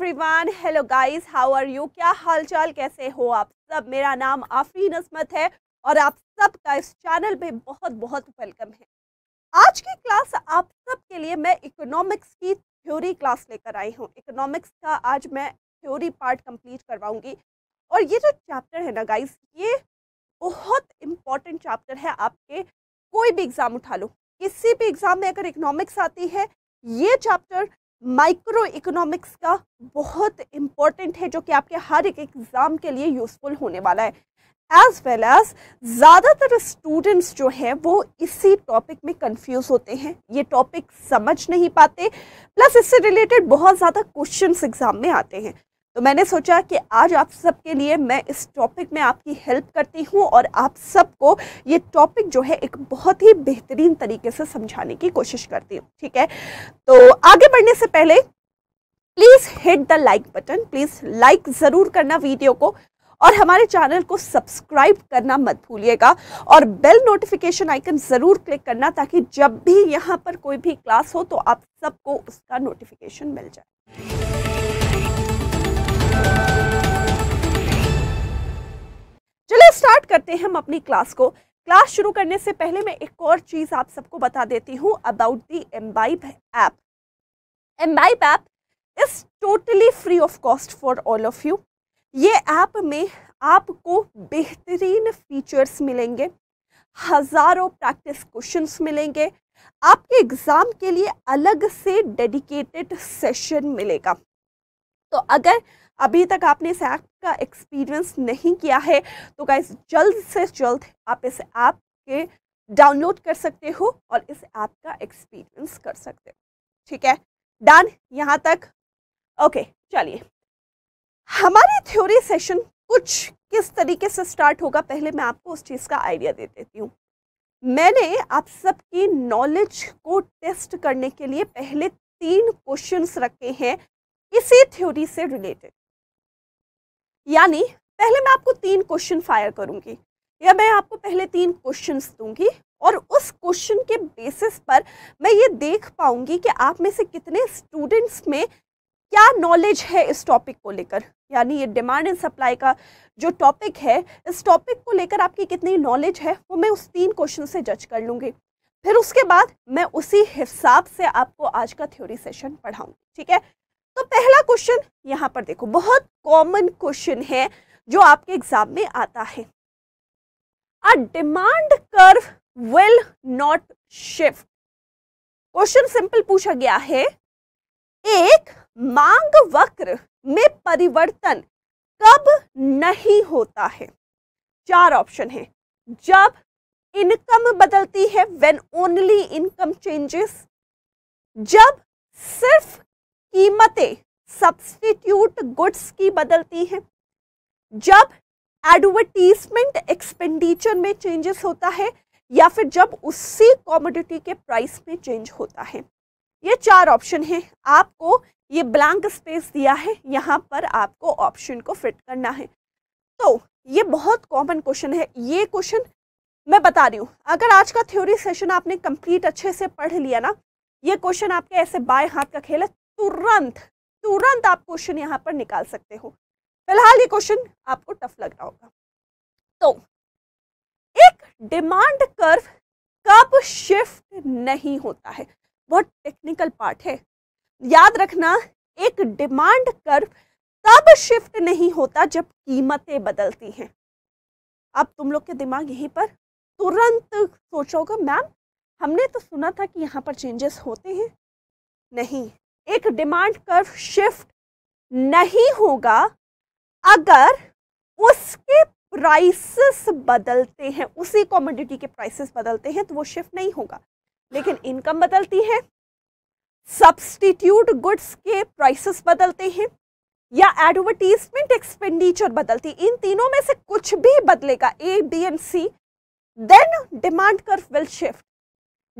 Everyone hello guys how are you क्या हालचाल कैसे हो आप सब मेरा नाम आफी नस्मत है और आप सबका इस चैनल पे बहुत बहुत वेलकम है आज की क्लास आप सब के लिए मैं इकोनॉमिक्स की थ्योरी क्लास लेकर आई हूँ इकोनॉमिक्स का आज मैं थ्योरी पार्ट कंप्लीट करवाऊंगी और ये जो चैप्टर है ना गाइस ये बहुत इम्पॉर्टेंट चैप्टर है आपके कोई भी एग्ज़ाम उठा लो किसी भी एग्ज़ाम में अगर इकोनॉमिक्स आती है ये चैप्टर माइक्रो इकोनॉमिक्स का बहुत इम्पॉर्टेंट है जो कि आपके हर एक एग्ज़ाम के लिए यूज़फुल होने वाला है एज वेल एज ज़्यादातर स्टूडेंट्स जो हैं वो इसी टॉपिक में कंफ्यूज होते हैं ये टॉपिक समझ नहीं पाते प्लस इससे रिलेटेड बहुत ज़्यादा क्वेश्चंस एग्ज़ाम में आते हैं तो मैंने सोचा कि आज आप सबके लिए मैं इस टॉपिक में आपकी हेल्प करती हूँ और आप सबको ये टॉपिक जो है एक बहुत ही बेहतरीन तरीके से समझाने की कोशिश करती हूँ ठीक है तो आगे बढ़ने से पहले please hit the like button please like ज़रूर करना वीडियो को और हमारे चैनल को सब्सक्राइब करना मत भूलिएगा और बेल नोटिफिकेशन आइकन ज़रूर क्लिक करना ताकि जब भी यहाँ पर कोई भी क्लास हो तो आप सबको उसका नोटिफिकेशन मिल जाए चलिए स्टार्ट करते हैं हम अपनी क्लास को क्लास शुरू करने से पहले मैं एक और चीज़ आप सबको बता देती हूँ about the Embibe app Embibe app is totally free of cost for all of you ये ऐप में आपको बेहतरीन फीचर्स मिलेंगे हज़ारों प्रैक्टिस क्वेश्चन मिलेंगे आपके एग्ज़ाम के लिए अलग से डेडिकेटेड सेशन मिलेगा तो अगर अभी तक आपने इस ऐप का एक्सपीरियंस नहीं किया है तो गाइज जल्द से जल्द आप इस ऐप के डाउनलोड कर सकते हो और इस ऐप का एक्सपीरियंस कर सकते हो ठीक है डन यहाँ तक ओके चलिए हमारे थ्योरी सेशन कुछ किस तरीके से स्टार्ट होगा पहले मैं आपको उस चीज़ का आइडिया दे देती हूँ मैंने आप सबकी नॉलेज को टेस्ट करने के लिए पहले तीन क्वेश्चंस रखे हैं इसी थ्योरी से रिलेटेड यानी पहले मैं आपको तीन क्वेश्चन फायर करूंगी या मैं आपको पहले तीन क्वेश्चन दूंगी और उस क्वेश्चन के बेसिस पर मैं ये देख पाऊंगी कि आप में से कितने स्टूडेंट्स में क्या नॉलेज है इस टॉपिक को लेकर यानी ये डिमांड एंड सप्लाई का जो टॉपिक है इस टॉपिक को लेकर आपकी कितनी नॉलेज है वो मैं उस तीन क्वेश्चन से जज कर लूँगी फिर उसके बाद मैं उसी हिसाब से आपको आज का थ्योरी सेशन पढ़ाऊँगी ठीक है तो पहला क्वेश्चन यहाँ पर देखो बहुत कॉमन क्वेश्चन है जो आपके एग्जाम में आता है a demand curve will not shift question simple पूछा गया है एक मांग वक्र में परिवर्तन कब नहीं होता है चार ऑप्शन है जब इनकम बदलती है व्हेन ओनली इनकम चेंजेस जब सिर्फ कीमतें सब्सटीट्यूट गुड्स की बदलती हैं जब एडवर्टीजमेंट एक्सपेंडिचर में चेंजेस होता है या फिर जब उसी कॉमोडिटी के प्राइस में चेंज होता है ये चार ऑप्शन हैं आपको ये ब्लैंक स्पेस दिया है यहाँ पर आपको ऑप्शन को फिट करना है तो ये बहुत कॉमन क्वेश्चन है ये क्वेश्चन मैं बता रही हूँ अगर आज का थ्योरी सेशन आपने कंप्लीट अच्छे से पढ़ लिया ना ये क्वेश्चन आपके ऐसे बाएं हाथ का खेल है तुरंत तुरंत आप क्वेश्चन यहाँ पर निकाल सकते हो फिलहाल ये क्वेश्चन आपको टफ लग रहा होगा तो एक डिमांड कर्व कब शिफ्ट नहीं होता है बहुत टेक्निकल पार्ट है याद रखना एक डिमांड कर्व तब शिफ्ट नहीं होता जब कीमतें बदलती हैं अब तुम लोग के दिमाग यहीं पर तुरंत सोचोगे मैम हमने तो सुना था कि यहाँ पर चेंजेस होते हैं नहीं एक डिमांड कर्व शिफ्ट नहीं होगा अगर उसके प्राइसेस बदलते हैं उसी कॉमोडिटी के प्राइसेस बदलते हैं तो वो शिफ्ट नहीं होगा लेकिन इनकम बदलती है सब्सटीट्यूट गुड्स के प्राइसेस बदलते हैं या एडवर्टीजमेंट एक्सपेंडिचर बदलती इन तीनों में से कुछ भी बदलेगा A B and C then demand curve will shift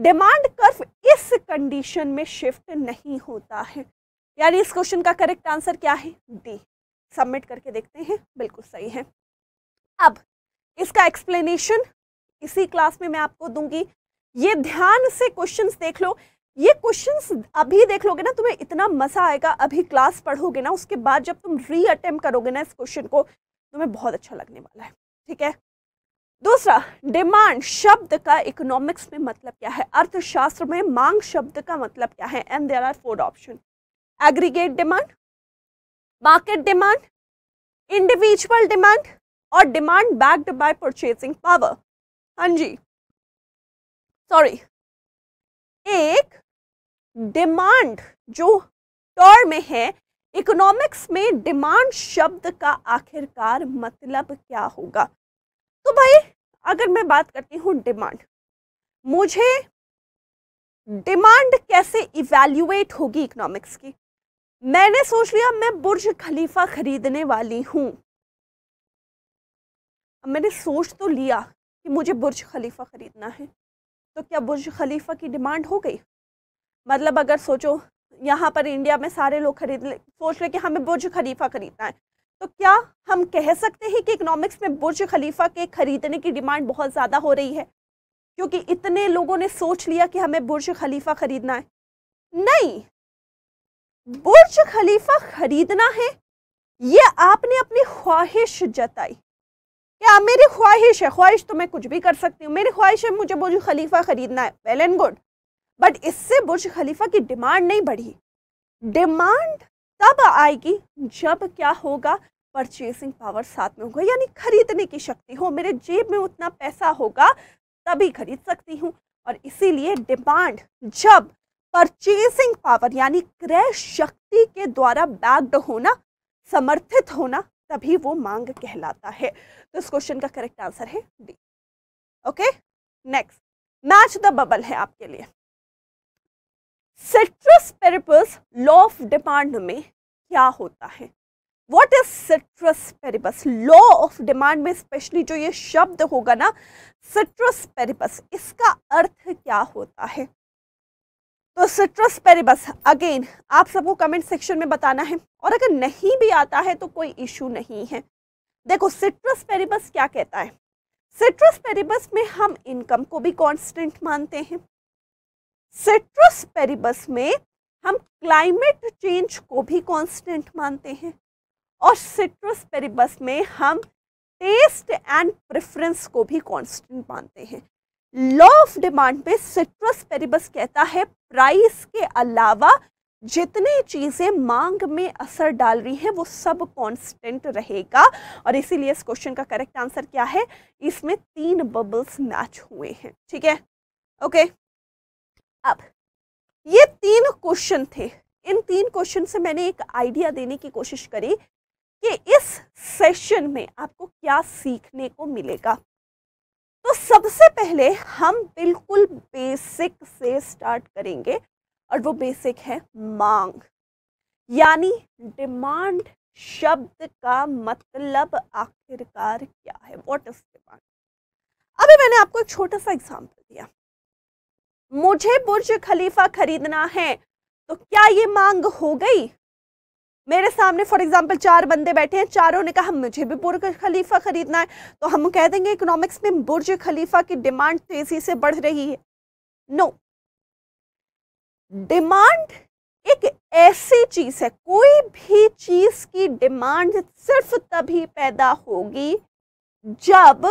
demand curve इस कंडीशन में शिफ्ट नहीं होता है यानी इस क्वेश्चन का करेक्ट आंसर क्या है डी सबमिट करके देखते हैं बिल्कुल सही है अब इसका एक्सप्लेनेशन इसी क्लास में मैं आपको दूंगी ये ध्यान से क्वेश्चंस देख लो ये क्वेश्चंस अभी देख लोगे ना तुम्हें इतना मजा आएगा अभी क्लास पढ़ोगे ना उसके बाद जब तुम री अटेम्प्ट करोगे ना इस क्वेश्चन को तुम्हें बहुत अच्छा लगने वाला है ठीक है दूसरा डिमांड शब्द का इकोनॉमिक्स में मतलब क्या है अर्थशास्त्र में मांग शब्द का मतलब क्या है and there are four option aggregate demand market demand individual demand और demand backed by purchasing power हाँ जी सॉरी एक डिमांड जो टॉर में है इकोनॉमिक्स में डिमांड शब्द का आखिरकार मतलब क्या होगा तो भाई अगर मैं बात करती हूँ डिमांड मुझे डिमांड कैसे इवेल्यूएट होगी इकोनॉमिक्स की मैंने सोच लिया मैं बुर्ज खलीफा खरीदने वाली हूँ मैंने सोच तो लिया कि मुझे बुर्ज खलीफा खरीदना है तो क्या बुर्ज खलीफा की डिमांड हो गई मतलब अगर सोचो यहाँ पर इंडिया में सारे लोग खरीद ले सोच रहे कि हमें बुर्ज खलीफा खरीदना है तो क्या हम कह सकते हैं कि इकोनॉमिक्स में बुर्ज खलीफा के खरीदने की डिमांड बहुत ज़्यादा हो रही है क्योंकि इतने लोगों ने सोच लिया कि हमें बुर्ज खलीफा खरीदना है नहीं बुर्ज खलीफा खरीदना है ये आपने अपनी ख्वाहिश जताई क्या मेरी ख्वाहिश है ख्वाहिश तो मैं कुछ भी कर सकती हूँ मेरी ख्वाहिश है मुझे बुर्ज खलीफा खरीदना है वेल एंड गुड बट इससे बुर्ज खलीफा की डिमांड नहीं बढ़ी डिमांड तब आएगी जब क्या होगा परचेसिंग पावर साथ में होगा यानी खरीदने की शक्ति हो मेरे जेब में उतना पैसा होगा तभी खरीद सकती हूँ और इसीलिए डिमांड जब परचेसिंग पावर यानी क्रय शक्ति के द्वारा बैग्ड होना समर्थित होना तभी वो मांग कहलाता है तो इस क्वेश्चन का करेक्ट आंसर है D okay next match the bubble है आपके लिए ceteris paribus law of demand में क्या होता है what is ceteris paribus law of demand में स्पेशली जो ये शब्द होगा ना सिट्रस पेरिपस इसका अर्थ क्या होता है तो सिट्रस पेरिबस अगेन आप सबको कमेंट सेक्शन में बताना है और अगर नहीं भी आता है तो कोई इशू नहीं है देखो सिट्रस पेरिबस क्या कहता है सिट्रस पेरिबस में हम इनकम को भी कांस्टेंट मानते हैं सेट्रस पेरिबस में हम क्लाइमेट चेंज को भी कांस्टेंट मानते हैं और सिट्रस पेरिबस में हम टेस्ट एंड प्रेफरेंस को भी कांस्टेंट मानते हैं लॉ ऑफ डिमांड में सिट्रस पेरिबस कहता है प्राइस के अलावा जितनी चीज़ें मांग में असर डाल रही हैं वो सब कांस्टेंट रहेगा और इसीलिए इस क्वेश्चन का करेक्ट आंसर क्या है इसमें तीन बबल्स मैच हुए हैं ठीक है ओके okay. अब ये तीन क्वेश्चन थे इन तीन क्वेश्चन से मैंने एक आइडिया देने की कोशिश करी कि इस सेशन में आपको क्या सीखने को मिलेगा तो सबसे पहले हम बिल्कुल बेसिक से स्टार्ट करेंगे और वो बेसिक है मांग यानी डिमांड शब्द का मतलब आखिरकार क्या है व्हाट इज डिमांड अभी मैंने आपको एक छोटा सा एग्जांपल दिया मुझे बुर्ज खलीफा खरीदना है तो क्या ये मांग हो गई मेरे सामने फॉर एग्जाम्पल चार बंदे बैठे हैं चारों ने कहा मुझे भी बुर्ज खलीफा खरीदना है तो हम कह देंगे इकोनॉमिक्स में बुर्ज खलीफा की डिमांड तेजी से बढ़ रही है नो डिमांड एक ऐसी चीज है कोई भी चीज की डिमांड सिर्फ तभी पैदा होगी जब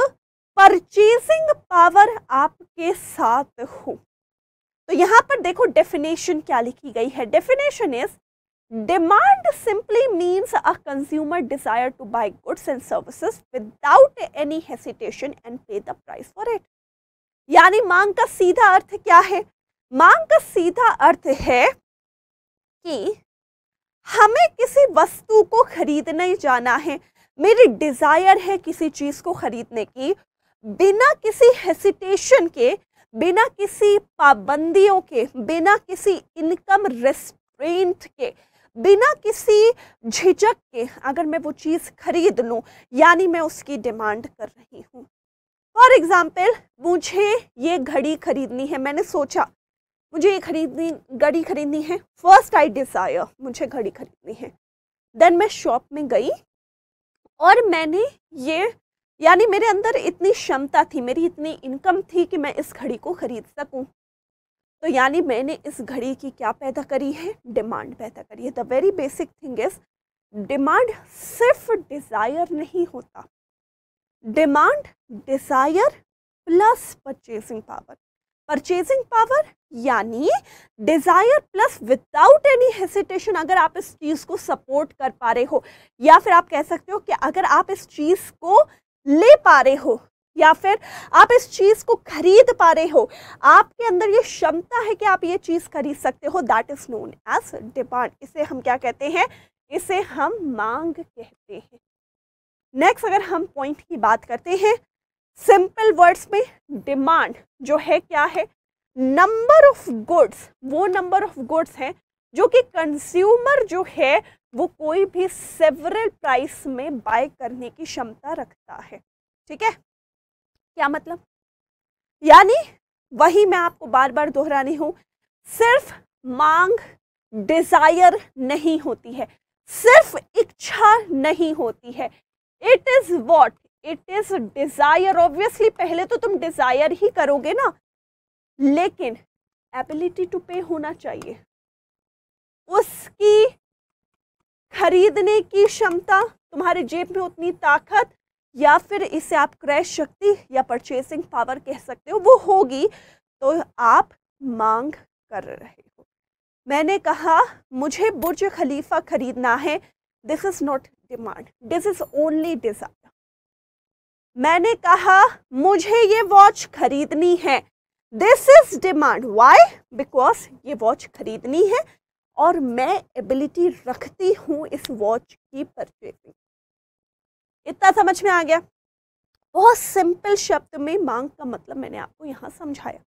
परचेजिंग पावर आपके साथ हो तो यहाँ पर देखो डेफिनेशन क्या लिखी गई है definition is demand simply means a consumer desire to buy goods and services without any hesitation and pay the price for it यानी मांग का सीधा अर्थ क्या है मांग का सीधा अर्थ है कि हमें किसी वस्तु को खरीदने जाना है मेरी डिजायर है किसी चीज को खरीदने की बिना किसी हेसिटेशन के बिना किसी पाबंदियों के बिना किसी इनकम रेस्ट्रेंट के बिना किसी झिझक के अगर मैं वो चीज़ खरीद लूँ यानी मैं उसकी डिमांड कर रही हूँ फॉर एग्ज़ाम्पल मुझे ये घड़ी खरीदनी है मैंने सोचा मुझे ये खरीदनी घड़ी खरीदनी है फर्स्ट आई डिज़ायर मुझे घड़ी खरीदनी है देन मैं शॉप में गई और मैंने ये यानी मेरे अंदर इतनी क्षमता थी मेरी इतनी इनकम थी कि मैं इस घड़ी को खरीद सकूं तो यानी मैंने इस घड़ी की क्या पैदा करी है डिमांड पैदा करी है the very basic thing is demand सिर्फ डिज़ायर नहीं होता demand desire plus purchasing power purchasing power यानी desire plus without any hesitation अगर आप इस चीज़ को सपोर्ट कर पा रहे हो या फिर आप कह सकते हो कि अगर आप इस चीज़ को ले पा रहे हो या फिर आप इस चीज़ को खरीद पा रहे हो आपके अंदर ये क्षमता है कि आप ये चीज़ खरीद सकते हो that is known as demand इसे हम क्या कहते हैं इसे हम मांग कहते हैं नेक्स्ट अगर हम पॉइंट की बात करते हैं सिंपल वर्ड्स में डिमांड जो है क्या है नंबर ऑफ गुड्स वो नंबर ऑफ गुड्स हैं जो कि कंज्यूमर जो है वो कोई भी सेवरल प्राइस में बाय करने की क्षमता रखता है ठीक है क्या मतलब यानी वही मैं आपको बार बार दोहरा रही हूँ सिर्फ मांग डिज़ायर नहीं होती है सिर्फ इच्छा नहीं होती है it is what it is desire obviously पहले तो तुम डिज़ायर ही करोगे ना लेकिन एबिलिटी टू पे होना चाहिए उसकी खरीदने की क्षमता तुम्हारे जेब में उतनी ताकत या फिर इसे आप क्रय शक्ति या परचेसिंग पावर कह सकते हो वो होगी तो आप मांग कर रहे हो मैंने कहा मुझे बुर्ज खलीफा खरीदना है this is not demand this is only desire मैंने कहा मुझे ये वॉच खरीदनी है this is demand why because ये वॉच खरीदनी है और मैं एबिलिटी रखती हूँ इस वॉच की परचेजिंग इतना समझ में आ गया बहुत सिंपल शब्द में मांग का मतलब मैंने आपको यहाँ समझाया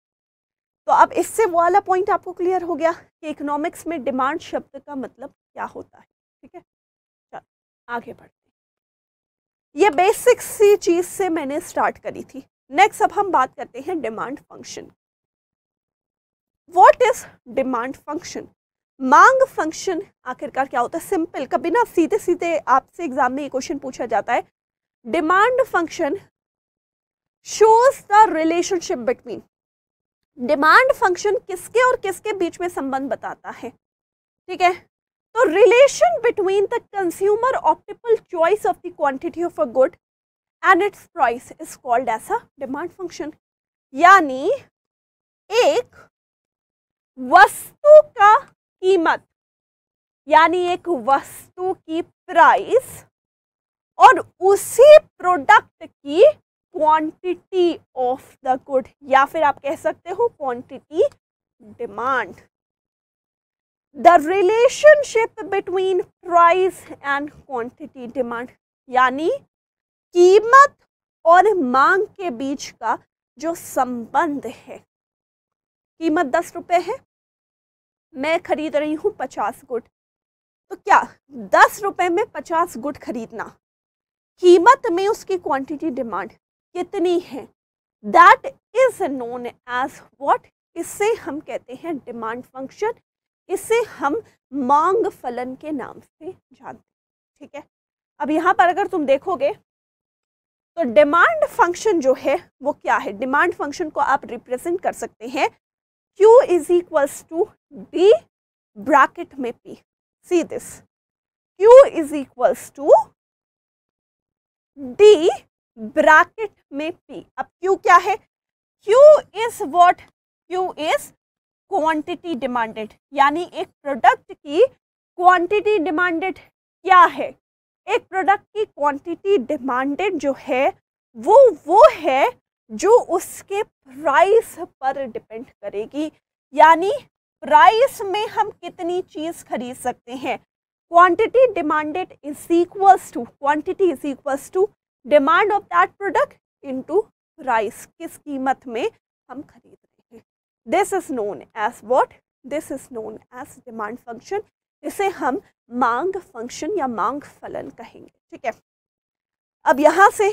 तो अब इससे वो वाला पॉइंट आपको क्लियर हो गया कि इकोनॉमिक्स में डिमांड शब्द का मतलब क्या होता है ठीक है चलो आगे बढ़ते हैं ये बेसिक सी चीज़ से मैंने स्टार्ट करी थी नेक्स्ट अब हम बात करते हैं demand function what is demand function मांग फंक्शन आखिरकार क्या होता है सिंपल कभी ना सीधे सीधे आपसे एग्जाम में ये क्वेश्चन पूछा जाता है demand function shows the relationship between demand function किसके और किसके बीच में संबंध बताता है ठीक है तो relation between the consumer optimal choice of the quantity of a good and its price is called as a demand function यानी एक वस्तु का कीमत यानी एक वस्तु की प्राइस और उसी प्रोडक्ट की क्वांटिटी ऑफ द गुड या फिर आप कह सकते हो quantity demand the relationship between price and quantity demand यानी कीमत और मांग के बीच का जो संबंध है कीमत दस रुपए है मैं ख़रीद रही हूँ पचास गुट तो क्या दस रुपये में पचास गुट खरीदना कीमत में उसकी क्वांटिटी डिमांड कितनी है that is known as what इससे हम कहते हैं डिमांड फंक्शन इसे हम मांग फलन के नाम से जानते ठीक है अब यहाँ पर अगर तुम देखोगे तो डिमांड फंक्शन जो है वो क्या है डिमांड फंक्शन को आप रिप्रेजेंट कर सकते हैं Q is equals to D bracket में P. See this. Q is equals to D bracket में पी अब क्यू क्या है Q is what? Q is quantity demanded यानी एक प्रोडक्ट की क्वांटिटी डिमांडेड क्या है एक प्रोडक्ट की क्वांटिटी डिमांडेड जो है वो वो है जो उसके प्राइस पर डिपेंड करेगी यानी प्राइस में हम कितनी चीज़ खरीद सकते हैं quantity demanded is equals to quantity is equals to demand of that product into price किस कीमत में हम खरीद रहे हैं this is known as what this is known as demand function इसे हम मांग फंक्शन या मांग फलन कहेंगे ठीक है अब यहाँ से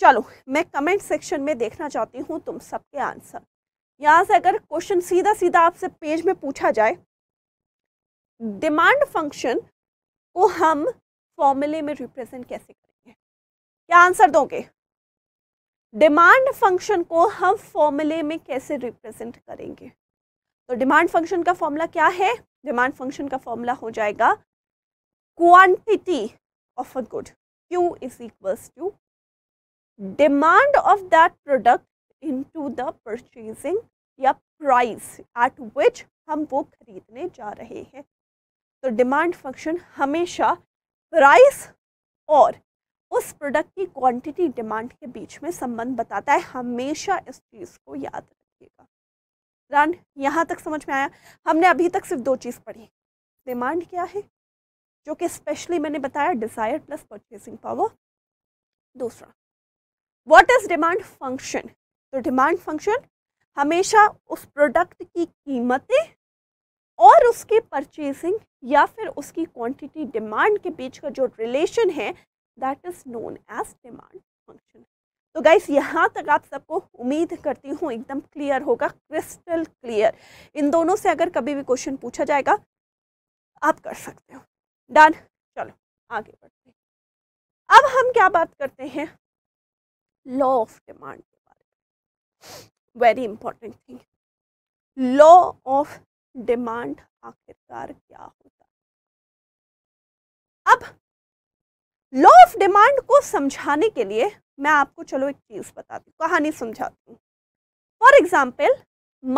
चलो मैं कमेंट सेक्शन में देखना चाहती हूँ तुम सबके आंसर यहाँ से अगर क्वेश्चन सीधा सीधा आपसे पेज में पूछा जाए डिमांड फंक्शन को हम फॉर्मूले में रिप्रेजेंट कैसे करेंगे क्या आंसर दोगे डिमांड फंक्शन को हम फॉर्मूले में कैसे रिप्रेजेंट करेंगे तो डिमांड फंक्शन का फॉर्मूला क्या है डिमांड फंक्शन का फॉर्मूला हो जाएगा quantity of a good Q is equals to of that product into the purchasing या प्राइस एट विच हम वो खरीदने जा रहे हैं तो डिमांड फंक्शन हमेशा प्राइस और उस प्रोडक्ट की क्वांटिटी डिमांड के बीच में संबंध बताता है हमेशा इस चीज़ को याद रखिएगा रन यहाँ तक समझ में आया हमने अभी तक सिर्फ दो चीज़ पढ़ी डिमांड क्या है जो कि स्पेशली मैंने बताया डिज़ायर प्लस परचेसिंग पावर दूसरा व्हाट इज डिमांड फंक्शन तो डिमांड फंक्शन हमेशा उस प्रोडक्ट की कीमतें और उसके परचेजिंग या फिर उसकी क्वांटिटी डिमांड के बीच का जो रिलेशन है that is known as demand function तो गाइस यहाँ तक आप सबको उम्मीद करती हूँ एकदम क्लियर होगा क्रिस्टल क्लियर इन दोनों से अगर कभी भी क्वेश्चन पूछा जाएगा आप कर सकते हो डन चलो आगे बढ़ते हैं अब हम क्या बात करते हैं लॉ ऑफ डिमांड के बारे में very important thing law of demand आखिरकार क्या होता है अब लॉ ऑफ डिमांड को समझाने के लिए मैं आपको चलो एक चीज़ बताती हूँ कहानी समझाती हूँ फॉर एग्जाम्पल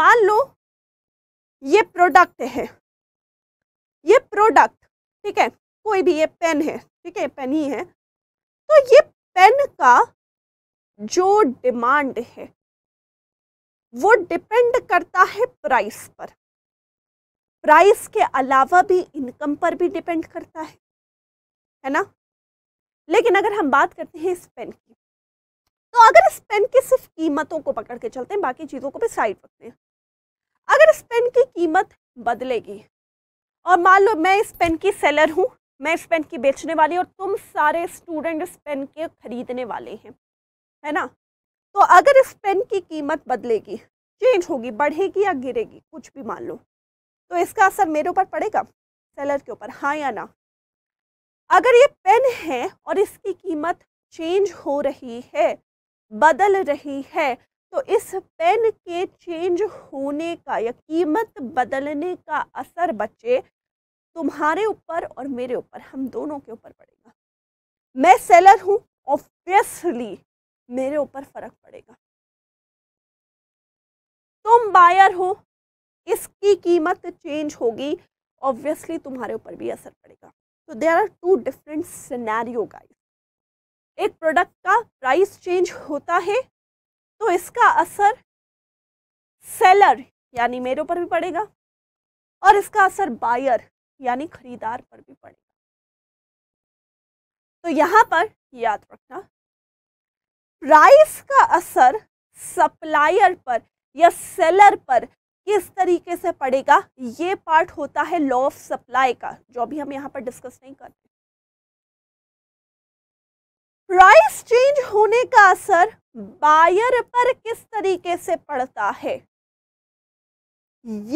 मान लो ये प्रोडक्ट है ये प्रोडक्ट ठीक है कोई भी ये पेन है ठीक है पेन ही है तो ये पेन का जो डिमांड है वो डिपेंड करता है प्राइस पर प्राइस के अलावा भी इनकम पर भी डिपेंड करता है है ना लेकिन अगर हम बात करते हैं इस पेन की तो अगर इस पेन की सिर्फ कीमतों को पकड़ के चलते हैं बाकी चीज़ों को भी साइड रखते हैं अगर इस पेन की कीमत बदलेगी और मान लो मैं इस पेन की सेलर हूं मैं इस पेन की बेचने वाली और तुम सारे स्टूडेंट इस पेन के खरीदने वाले हैं है ना तो अगर इस पेन की कीमत बदलेगी चेंज होगी बढ़ेगी या गिरेगी कुछ भी मान लो तो इसका असर मेरे ऊपर पड़ेगा सेलर के ऊपर हाँ या ना अगर ये पेन है और इसकी कीमत चेंज हो रही है बदल रही है तो इस पेन के चेंज होने का या कीमत बदलने का असर बच्चे तुम्हारे ऊपर और मेरे ऊपर हम दोनों के ऊपर पड़ेगा मैं सेलर हूँ ऑब्वियसली मेरे ऊपर फ़र्क पड़ेगा तुम बायर हो इसकी कीमत चेंज होगी ऑब्वियसली तुम्हारे ऊपर भी असर पड़ेगा तो there are two different scenario guys एक प्रोडक्ट का प्राइस चेंज होता है तो इसका असर सेलर यानी मेरे ऊपर भी पड़ेगा और इसका असर बायर यानी खरीदार पर भी पड़ेगा तो यहाँ पर याद रखना प्राइस का असर सप्लायर पर या सेलर पर किस तरीके से पड़ेगा ये पार्ट होता है लॉ ऑफ सप्लाई का जो अभी हम यहाँ पर डिस्कस नहीं करते प्राइस चेंज होने का असर बायर पर किस तरीके से पड़ता है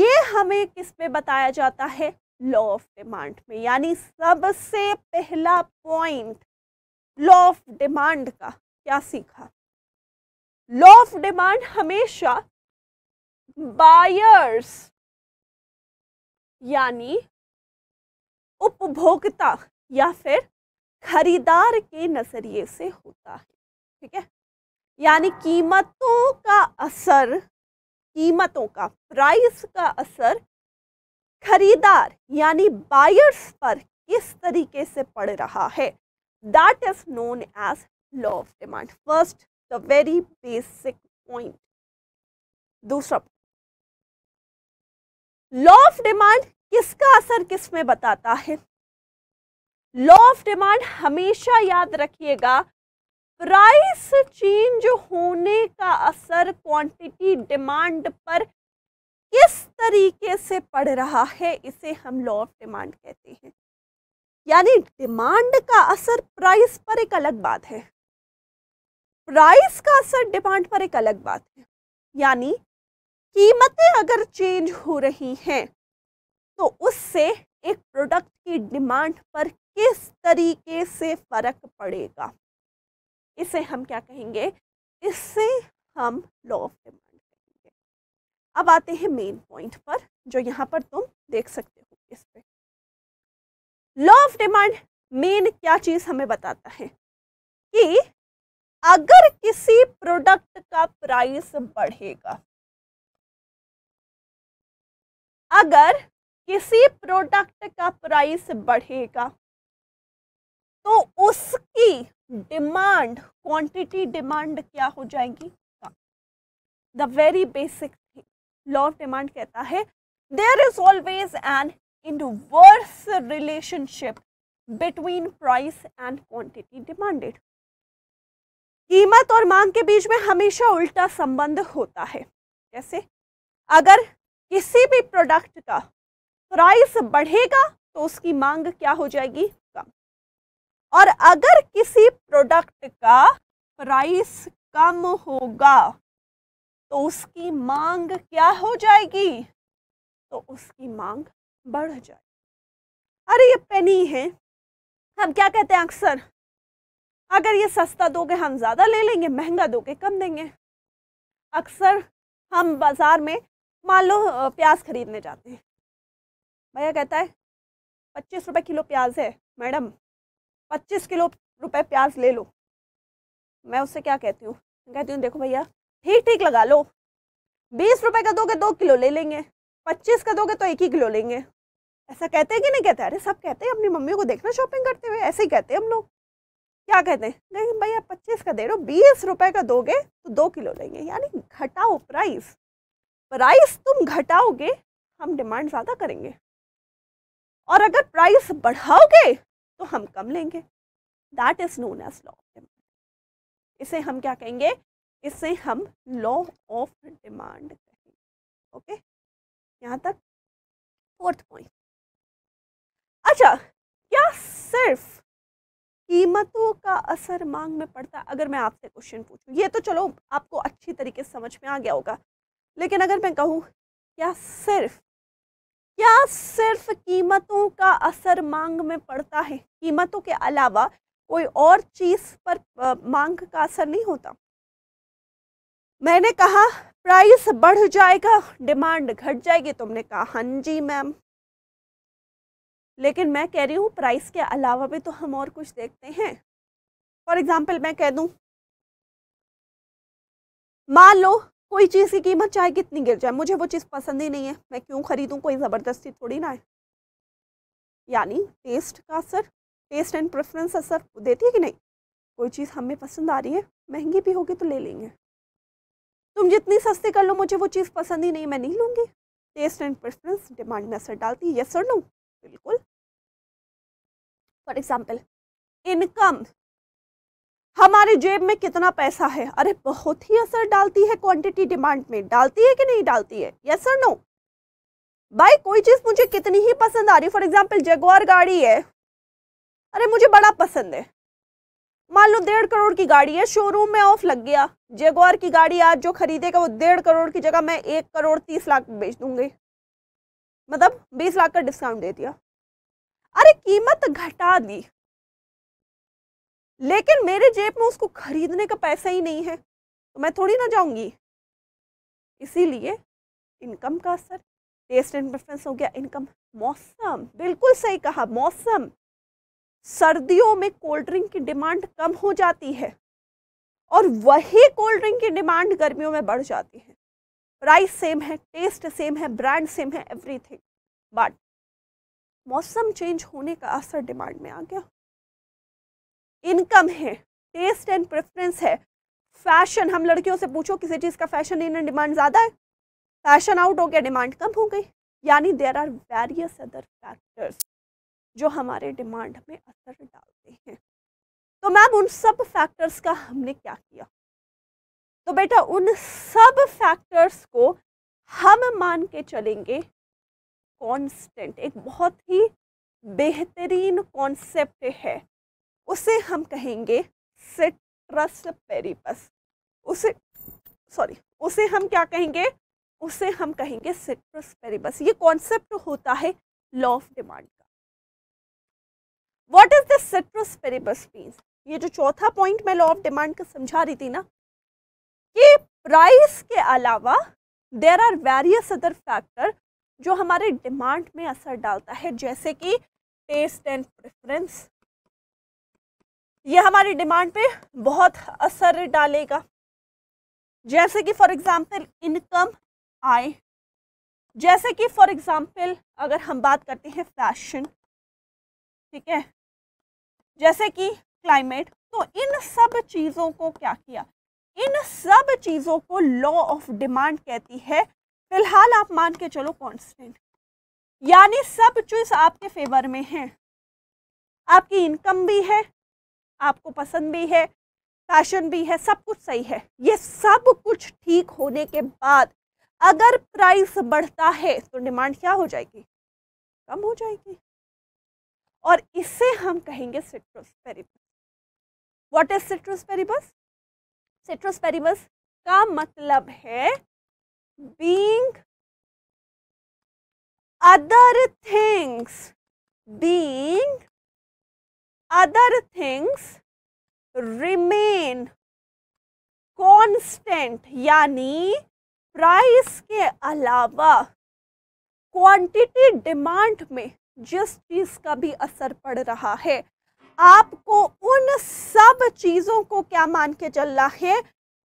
ये हमें किस पे बताया जाता है लॉ ऑफ डिमांड में यानी सबसे पहला पॉइंट लॉ ऑफ डिमांड का क्या सीखा लॉ ऑफ डिमांड हमेशा बायर्स यानी उपभोक्ता या फिर खरीदार के नज़रिए से होता है ठीक है यानी कीमतों का असर कीमतों का प्राइस का असर खरीदार यानी बायर्स पर किस तरीके से पड़ रहा है that is known as law of demand first the very basic point दूसरा लॉ ऑफ डिमांड किसका असर किस में बताता है लॉ ऑफ डिमांड हमेशा याद रखिएगा प्राइस चेंज होने का असर क्वांटिटी डिमांड पर किस तरीके से पड़ रहा है इसे हम लॉ ऑफ डिमांड कहते हैं यानी डिमांड का असर प्राइस पर एक अलग बात है प्राइस का असर डिमांड पर एक अलग बात है यानी कीमतें अगर चेंज हो रही हैं तो उससे एक प्रोडक्ट की डिमांड पर किस तरीके से फर्क पड़ेगा इसे हम क्या कहेंगे इससे हम लॉ ऑफ डिमांड कहेंगे अब आते हैं मेन पॉइंट पर जो यहाँ पर तुम देख सकते हो इस पे लॉ ऑफ डिमांड मेन क्या चीज़ हमें बताता है कि अगर किसी प्रोडक्ट का प्राइस बढ़ेगा अगर किसी प्रोडक्ट का प्राइस बढ़ेगा तो उसकी डिमांड क्वांटिटी डिमांड क्या हो जाएगी the very basic thing law of demand कहता है there is always an inverse relationship between price and quantity demanded कीमत और मांग के बीच में हमेशा उल्टा संबंध होता है जैसे अगर किसी भी प्रोडक्ट का प्राइस बढ़ेगा तो उसकी मांग क्या हो जाएगी कम और अगर किसी प्रोडक्ट का प्राइस कम होगा तो उसकी मांग क्या हो जाएगी तो उसकी मांग बढ़ जाएगी अरे ये पेनी है हम क्या कहते हैं अक्सर अगर ये सस्ता दोगे हम ज़्यादा ले लेंगे महंगा दोगे कम देंगे अक्सर हम बाज़ार में मान लो प्याज खरीदने जाते हैं भैया कहता है पच्चीस रुपये किलो प्याज है मैडम पच्चीस किलो रुपए प्याज ले लो मैं उससे क्या कहती हूँ कहती हूँ देखो भैया ठीक ठीक लगा लो बीस रुपए का दोगे दो किलो ले लेंगे पच्चीस का दोगे तो एक ही किलो लेंगे ऐसा कहते हैं कि नहीं कहते अरे सब कहते हैं अपनी मम्मी को देखना शॉपिंग करते हुए ऐसे ही कहते हैं हम लोग क्या कहते हैं लेकिन भैया पच्चीस का दे रहे हो बीस रुपए का दोगे तो दो किलो लेंगे यानी घटाओ प्राइस प्राइस तुम घटाओगे हम डिमांड ज़्यादा करेंगे और अगर प्राइस बढ़ाओगे तो हम कम लेंगे that is known as law of demand इसे हम क्या कहेंगे इसे हम लॉ ऑफ डिमांड कहेंगे ओके यहाँ तक फोर्थ पॉइंट अच्छा क्या सिर्फ कीमतों का असर मांग में पड़ता है अगर मैं आपसे क्वेश्चन पूछूं ये तो चलो आपको अच्छी तरीके से समझ में आ गया होगा लेकिन अगर मैं कहूँ क्या सिर्फ क्या सिर्फ कीमतों का असर मांग में पड़ता है कीमतों के अलावा कोई और चीज़ पर मांग का असर नहीं होता मैंने कहा प्राइस बढ़ जाएगा डिमांड घट जाएगी तुमने कहा हाँ जी मैम लेकिन मैं कह रही हूँ प्राइस के अलावा भी तो हम और कुछ देखते हैं फॉर एग्ज़ाम्पल मैं कह दूँ मान लो कोई चीज़ की कीमत चाहे कितनी गिर जाए मुझे वो चीज़ पसंद ही नहीं है मैं क्यों खरीदूँ कोई ज़बरदस्ती थोड़ी ना है यानी टेस्ट का असर टेस्ट एंड प्रेफरेंस असर देती है कि नहीं कोई चीज़ हमें पसंद आ रही है महंगी भी होगी तो ले लेंगे तुम जितनी सस्ती कर लो मुझे वो चीज़ पसंद ही नहीं मैं नहीं लूँगी टेस्ट एंड प्रेफरेंस डिमांड में असर डालती है यस और लूँ बिल्कुल फॉर एग्जाम्पल इनकम हमारे जेब में कितना पैसा है अरे बहुत ही असर डालती है क्वांटिटी डिमांड में डालती है कि नहीं डालती है यस सर नो भाई कोई चीज़ मुझे कितनी ही पसंद आ रही फॉर एग्जाम्पल जगवार गाड़ी है अरे मुझे बड़ा पसंद है मान लो डेढ़ करोड़ की गाड़ी है शोरूम में ऑफ लग गया जेगवार की गाड़ी आज जो खरीदेगा वो डेढ़ करोड़ की जगह मैं एक करोड़ तीस लाख बेच दूंगी मतलब बीस लाख का डिस्काउंट दे दिया अरे कीमत घटा दी लेकिन मेरे जेब में उसको खरीदने का पैसा ही नहीं है तो मैं थोड़ी ना जाऊंगी इसीलिए इनकम का असर टेस्ट एंड प्रेफरेंस हो गया इनकम मौसम बिल्कुल सही कहा मौसम सर्दियों में कोल्ड ड्रिंक की डिमांड कम हो जाती है और वही कोल्ड ड्रिंक की डिमांड गर्मियों में बढ़ जाती है प्राइस सेम है टेस्ट सेम है ब्रांड सेम है एवरीथिंग बट मौसम चेंज होने का असर डिमांड में आ गया इनकम है टेस्ट एंड प्रेफरेंस है फैशन हम लड़कियों से पूछो किसी चीज़ का फैशन इन डिमांड ज़्यादा है फैशन आउट हो गया डिमांड कम हो गई यानी there are various other factors जो हमारे डिमांड में असर डालते हैं तो मैम उन सब फैक्टर्स का हमने क्या किया तो बेटा उन सब फैक्टर्स को हम मान के चलेंगे कांस्टेंट एक बहुत ही बेहतरीन कॉन्सेप्ट है उसे हम कहेंगे सिट्रस पेरिपस उसे सॉरी उसे हम क्या कहेंगे उसे हम कहेंगे सिट्रस पेरिपस ये कॉन्सेप्ट होता है लॉ ऑफ डिमांड का what is the ceteris paribus means ये जो चौथा पॉइंट मैं लॉ ऑफ डिमांड का समझा रही थी ना कि प्राइस के अलावा there are various other factor जो हमारे डिमांड में असर डालता है जैसे कि टेस्ट एंड प्रेफरेंस ये हमारे डिमांड पे बहुत असर डालेगा जैसे कि फॉर एग्जांपल इनकम आय जैसे कि फॉर एग्जांपल अगर हम बात करते हैं फैशन ठीक है जैसे कि क्लाइमेट तो इन सब चीज़ों को क्या किया इन सब चीज़ों को लॉ ऑफ डिमांड कहती है फिलहाल आप मान के चलो कॉन्स्टेंट यानी सब चीज़ आपके फेवर में है आपकी इनकम भी है आपको पसंद भी है फैशन भी है सब कुछ सही है ये सब कुछ ठीक होने के बाद अगर प्राइस बढ़ता है तो डिमांड क्या हो जाएगी कम हो जाएगी और इससे हम कहेंगे ceteris paribus what is ceteris paribus ceteris paribus का मतलब है being other things being other things remain constant यानी प्राइस के अलावा क्वांटिटी डिमांड में जिस चीज़ का भी असर पड़ रहा है आपको उन सब चीज़ों को क्या मान के चलना है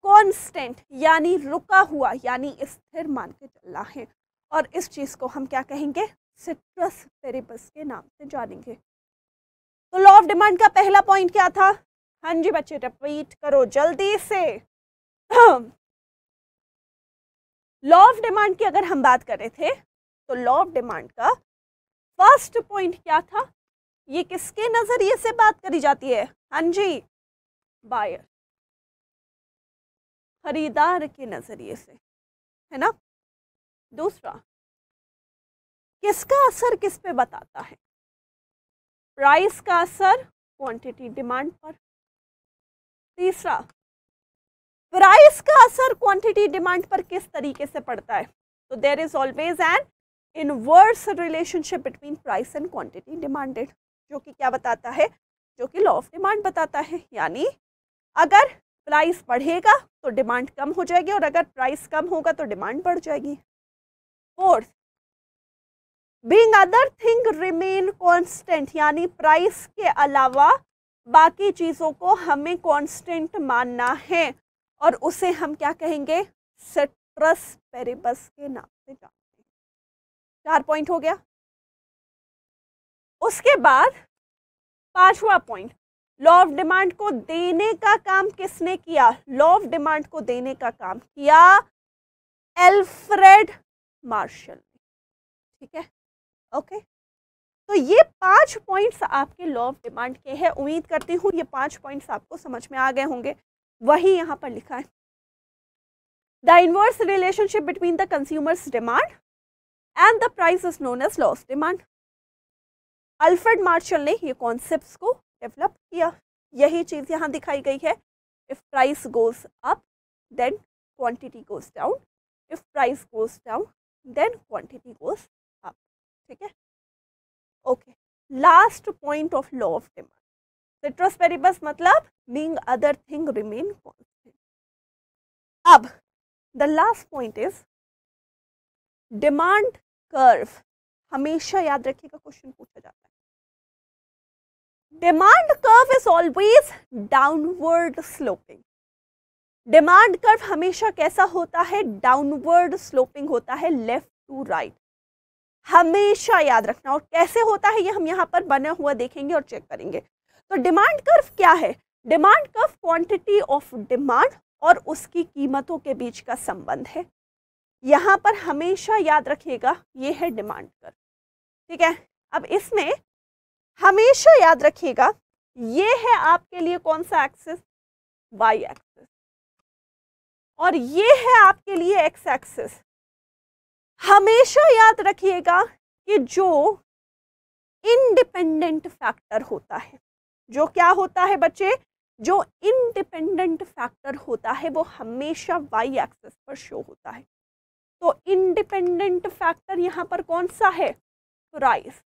कांस्टेंट यानी रुका हुआ यानी स्थिर मान के चलना है और इस चीज़ को हम क्या कहेंगे सिट्रस पेरिबस के नाम से जानेंगे तो लॉ ऑफ डिमांड का पहला पॉइंट क्या था हाँ जी बच्चे रिपीट करो जल्दी से लॉ ऑफ डिमांड की अगर हम बात कर रहे थे तो लॉ ऑफ डिमांड का फर्स्ट पॉइंट क्या था ये किसके नज़रिए से बात करी जाती है हाँ जी बायर खरीदार के नज़रिए से है ना दूसरा किसका असर किस पे बताता है प्राइस का असर क्वांटिटी डिमांड पर तीसरा प्राइस का असर क्वांटिटी डिमांड पर किस तरीके से पड़ता है तो there is always an inverse relationship between price and quantity demanded जो कि क्या बताता है जो कि लॉ ऑफ डिमांड बताता है यानी अगर प्राइस बढ़ेगा तो डिमांड कम हो जाएगी और अगर प्राइस कम होगा तो डिमांड बढ़ जाएगी fourth being other thing remain constant यानी प्राइस के अलावा बाकी चीज़ों को हमें कॉन्स्टेंट मानना है और उसे हम क्या कहेंगे सिट्रस पेरिबस के नाम से जानते हैं चार पॉइंट हो गया उसके बाद पांचवा पॉइंट लॉ ऑफ डिमांड को देने का काम किसने किया लॉ ऑफ डिमांड को देने का काम किया एल्फ्रेड मार्शल ठीक है ओके तो ये पांच पॉइंट्स आपके लॉ ऑफ डिमांड के हैं उम्मीद करती हूँ ये पांच पॉइंट्स आपको समझ में आ गए होंगे वही यहाँ पर लिखा है the inverse relationship between the consumers demand and the price is known as law of demand Alfred Marshall ने ये कॉन्सेप्ट को डेवलप किया यही चीज़ यहाँ दिखाई गई है if price goes up then quantity goes down if price goes down then quantity goes up ठीक है okay last point of law of demand ceteris मतलब being other thing remain constant अब the last point is demand curve हमेशा याद रखिएगा question पूछा जाता है demand curve is always downward sloping demand curve हमेशा कैसा होता है डाउनवर्ड स्लोपिंग होता है लेफ्ट टू राइट हमेशा याद रखना और कैसे होता है ये हम यहाँ पर बना हुआ देखेंगे और चेक करेंगे तो डिमांड कर्व क्या है demand curve quantity of demand और उसकी कीमतों के बीच का संबंध है यहाँ पर हमेशा याद रखिएगा ये है डिमांड कर्व ठीक है अब इसमें हमेशा याद रखिएगा ये है आपके लिए कौन सा एक्सिस वाई एक्सिस और ये है आपके लिए एक्स एक्सिस हमेशा याद रखिएगा कि जो इंडिपेंडेंट फैक्टर होता है जो क्या होता है बच्चे जो इंडिपेंडेंट फैक्टर होता है वो हमेशा वाई एक्सिस पर शो होता है तो इंडिपेंडेंट फैक्टर यहां पर कौन सा है प्राइस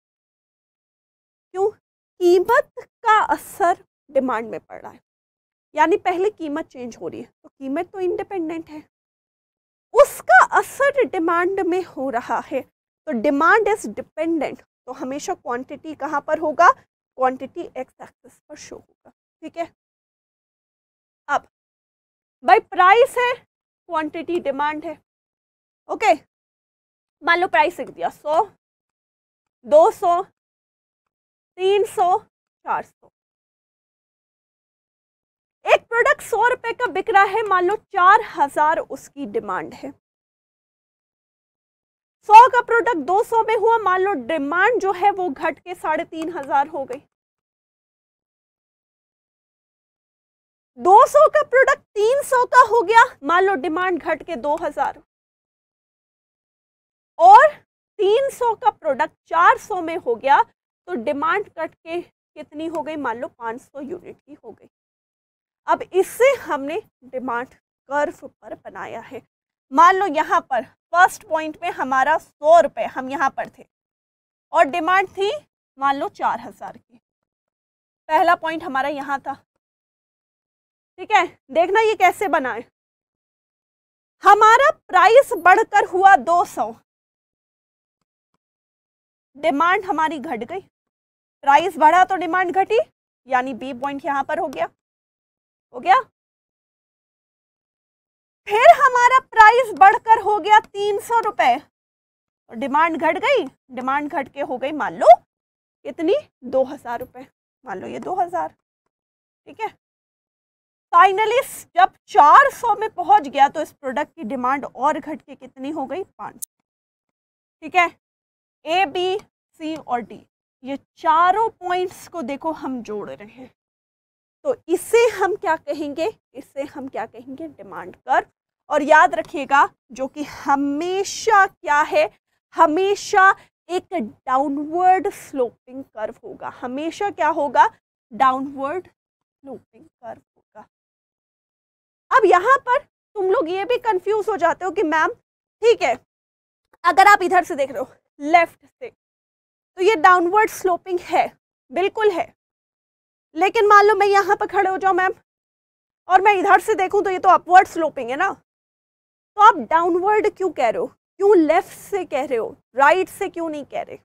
क्यों कीमत का असर डिमांड में पड़ रहा है यानी पहले कीमत चेंज हो रही है तो कीमत तो इंडिपेंडेंट है उसका असर डिमांड में हो रहा है तो डिमांड इज डिपेंडेंट तो हमेशा क्वांटिटी कहाँ पर होगा क्वांटिटी एक्स एक्सिस पर शो होगा ठीक है अब भाई प्राइस है क्वांटिटी डिमांड है ओके मान लो प्राइस लिख दिया सौ दो सौ तीन सौ चार सौ एक प्रोडक्ट सौ रुपए का बिक रहा है मान लो चार हजार उसकी डिमांड है सौ का प्रोडक्ट दो सौ में हुआ मान लो डिमांड जो है वो घट के साढ़े तीन हजार हो गई दो सौ का प्रोडक्ट तीन सौ का हो गया मान लो डिमांड घट के दो हजार और तीन सौ का प्रोडक्ट चार सौ में हो गया तो डिमांड कट के कितनी हो गई मान लो 500 यूनिट की हो गई अब इससे हमने डिमांड कर्व पर बनाया है मान लो यहाँ पर फर्स्ट पॉइंट में हमारा सौ रुपये हम यहाँ पर थे और डिमांड थी मान लो चार हज़ार की पहला पॉइंट हमारा यहाँ था ठीक है देखना ये कैसे बनाए हमारा प्राइस बढ़कर हुआ दो सौ डिमांड हमारी घट गई प्राइस बढ़ा तो डिमांड घटी यानी बी पॉइंट यहां पर हो गया हो गया फिर हमारा प्राइस बढ़कर हो गया तीन सौ रुपए डिमांड घट गई डिमांड घट के हो गई मान लो कितनी दो हजार रुपये मान लो ये दो हजार ठीक है फाइनली जब चार सौ में पहुंच गया तो इस प्रोडक्ट की डिमांड और घट के कितनी हो गई पांच ठीक है ए बी सी और डी ये चारों पॉइंट्स को देखो हम जोड़ रहे हैं तो इसे हम क्या कहेंगे इसे हम क्या कहेंगे डिमांड कर और याद रखिएगा जो कि हमेशा क्या है हमेशा एक डाउनवर्ड स्लोपिंग कर्व होगा हमेशा क्या होगा डाउनवर्ड स्लोपिंग कर्व होगा अब यहां पर तुम लोग ये भी कंफ्यूज हो जाते हो कि मैम ठीक है अगर आप इधर से देख रहे हो लेफ्ट से तो ये डाउनवर्ड स्लोपिंग है बिल्कुल है लेकिन मान लो मैं यहाँ पर खड़े हो जाऊँ मैम और मैं इधर से देखूँ तो ये तो अपवर्ड स्लोपिंग है ना तो आप डाउनवर्ड क्यों कह रहे हो क्यों लेफ्ट से कह रहे हो राइट से क्यों नहीं कह रहे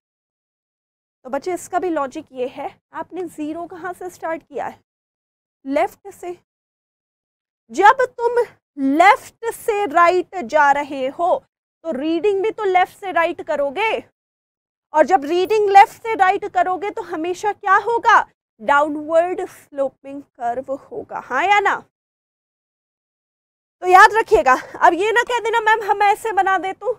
तो बच्चे इसका भी लॉजिक ये है आपने ज़ीरो कहाँ से स्टार्ट किया है लेफ्ट से जब तुम लेफ्ट से राइट जा रहे हो तो रीडिंग भी तो लेफ्ट से राइट करोगे और जब रीडिंग लेफ्ट से राइट right करोगे तो हमेशा क्या होगा डाउनवर्ड स्लोपिंग कर्व होगा हाँ या ना तो याद रखिएगा अब ये ना कह देना मैम हम ऐसे बना दे तो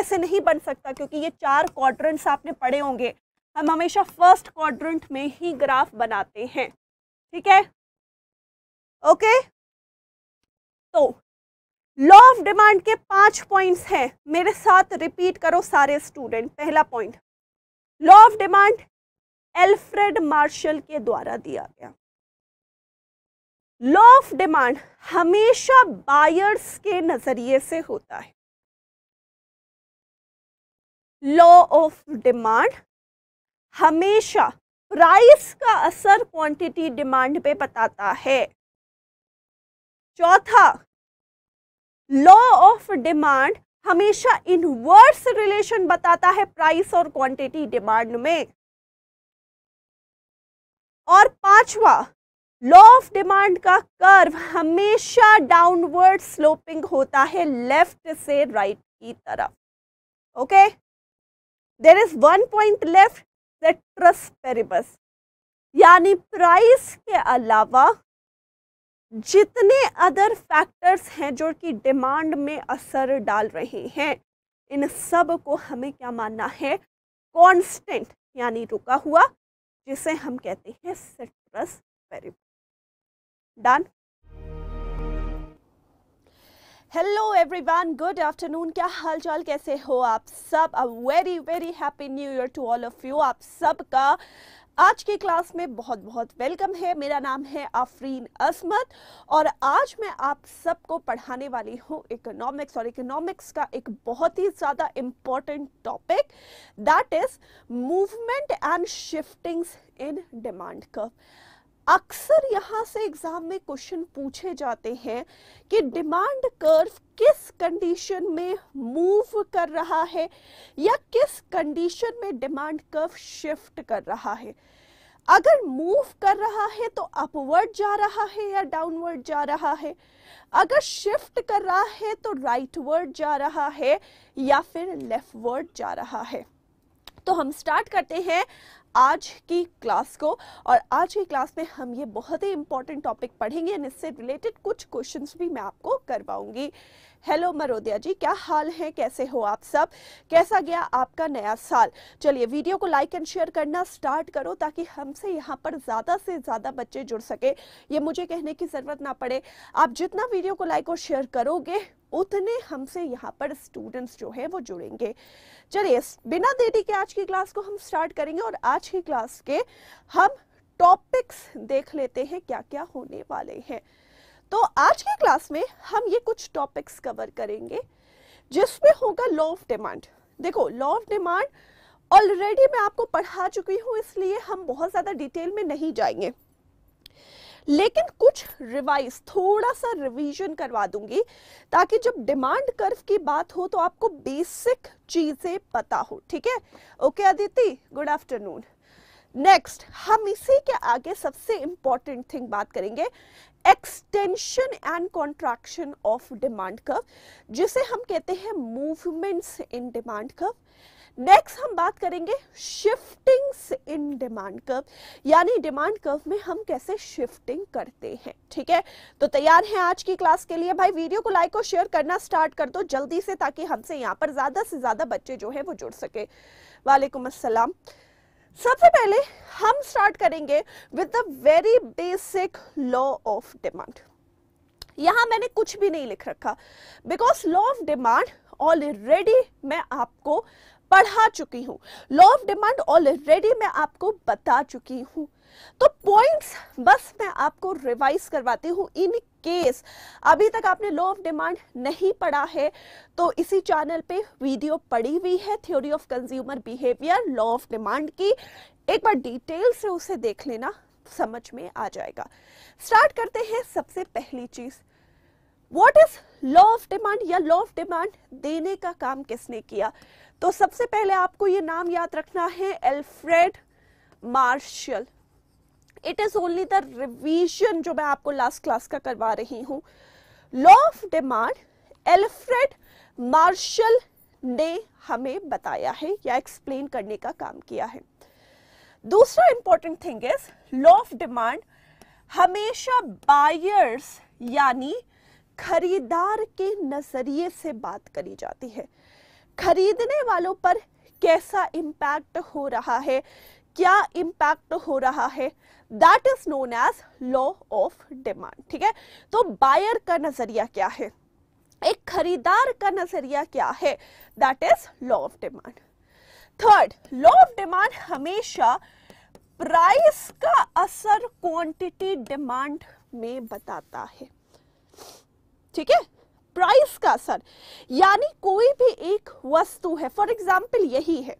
ऐसे नहीं बन सकता क्योंकि ये चार क्वाड्रेंट्स आपने पढ़े होंगे हम हमेशा फर्स्ट क्वाड्रेंट में ही ग्राफ बनाते हैं ठीक है ओके तो लॉ ऑफ डिमांड के पांच पॉइंट्स हैं मेरे साथ रिपीट करो सारे स्टूडेंट पहला point law of demand Alfred Marshall के द्वारा दिया गया लॉ ऑफ डिमांड हमेशा बायर्स के नजरिए से होता है लॉ ऑफ डिमांड हमेशा प्राइस का असर क्वांटिटी डिमांड पे बताता है चौथा लॉ ऑफ डिमांड हमेशा इनवर्स रिलेशन बताता है प्राइस और क्वांटिटी डिमांड में और पांचवा लॉ ऑफ डिमांड का कर्व हमेशा डाउनवर्ड स्लोपिंग होता है लेफ्ट से राइट की तरफ okay there is one point left ceteris paribus यानी प्राइस के अलावा जितने अदर फैक्टर्स हैं जो कि डिमांड में असर डाल रहे हैं इन सब को हमें क्या मानना है कांस्टेंट यानी रुका हुआ जिसे हम कहते हैं ceteris variable done hello everyone good afternoon क्या हालचाल कैसे हो आप सब a very very happy new year to all of you आप सबका आज की क्लास में बहुत बहुत वेलकम है मेरा नाम है आफरीन असमत और आज मैं आप सबको पढ़ाने वाली हूँ इकोनॉमिक्स और इकोनॉमिक्स का एक बहुत ही ज़्यादा important topic that is movement and shiftings in demand curve अक्सर यहाँ से एग्जाम में क्वेश्चन पूछे जाते हैं कि डिमांड कर्व किस कंडीशन में मूव कर रहा है या किस कंडीशन में डिमांड कर्व शिफ्ट कर रहा है अगर मूव कर रहा है तो अपवर्ड जा रहा है या डाउनवर्ड जा रहा है अगर शिफ्ट कर रहा है तो राइटवर्ड जा रहा है या फिर लेफ्टवर्ड जा रहा है तो हम स्टार्ट करते हैं आज की क्लास को और आज की क्लास में हम ये बहुत ही इंपॉर्टेंट टॉपिक पढ़ेंगे और इससे रिलेटेड कुछ क्वेश्चंस भी मैं आपको करवाऊंगी हेलो मरोदिया जी क्या हाल है कैसे हो आप सब कैसा गया आपका नया साल चलिए वीडियो को लाइक एंड शेयर करना स्टार्ट करो ताकि हमसे यहाँ पर ज़्यादा से ज़्यादा बच्चे जुड़ सके ये मुझे कहने की ज़रूरत ना पड़े आप जितना वीडियो को लाइक और शेयर करोगे उतने हमसे यहाँ पर स्टूडेंट्स जो है वो जुड़ेंगे चलिए बिना देरी के आज की क्लास को हम स्टार्ट करेंगे और आज की क्लास के हम टॉपिक्स देख लेते हैं क्या क्या होने वाले हैं तो आज के क्लास में हम ये कुछ टॉपिक्स कवर करेंगे जिसमें होगा लॉ ऑफ डिमांड देखो लॉ ऑफ डिमांड ऑलरेडी मैं आपको पढ़ा चुकी हूँ इसलिए हम बहुत ज़्यादा डिटेल में नहीं जाएंगे लेकिन कुछ रिवाइज थोड़ा सा रिवीजन करवा दूंगी ताकि जब डिमांड कर्व की बात हो तो आपको बेसिक चीज़ें पता हो ठीक है okay Aditi good afternoon next हम इसी के आगे सबसे इंपॉर्टेंट थिंग बात करेंगे extension and contraction of demand curve जिसे हम कहते हैं movements in demand curve next हम बात करेंगे शिफ्टिंग्स इन डिमांड कर्व यानी डिमांड कर्व में हम कैसे शिफ्टिंग करते हैं ठीक है तो तैयार हैं आज की क्लास के लिए भाई वीडियो को लाइक और शेयर करना स्टार्ट कर दो जल्दी से ताकि हमसे यहाँ पर ज़्यादा से ज़्यादा बच्चे जो है वो जुड़ सके वालेकुम असलम सबसे पहले हम स्टार्ट करेंगे with the very basic law of demand यहां मैंने कुछ भी नहीं लिख रखा because law of demand already मैं आपको पढ़ा चुकी हूं लॉ ऑफ डिमांड ऑलरेडी मैं आपको बता चुकी हूं तो पॉइंट्स बस मैं आपको रिवाइज करवाती हूँ इन केस अभी तक आपने लॉ ऑफ डिमांड नहीं पढ़ा है तो इसी चैनल पे वीडियो पड़ी हुई है theory of consumer behaviour law of demand की एक बार डिटेल से उसे देख लेना समझ में आ जाएगा स्टार्ट करते हैं सबसे पहली चीज़ what is law of demand या लॉ ऑफ डिमांड देने का काम किसने किया तो सबसे पहले आपको ये नाम याद रखना है Alfred Marshall it is only the revision जो मैं आपको लास्ट क्लास का करवा रही हूँ law of demand Alfred Marshall ने हमें बताया है या एक्सप्लेन करने का काम किया है दूसरा important thing is law of demand हमेशा बायर्स यानी खरीदार के नज़रिए से बात करी जाती है खरीदने वालों पर कैसा इम्पैक्ट हो रहा है क्या इम्पैक्ट हो रहा है that is known as law of demand ठीक है तो बायर का नजरिया क्या है एक खरीदार का नजरिया क्या है that is law of demand third law of demand हमेशा प्राइस का असर क्वांटिटी डिमांड में बताता है ठीक है प्राइस का असर यानी कोई भी एक वस्तु है फॉर एग्जाम्पल यही है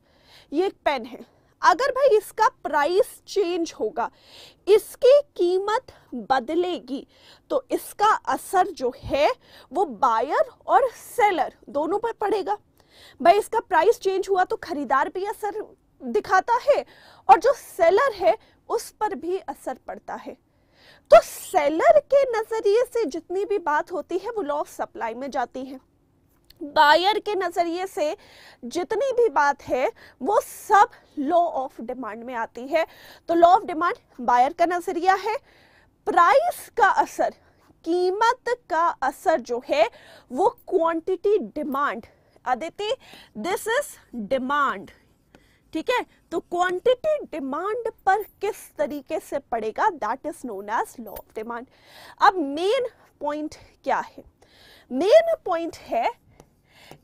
ये एक पेन है अगर भाई इसका प्राइस चेंज होगा इसकी कीमत बदलेगी तो इसका असर जो है वो बायर और सेलर दोनों पर पड़ेगा भाई इसका प्राइस चेंज हुआ तो खरीदार भी असर दिखाता है और जो सेलर है उस पर भी असर पड़ता है तो सेलर के नज़रिए से जितनी भी बात होती है वो लॉ ऑफ सप्लाई में जाती है बायर के नज़रिए से जितनी भी बात है वो सब लॉ ऑफ डिमांड में आती है तो लॉ ऑफ डिमांड बायर का नज़रिया है प्राइस का असर कीमत का असर जो है वो quantity demand Aditi this is demand ठीक है तो क्वांटिटी डिमांड पर किस तरीके से पड़ेगा that is known as law of demand अब मेन पॉइंट क्या है मेन पॉइंट है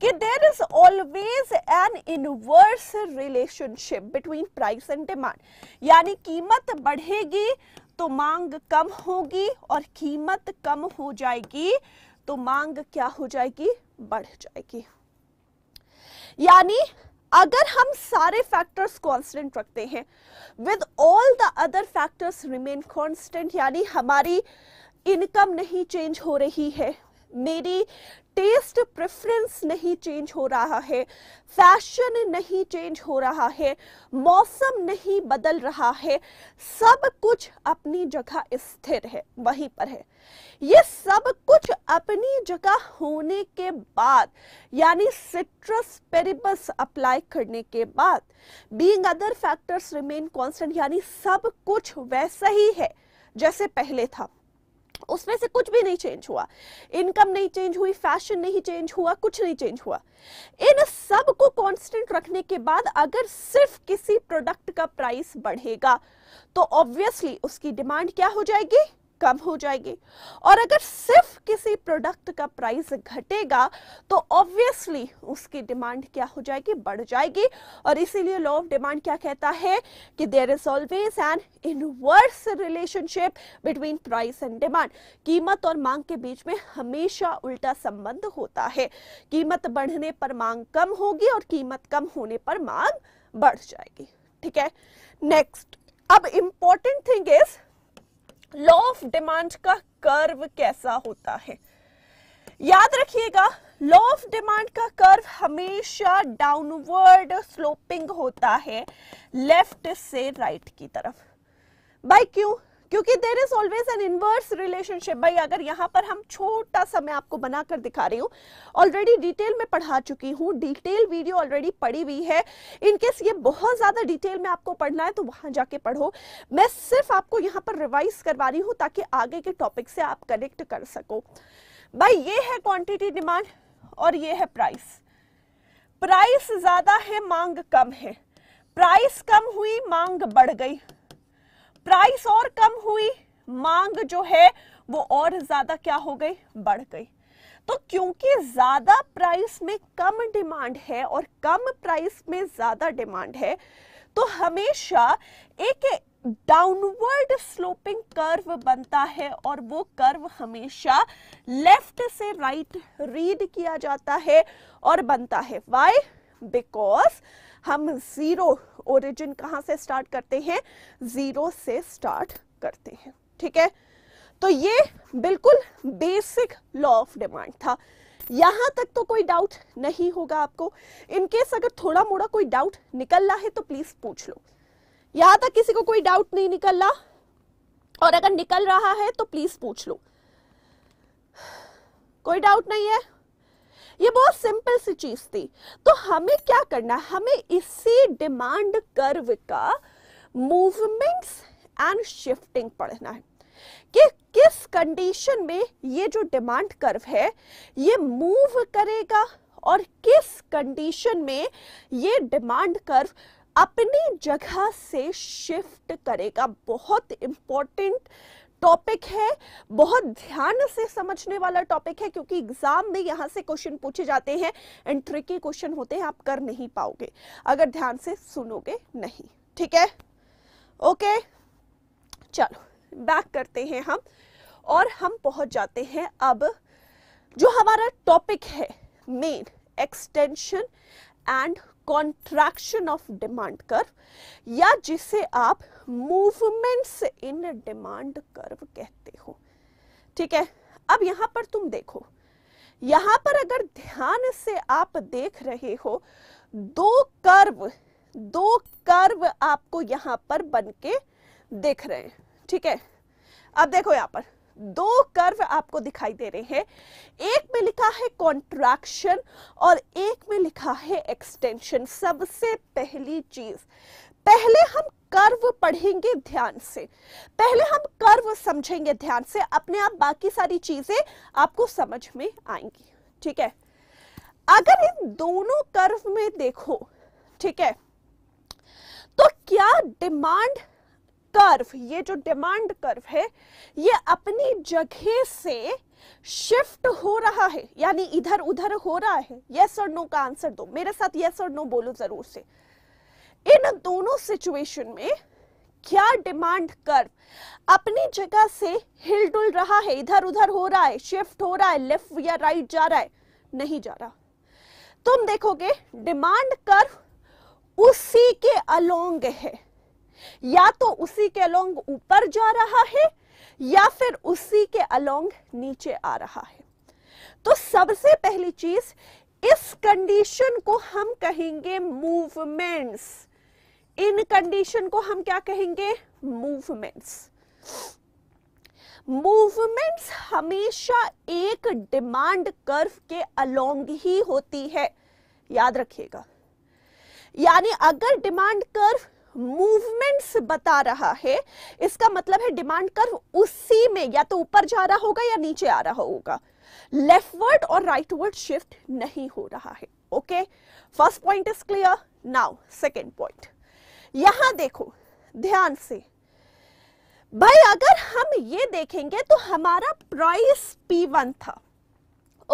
कि there is always an inverse relationship between price and demand यानी कीमत बढ़ेगी तो मांग कम होगी और कीमत कम हो जाएगी तो मांग क्या हो जाएगी बढ़ जाएगी यानी अगर हम सारे फैक्टर्स कांस्टेंट रखते हैं with all the other factors remain constant यानी हमारी इनकम नहीं चेंज हो रही है मेरी टेस्ट प्रेफरेंस नहीं चेंज हो रहा है फैशन नहीं चेंज हो रहा है मौसम नहीं बदल रहा है सब कुछ अपनी जगह स्थिर है वहीं पर है ये सब कुछ अपनी जगह होने के बाद यानी सिट्रस पेरिबस अप्लाई करने के बाद being other factors remain constant यानी सब कुछ वैसा ही है जैसे पहले था उसमें से कुछ भी नहीं चेंज हुआ इनकम नहीं चेंज हुई फैशन नहीं चेंज हुआ कुछ नहीं चेंज हुआ इन सब को कांस्टेंट रखने के बाद अगर सिर्फ किसी प्रोडक्ट का प्राइस बढ़ेगा तो ऑब्वियसली उसकी डिमांड क्या हो जाएगी कम हो जाएगी और अगर सिर्फ किसी प्रोडक्ट का प्राइस घटेगा तो ऑब्वियसली उसकी डिमांड क्या हो जाएगी बढ़ जाएगी और इसीलिए लॉ ऑफ डिमांड क्या कहता है कि there is always an inverse relationship between price and demand कीमत और मांग के बीच में हमेशा उल्टा संबंध होता है कीमत बढ़ने पर मांग कम होगी और कीमत कम होने पर मांग बढ़ जाएगी ठीक है नेक्स्ट अब important thing is law of demand का कर्व कैसा होता है याद रखिएगा लॉ ऑफ डिमांड का कर्व हमेशा डाउनवर्ड स्लोपिंग होता है लेफ्ट से राइट right की तरफ बाई क्यों क्योंकि there is always an inverse relationship भाई अगर यहाँ पर हम छोटा सा मैं आपको बनाकर दिखा रही हूँ ऑलरेडी डिटेल में पढ़ा चुकी हूँ डिटेल वीडियो ऑलरेडी पड़ी हुई है इनकेस ये बहुत ज़्यादा डिटेल में आपको पढ़ना है तो वहां जाके पढ़ो मैं सिर्फ आपको यहाँ पर रिवाइज करवा रही हूँ ताकि आगे के टॉपिक से आप कनेक्ट कर सको भाई ये है क्वांटिटी डिमांड और ये है प्राइस प्राइस ज़्यादा है मांग कम है प्राइस कम हुई मांग बढ़ गई प्राइस और कम हुई मांग जो है वो और ज्यादा क्या हो गई बढ़ गई तो क्योंकि ज्यादा प्राइस में कम डिमांड है और कम प्राइस में ज्यादा डिमांड है तो हमेशा एक डाउनवर्ड स्लोपिंग कर्व बनता है और वो कर्व हमेशा लेफ्ट से राइट right रीड किया जाता है और बनता है वाई बिकॉज हम ज़ीरो ओरिजिन कहां से स्टार्ट करते हैं ज़ीरो से स्टार्ट करते हैं ठीक है तो ये बिल्कुल बेसिक लॉ ऑफ डिमांड था यहां तक तो कोई डाउट नहीं होगा आपको इनकेस अगर थोड़ा मोड़ा कोई डाउट निकल रहा है तो प्लीज़ पूछ लो यहां तक किसी को कोई डाउट नहीं निकल रहा और अगर निकल रहा है तो प्लीज़ पूछ लो कोई डाउट नहीं है ये बहुत सिंपल सी चीज थी तो हमें क्या करना है हमें इसी डिमांड कर्व का मूवमेंट्स एंड शिफ्टिंग पढ़ना है कि किस कंडीशन में ये जो डिमांड कर्व है ये मूव करेगा और किस कंडीशन में ये डिमांड कर्व अपनी जगह से शिफ्ट करेगा बहुत इंपॉर्टेंट टॉपिक है बहुत ध्यान से समझने वाला टॉपिक है क्योंकि एग्जाम में यहां से क्वेश्चन पूछे जाते हैं एंड ट्रिकी क्वेश्चन होते हैं आप कर नहीं पाओगे अगर ध्यान से सुनोगे नहीं ठीक है ओके चलो बैक करते हैं हम और हम पहुंच जाते हैं अब जो हमारा टॉपिक है main extension and contraction of demand curve या जिसे आप मूवमेंट्स इन डिमांड कर्व कहते हो ठीक है अब यहां पर तुम देखो यहां पर अगर ध्यान से आप देख रहे हो दो कर्व दो कर्व आपको यहां पर बन के देख रहे हैं ठीक है अब देखो यहां पर दो कर्व आपको दिखाई दे रहे हैं एक में लिखा है कॉन्ट्रैक्शन और एक में लिखा है एक्सटेंशन सबसे पहली चीज पहले हम कर्व पढ़ेंगे ध्यान से पहले हम कर्व समझेंगे ध्यान से अपने आप बाकी सारी चीजें आपको समझ में आएंगी ठीक है अगर इन दोनों कर्व में देखो ठीक है तो क्या डिमांड कर्व ये जो डिमांड कर्व है ये अपनी जगह से शिफ्ट हो रहा है यानी इधर उधर हो रहा है यस और नो का आंसर दो मेरे साथ यस और नो बोलो जरूर से इन दोनों सिचुएशन में क्या डिमांड कर अपनी जगह से हिलडुल रहा है इधर उधर हो रहा है शिफ्ट हो रहा है लेफ्ट या राइट जा रहा है नहीं जा रहा तुम देखोगे डिमांड कर उसी के अलोंग है या तो उसी के अलोंग ऊपर जा रहा है या फिर उसी के अलोंग नीचे आ रहा है तो सबसे पहली चीज इस कंडीशन को हम कहेंगे मूवमेंट्स इन कंडीशन को हम क्या कहेंगे मूवमेंट्स मूवमेंट्स हमेशा एक डिमांड कर्व के अलोंग ही होती है याद रखिएगा यानी अगर डिमांड कर्व मूवमेंट्स बता रहा है इसका मतलब है डिमांड कर्व उसी में या तो ऊपर जा रहा होगा या नीचे आ रहा होगा लेफ्टवर्ड और राइटवर्ड शिफ्ट नहीं हो रहा है okay first point is clear now second point यहां देखो ध्यान से भाई अगर हम ये देखेंगे तो हमारा प्राइस P1 था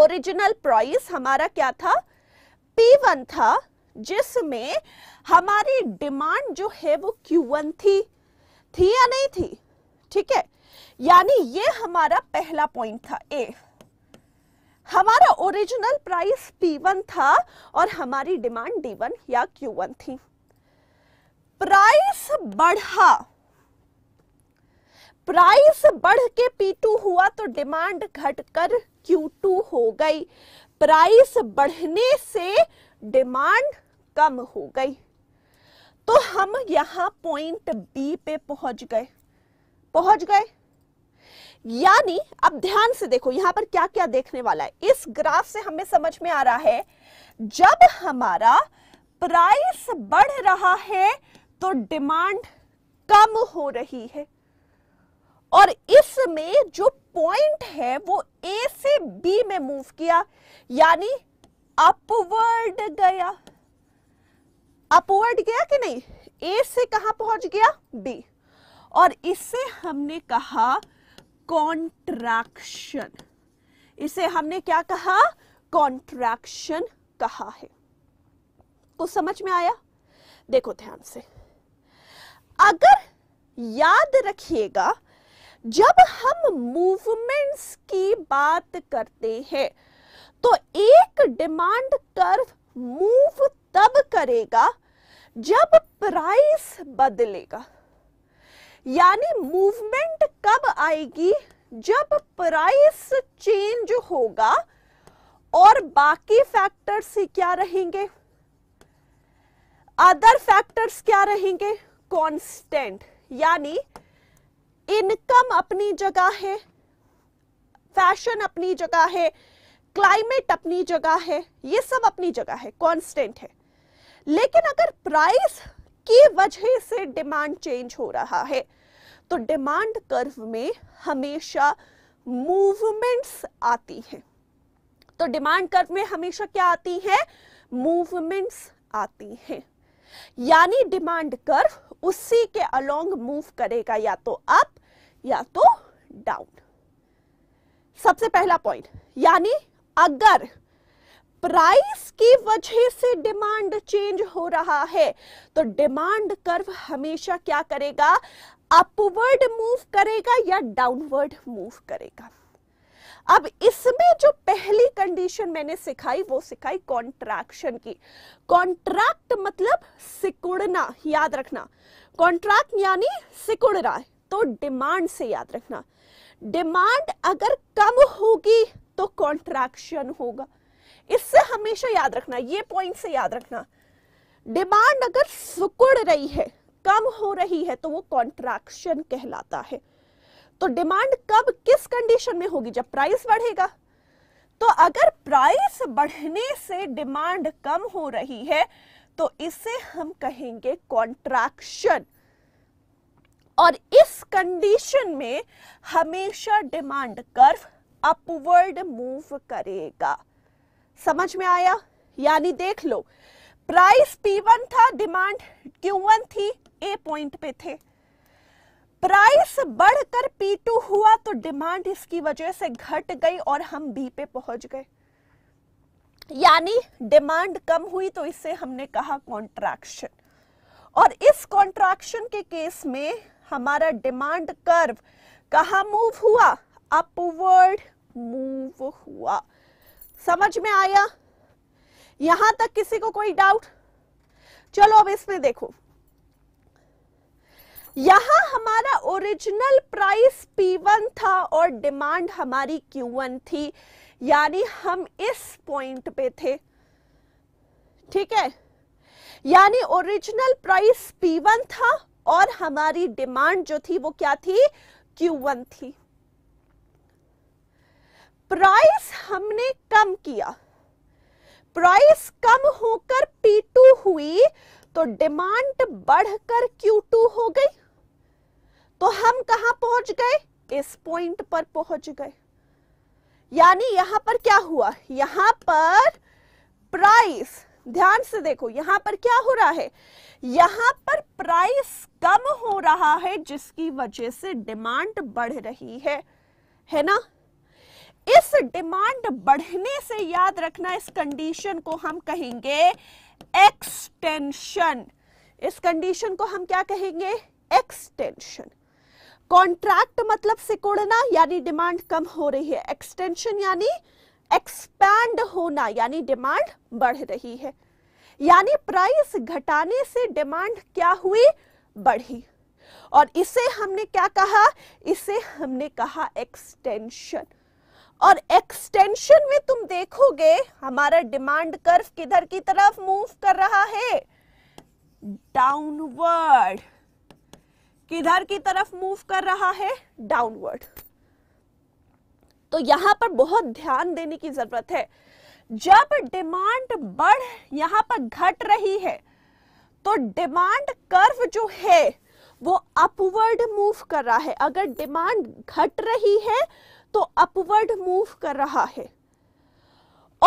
ओरिजिनल प्राइस हमारा क्या था P1 था जिसमें हमारी डिमांड जो है वो Q1 थी थी या नहीं थी ठीक है यानी ये हमारा पहला पॉइंट था ए हमारा ओरिजिनल प्राइस P1 था और हमारी डिमांड D1 या Q1 थी प्राइस बढ़ा प्राइस बढ़ के P2 हुआ तो डिमांड घटकर Q2 हो गई प्राइस बढ़ने से डिमांड कम हो गई तो हम यहां पॉइंट बी पे पहुंच गए पहुंच गए यानी अब ध्यान से देखो यहां पर क्या क्या देखने वाला है इस ग्राफ से हमें समझ में आ रहा है जब हमारा प्राइस बढ़ रहा है तो डिमांड कम हो रही है और इसमें जो पॉइंट है वो ए से बी में मूव किया यानी अपवर्ड गया अपवर्ड गया कि नहीं ए से कहा पहुंच गया बी और इसे हमने कहा कॉन्ट्रैक्शन इसे हमने क्या कहा कॉन्ट्रैक्शन कहा है कुछ समझ में आया देखो ध्यान से अगर याद रखिएगा जब हम मूवमेंट्स की बात करते हैं तो एक डिमांड कर्व मूव तब करेगा जब प्राइस बदलेगा यानी मूवमेंट कब आएगी जब प्राइस चेंज होगा और बाकी फैक्टर्स क्या रहेंगे अदर फैक्टर्स क्या रहेंगे कांस्टेंट यानी इनकम अपनी जगह है फैशन अपनी जगह है क्लाइमेट अपनी जगह है ये सब अपनी जगह है कांस्टेंट है लेकिन अगर प्राइस की वजह से डिमांड चेंज हो रहा है तो डिमांड कर्व में हमेशा मूवमेंट्स आती हैं तो डिमांड कर्व में हमेशा क्या आती है मूवमेंट्स आती हैं यानी डिमांड कर्व उसी के अलोंग मूव करेगा या तो अप या तो डाउन सबसे पहला पॉइंट यानी अगर प्राइस की वजह से डिमांड चेंज हो रहा है तो डिमांड कर्व हमेशा क्या करेगा अपवर्ड मूव करेगा या डाउनवर्ड मूव करेगा अब इसमें जो पहली कंडीशन मैंने सिखाई वो सिखाई कॉन्ट्रैक्शन की कॉन्ट्रैक्ट मतलब सिकुड़ना याद रखना कॉन्ट्रैक्ट यानी सिकुड़ रहा है तो डिमांड से याद रखना डिमांड अगर कम होगी तो कॉन्ट्रैक्शन होगा इससे हमेशा याद रखना ये पॉइंट से याद रखना डिमांड अगर सिकुड़ रही है कम हो रही है तो वो कॉन्ट्रैक्शन कहलाता है तो डिमांड कब किस कंडीशन में होगी जब प्राइस बढ़ेगा तो अगर प्राइस बढ़ने से डिमांड कम हो रही है तो इसे हम कहेंगे कॉन्ट्रैक्शन और इस कंडीशन में हमेशा डिमांड कर्व अपवर्ड मूव करेगा समझ में आया यानी देख लो प्राइस P1 था डिमांड Q1 थी ए पॉइंट पे थे प्राइस बढ़कर पीटू हुआ तो डिमांड इसकी वजह से घट गई और हम बी पे पहुंच गए यानी डिमांड कम हुई तो इसे हमने कहा कॉन्ट्रैक्शन और इस कॉन्ट्रैक्शन के केस में हमारा डिमांड कर्व कहा मूव हुआ अपवर्ड मूव हुआ समझ में आया यहां तक किसी को कोई डाउट चलो अब इसमें देखो यहां हमारा ओरिजिनल प्राइस P1 था और डिमांड हमारी Q1 थी यानी हम इस पॉइंट पे थे ठीक है यानी ओरिजिनल प्राइस P1 था और हमारी डिमांड जो थी वो क्या थी Q1 थी प्राइस हमने कम किया प्राइस कम होकर P2 हुई तो डिमांड बढ़कर Q2 हो गई तो हम कहा पहुंच गए इस पॉइंट पर पहुंच गए यानी यहां पर क्या हुआ यहां पर प्राइस ध्यान से देखो यहां पर क्या हो रहा है यहां पर प्राइस कम हो रहा है जिसकी वजह से डिमांड बढ़ रही है है ना इस डिमांड बढ़ने से याद रखना इस कंडीशन को हम कहेंगे एक्सटेंशन इस कंडीशन को हम क्या कहेंगे एक्सटेंशन कॉन्ट्रैक्ट मतलब सिकुड़ना यानी डिमांड कम हो रही है एक्सटेंशन यानी एक्सपैंड होना यानी डिमांड बढ़ रही है यानी प्राइस घटाने से डिमांड क्या हुई बढ़ी और इसे हमने क्या कहा इसे हमने कहा एक्सटेंशन और एक्सटेंशन में तुम देखोगे हमारा डिमांड कर्व किधर की तरफ मूव कर रहा है डाउनवर्ड किधर की तरफ मूव कर रहा है डाउनवर्ड तो यहां पर बहुत ध्यान देने की जरूरत है जब डिमांड बढ़ यहां पर घट रही है तो डिमांड कर्व जो है वो अपवर्ड मूव कर रहा है अगर डिमांड घट रही है तो अपवर्ड मूव कर रहा है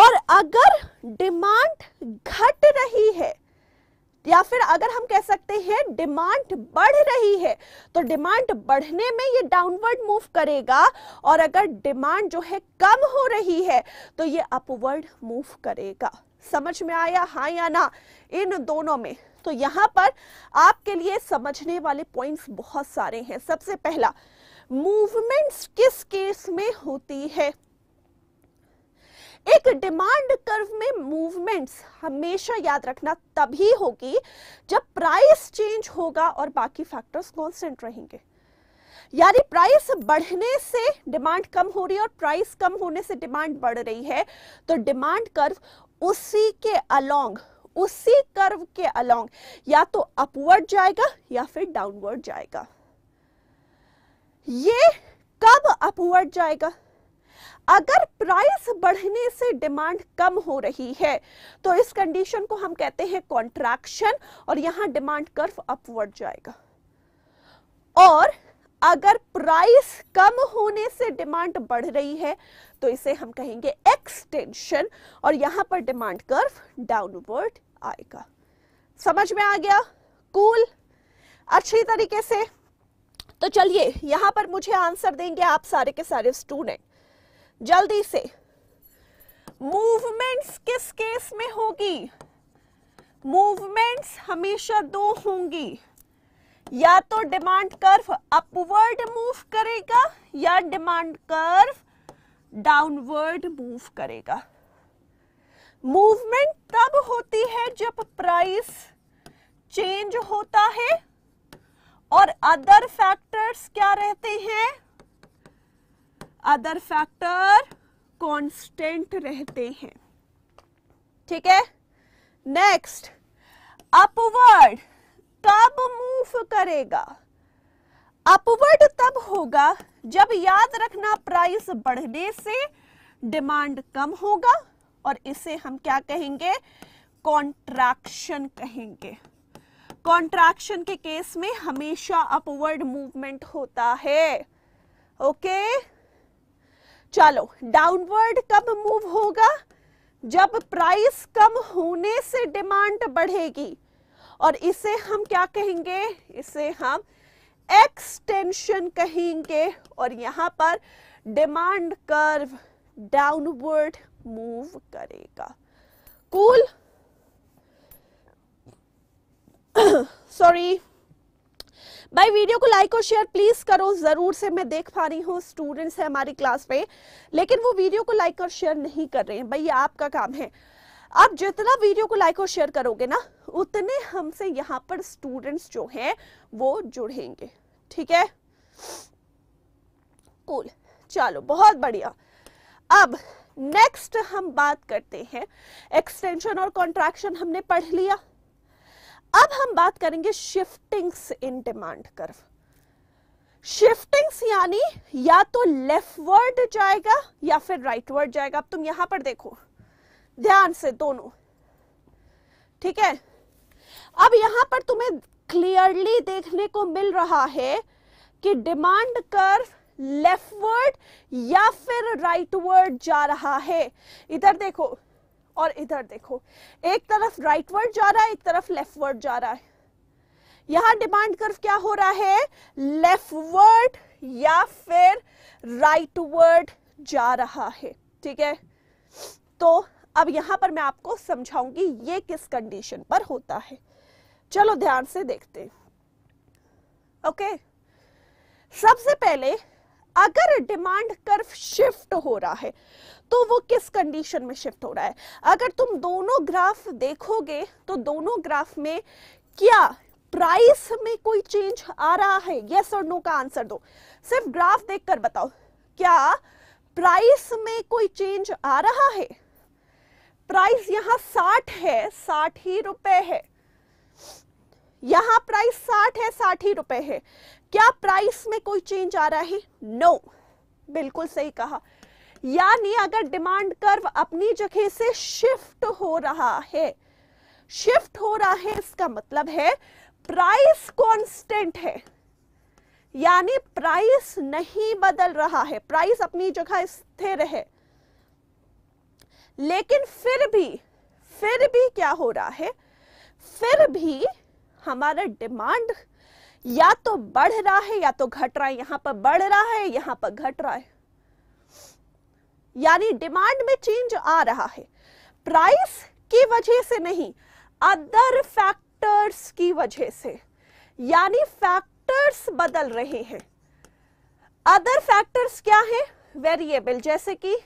और अगर डिमांड घट रही है या फिर अगर हम कह सकते हैं डिमांड बढ़ रही है तो डिमांड बढ़ने में ये डाउनवर्ड मूव करेगा और अगर डिमांड जो है कम हो रही है तो ये अपवर्ड मूव करेगा समझ में आया हाँ या ना इन दोनों में तो यहाँ पर आपके लिए समझने वाले पॉइंट्स बहुत सारे हैं सबसे पहला मूवमेंट्स किस केस में होती है एक डिमांड कर्व में मूवमेंट्स हमेशा याद रखना तभी होगी जब प्राइस चेंज होगा और बाकी फैक्टर्स कॉन्स्टेंट रहेंगे यानी प्राइस बढ़ने से डिमांड कम हो रही है और प्राइस कम होने से डिमांड बढ़ रही है तो डिमांड कर्व उसी के अलोंग उसी कर्व के अलोंग या तो अपवर्ड जाएगा या फिर डाउनवर्ड जाएगा ये कब अपवर्ड जाएगा अगर प्राइस बढ़ने से डिमांड कम हो रही है तो इस कंडीशन को हम कहते हैं कॉन्ट्रैक्शन और यहां डिमांड कर्फ अपवर्ड जाएगा और अगर प्राइस कम होने से डिमांड बढ़ रही है तो इसे हम कहेंगे एक्सटेंशन और यहां पर डिमांड कर्फ डाउनवर्ड आएगा समझ में आ गया कूल cool. अच्छी तरीके से तो चलिए यहां पर मुझे आंसर देंगे आप सारे के सारे स्टूडेंट जल्दी से मूवमेंट्स किस केस में होगी मूवमेंट्स हमेशा दो होंगी या तो डिमांड कर्व अपवर्ड मूव करेगा या डिमांड कर्व डाउनवर्ड मूव करेगा मूवमेंट तब होती है जब प्राइस चेंज होता है और अदर फैक्टर्स क्या रहते हैं अदर फैक्टर कांस्टेंट रहते हैं ठीक है नेक्स्ट अपवर्ड कब मूव करेगा अपवर्ड तब होगा जब याद रखना प्राइस बढ़ने से डिमांड कम होगा और इसे हम क्या कहेंगे कॉन्ट्रैक्शन कहेंगे कॉन्ट्रैक्शन के केस में हमेशा अपवर्ड मूवमेंट होता है ओके okay? चलो डाउनवर्ड कब मूव होगा जब प्राइस कम होने से डिमांड बढ़ेगी और इसे हम क्या कहेंगे इसे हम एक्सटेंशन कहेंगे और यहां पर डिमांड कर्व डाउनवर्ड मूव करेगा कूल सॉरी भाई वीडियो को लाइक और शेयर प्लीज करो जरूर से मैं देख पा रही हूँ स्टूडेंट्स है हमारी क्लास में लेकिन वो वीडियो को लाइक और शेयर नहीं कर रहे हैं भाई ये आपका काम है आप जितना वीडियो को लाइक और शेयर करोगे ना उतने हमसे यहाँ पर स्टूडेंट्स जो हैं वो जुड़ेंगे ठीक है कूल चलो बहुत बढ़िया अब नेक्स्ट हम बात करते हैं एक्सटेंशन और कॉन्ट्रैक्शन हमने पढ़ लिया अब हम बात करेंगे शिफ्टिंग्स इन डिमांड कर्व शिफ्टिंग्स यानी या तो लेफ्टवर्ड जाएगा या फिर राइटवर्ड right जाएगा अब तुम यहां पर देखो ध्यान से दोनों ठीक है अब यहां पर तुम्हें क्लियरली देखने को मिल रहा है कि डिमांड कर्व लेफ्टवर्ड या फिर राइटवर्ड right जा रहा है इधर देखो और इधर देखो एक तरफ राइट वर्ड जा रहा है एक तरफ लेफ्ट वर्ड जा रहा है यहां डिमांड कर्व क्या हो रहा है लेफ्ट वर्ड या फिर राइट वर्ड जा रहा है ठीक है तो अब यहां पर मैं आपको समझाऊंगी ये किस कंडीशन पर होता है चलो ध्यान से देखते ओके सबसे पहले अगर डिमांड कर्व शिफ्ट हो रहा है तो वो किस कंडीशन में शिफ्ट हो रहा है अगर तुम दोनों ग्राफ देखोगे तो दोनों ग्राफ में क्या प्राइस में कोई चेंज आ रहा है यस और नो का आंसर दो सिर्फ ग्राफ देखकर बताओ क्या प्राइस में कोई चेंज आ रहा है प्राइस यहाँ साठ है साठ ही रुपए है यहां प्राइस साठ है साठ ही रुपए है क्या प्राइस में कोई चेंज आ रहा है नो no. बिल्कुल सही कहा यानी अगर डिमांड कर्व अपनी जगह से शिफ्ट हो रहा है शिफ्ट हो रहा है इसका मतलब है प्राइस कांस्टेंट है यानी प्राइस नहीं बदल रहा है प्राइस अपनी जगह स्थिर है लेकिन फिर भी फिर भी क्या हो रहा है फिर भी हमारा डिमांड या तो बढ़ रहा है या तो घट रहा है यहां पर बढ़ रहा है यहां पर घट रहा है यानी डिमांड में चेंज आ रहा है प्राइस की वजह से नहीं अदर फैक्टर्स की वजह से यानी फैक्टर्स बदल रहे हैं अदर फैक्टर्स क्या है वेरिएबल जैसे कि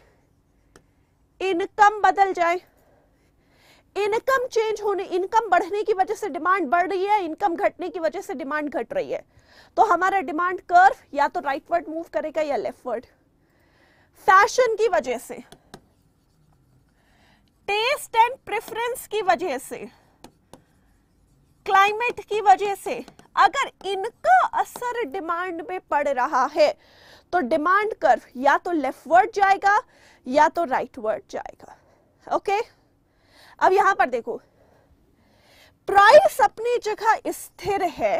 इनकम बदल जाए इनकम चेंज होने इनकम बढ़ने की वजह से डिमांड बढ़ रही है इनकम घटने की वजह से डिमांड घट रही है तो हमारा डिमांड कर्व या तो राइट वर्ड मूव करेगा या लेफ्ट वर्ड फैशन की वजह से टेस्ट एंड प्रेफरेंस की वजह से क्लाइमेट की वजह से अगर इनका असर डिमांड में पड़ रहा है तो डिमांड कर्व या तो लेफ्ट वर्ड जाएगा या तो राइट वर्ड जाएगा ओके okay? अब यहां पर देखो प्राइस अपनी जगह स्थिर है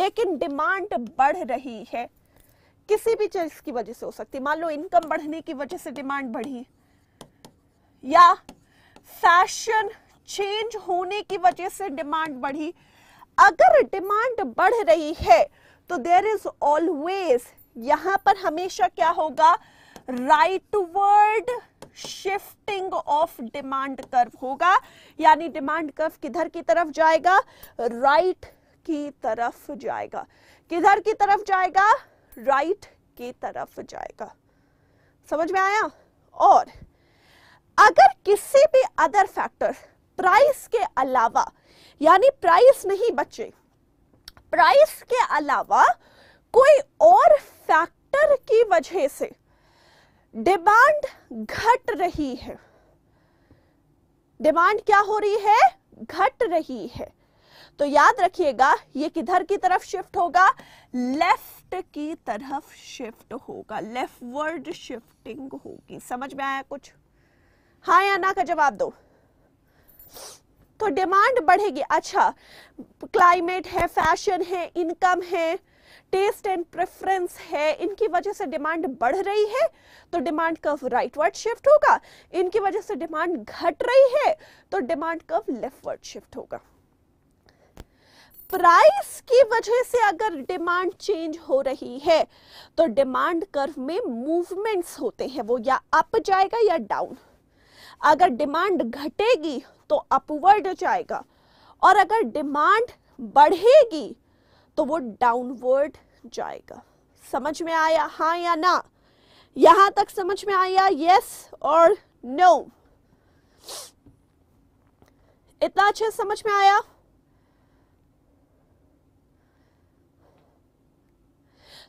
लेकिन डिमांड बढ़ रही है किसी भी चीज की वजह से हो सकती है मान लो इनकम बढ़ने की वजह से डिमांड बढ़ी या फैशन चेंज होने की वजह से डिमांड बढ़ी अगर डिमांड बढ़ रही है तो देर इज ऑलवेज यहां पर हमेशा क्या होगा rightward shifting of demand curve होगा यानी डिमांड कर्व किधर की तरफ जाएगा राइट की तरफ जाएगा किधर की तरफ जाएगा राइट की तरफ जाएगा समझ में आया और अगर किसी भी अदर फैक्टर प्राइस के अलावा यानी प्राइस नहीं बचे प्राइस के अलावा कोई और फैक्टर की वजह से डिमांड घट रही है डिमांड क्या हो रही है घट रही है तो याद रखिएगा ये किधर की तरफ शिफ्ट होगा लेफ्ट की तरफ शिफ्ट होगा लेफ्टवर्ड शिफ्टिंग होगी समझ में आया कुछ हाँ या ना का जवाब दो तो डिमांड बढ़ेगी अच्छा क्लाइमेट है फैशन है इनकम है टेस्ट एंड प्रेफरेंस है इनकी वजह से डिमांड बढ़ रही है तो डिमांड कर्व राइटवर्ड शिफ्ट होगा इनकी वजह से डिमांड घट रही है तो डिमांड कर्व लेफ्टवर्ड शिफ्ट होगा प्राइस की वजह से अगर डिमांड चेंज हो रही है तो डिमांड कर्व में मूवमेंट्स होते हैं वो या अप जाएगा या डाउन अगर डिमांड घटेगी तो अपवर्ड जाएगा और अगर डिमांड बढ़ेगी तो वो डाउनवर्ड जाएगा समझ में आया हाँ या ना यहां तक समझ में आया यस और नो इतना अच्छे समझ में आया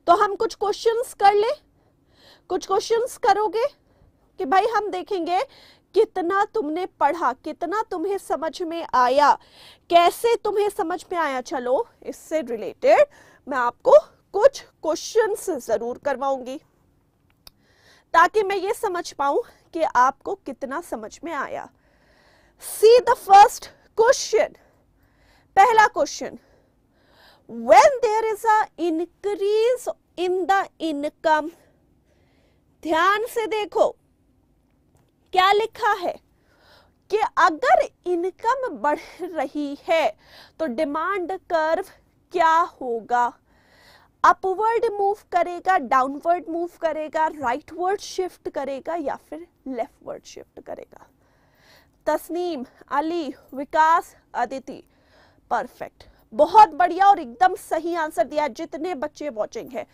तो हम कुछ क्वेश्चंस कर ले कुछ क्वेश्चंस करोगे कि भाई हम देखेंगे कितना तुमने पढ़ा कितना तुम्हें समझ में आया कैसे तुम्हें समझ में आया चलो इससे रिलेटेड मैं आपको कुछ क्वेश्चंस जरूर करवाऊंगी ताकि मैं ये समझ पाऊं कि आपको कितना समझ में आया सी द फर्स्ट क्वेश्चन पहला question when there is a increase in the income ध्यान से देखो क्या लिखा है कि अगर इनकम बढ़ रही है तो डिमांड कर्व क्या होगा अपवर्ड मूव करेगा डाउनवर्ड मूव करेगा राइटवर्ड शिफ्ट करेगा या फिर लेफ्टवर्ड शिफ्ट करेगा तस्नीम अली विकास अदिति परफेक्ट बहुत बढ़िया और एकदम सही आंसर दिया जितने बच्चे वॉचिंग है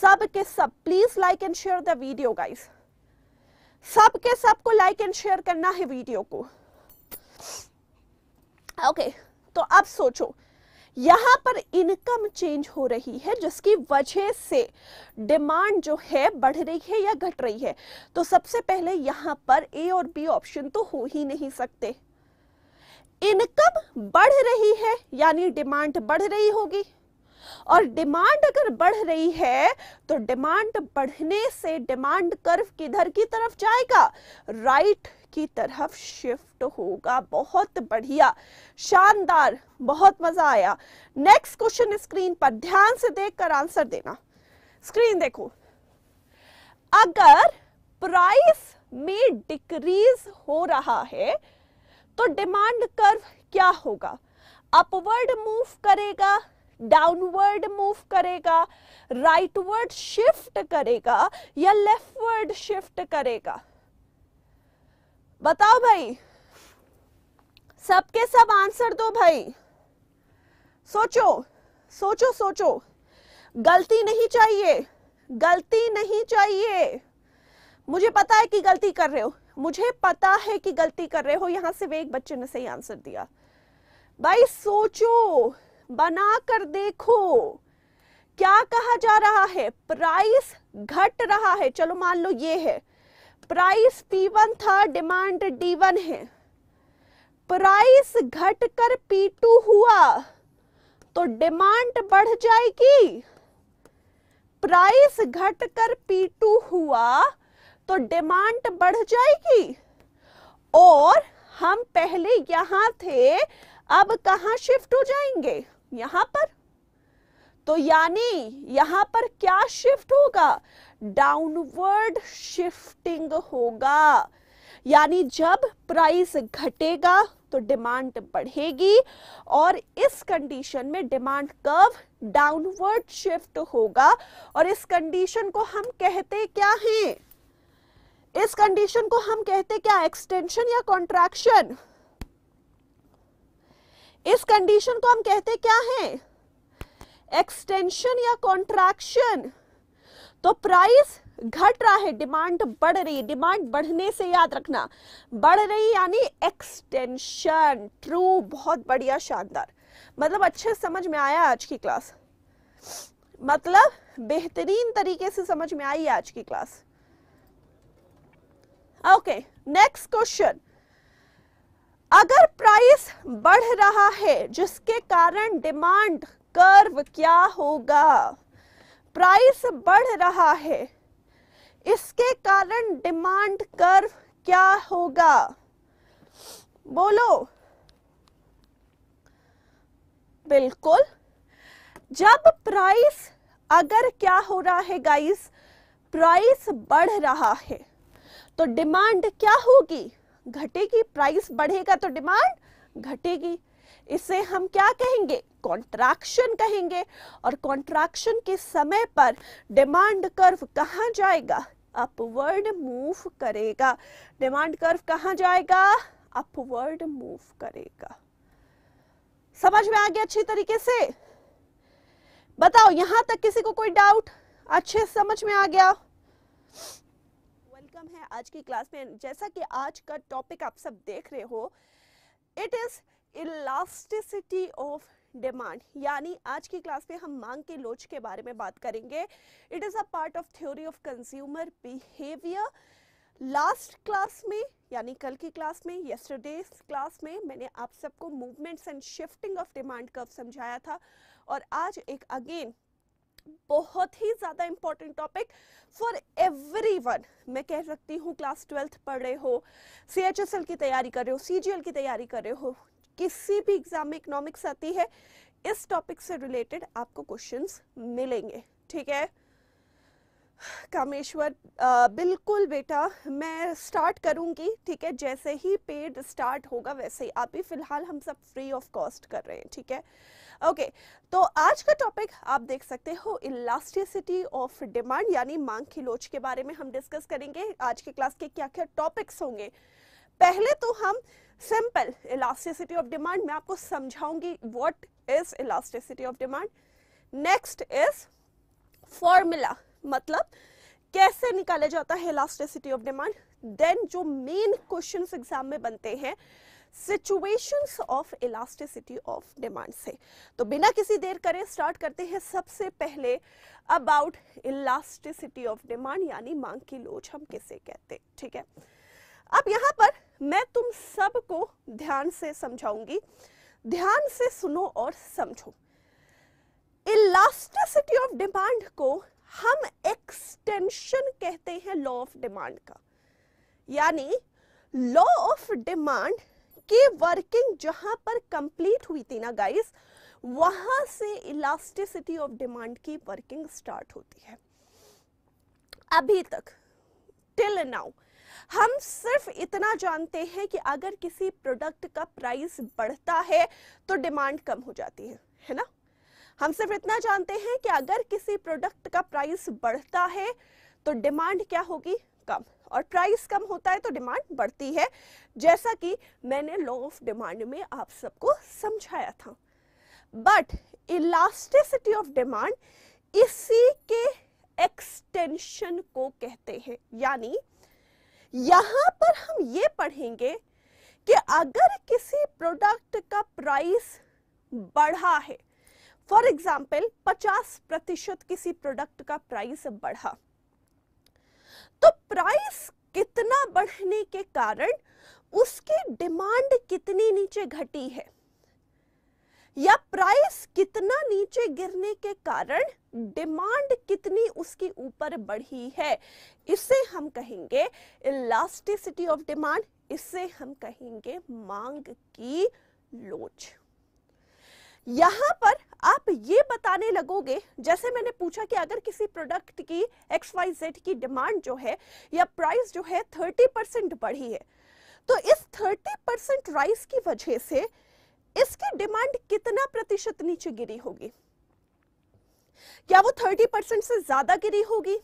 सब के सब please like and share the video guys सबके सबको लाइक एंड शेयर करना है वीडियो को ओके okay, तो अब सोचो यहां पर इनकम चेंज हो रही है जिसकी वजह से डिमांड जो है बढ़ रही है या घट रही है तो सबसे पहले यहां पर ए और बी ऑप्शन तो हो ही नहीं सकते इनकम बढ़ रही है यानी डिमांड बढ़ रही होगी और डिमांड अगर बढ़ रही है तो डिमांड बढ़ने से डिमांड कर्व किधर की तरफ जाएगा राइट की तरफ शिफ्ट होगा बहुत बढ़िया शानदार बहुत मजा आया नेक्स्ट क्वेश्चन स्क्रीन पर ध्यान से देखकर आंसर देना स्क्रीन देखो अगर प्राइस में डिक्रीज हो रहा है तो डिमांड कर्व क्या होगा अपवर्ड मूव करेगा डाउनवर्ड मूव करेगा राइटवर्ड शिफ्ट करेगा या लेफ्टवर्ड शिफ्ट करेगा बताओ भाई सबके सब आंसर दो भाई सोचो सोचो सोचो गलती नहीं चाहिए गलती नहीं चाहिए मुझे पता है कि गलती कर रहे हो मुझे पता है कि गलती कर रहे हो यहां से वे एक बच्चे ने सही आंसर दिया भाई सोचो बना कर देखो क्या कहा जा रहा है प्राइस घट रहा है चलो मान लो ये है प्राइस P1 था डिमांड D1 है प्राइस घटकर P2 हुआ तो डिमांड बढ़ जाएगी प्राइस घटकर P2 हुआ तो डिमांड बढ़ जाएगी और हम पहले यहां थे अब कहा शिफ्ट हो जाएंगे यहां पर तो यानी यहां पर क्या शिफ्ट होगा डाउनवर्ड शिफ्टिंग होगा यानी जब प्राइस घटेगा तो डिमांड बढ़ेगी और इस कंडीशन में डिमांड कर्व डाउनवर्ड शिफ्ट होगा और इस कंडीशन को हम कहते क्या हैं इस कंडीशन को हम कहते क्या एक्सटेंशन या कॉन्ट्रैक्शन इस कंडीशन को हम कहते क्या है एक्सटेंशन या कॉन्ट्रैक्शन तो प्राइस घट रहा है डिमांड बढ़ रही है डिमांड बढ़ने से याद रखना बढ़ रही यानी एक्सटेंशन ट्रू बहुत बढ़िया शानदार मतलब अच्छे समझ में आया आज की क्लास मतलब बेहतरीन तरीके से समझ में आई आज की क्लास ओके नेक्स्ट क्वेश्चन अगर प्राइस बढ़ रहा है जिसके कारण डिमांड कर्व क्या होगा प्राइस बढ़ रहा है इसके कारण डिमांड कर्व क्या होगा बोलो बिल्कुल जब प्राइस अगर क्या हो रहा है गाइस प्राइस बढ़ रहा है तो डिमांड क्या होगी घटेगी प्राइस बढ़ेगा तो डिमांड घटेगी इसे हम क्या कहेंगे कॉन्ट्रैक्शन कहेंगे और कॉन्ट्रैक्शन के समय पर डिमांड कर्व कहा जाएगा अपवर्ड मूव करेगा डिमांड कर्व कहा जाएगा अपवर्ड मूव करेगा समझ में आ गया अच्छी तरीके से बताओ यहां तक किसी को कोई डाउट अच्छे समझ में आ गया वेलकम है आज की क्लास में जैसा कि आज का टॉपिक आप सब देख रहे हो it is elasticity of demand यानी आज की क्लास में हम मांग के लोच के बारे में बात करेंगे it is a part of theory of consumer behaviour last class में यानी कल की क्लास में यस्टरडे क्लास में मैंने आप सबको movements and shifting of demand curve समझाया था और आज एक अगेन बहुत ही ज़्यादा important topic for everyone मैं कह सकती हूँ क्लास ट्वेल्थ पढ़ रहे हो सी एच एस एल की तैयारी कर रहे हो सी जी एल की तैयारी कर रहे हो किसी भी एग्जाम में इकोनॉमिक्स आती है इस टॉपिक से रिलेटेड आपको क्वेश्चंस मिलेंगे ठीक है कामेश्वर आ, बिल्कुल बेटा मैं स्टार्ट करूंगी ठीक है जैसे ही पेड स्टार्ट होगा वैसे ही आप भी फिलहाल हम सब फ्री ऑफ कॉस्ट कर रहे हैं ठीक है ओके तो आज का टॉपिक आप देख सकते हो इलास्टिसिटी ऑफ डिमांड यानी मांग की लोच के बारे में हम डिस्कस करेंगे आज के क्लास के क्या क्या टॉपिक्स होंगे पहले तो हम सिंपल इलास्टिसिटी ऑफ डिमांड मैं आपको समझाऊंगी what is elasticity of demand next is formula मतलब कैसे निकाला जाता है इलास्टिसिटी ऑफ डिमांड देन जो मेन क्वेश्चंस एग्जाम में बनते हैं situations of elasticity of demand से तो बिना किसी देर करे स्टार्ट करते हैं सबसे पहले अबाउट इलास्टिसिटी ऑफ डिमांड यानी मांग की लोच हम किसे कहते हैं ठीक है अब यहां पर मैं तुम सबको ध्यान से समझाऊंगी ध्यान से सुनो और समझो इलास्टिसिटी ऑफ डिमांड को हम एक्सटेंशन कहते हैं लॉ ऑफ डिमांड का यानी लॉ ऑफ डिमांड की वर्किंग जहां पर कंप्लीट हुई थी ना गाइस वहां से इलास्टिसिटी ऑफ डिमांड की वर्किंग स्टार्ट होती है अभी तक टिल नाउ हम सिर्फ इतना जानते हैं कि अगर किसी प्रोडक्ट का प्राइस बढ़ता है तो डिमांड कम हो जाती है है ना हम सिर्फ इतना जानते हैं कि अगर किसी प्रोडक्ट का प्राइस बढ़ता है तो डिमांड क्या होगी कम और प्राइस कम होता है तो डिमांड बढ़ती है जैसा कि मैंने लॉ ऑफ डिमांड में आप सबको समझाया था बट इलास्टिसिटी ऑफ डिमांड इसी के एक्सटेंशन को कहते हैं यानी यहां पर हम ये पढ़ेंगे कि अगर किसी प्रोडक्ट का प्राइस बढ़ा है फॉर एग्जाम्पल 50 प्रतिशत किसी प्रोडक्ट का प्राइस बढ़ा तो प्राइस कितना बढ़ने के कारण उसकी डिमांड कितनी नीचे घटी है या प्राइस कितना नीचे गिरने के कारण डिमांड कितनी उसकी ऊपर बढ़ी है इसे हम कहेंगे इलास्टिसिटी ऑफ डिमांड इसे हम कहेंगे मांग की लोच यहां पर आप ये बताने लगोगे जैसे मैंने पूछा कि अगर किसी प्रोडक्ट की एक्स वाई जेड की डिमांड जो है या प्राइस जो है थर्टी परसेंट बढ़ी है तो इस थर्टी परसेंट राइस की वजह से इसकी डिमांड कितना प्रतिशत नीचे गिरी होगी क्या वो थर्टी परसेंट से ज्यादा गिरी होगी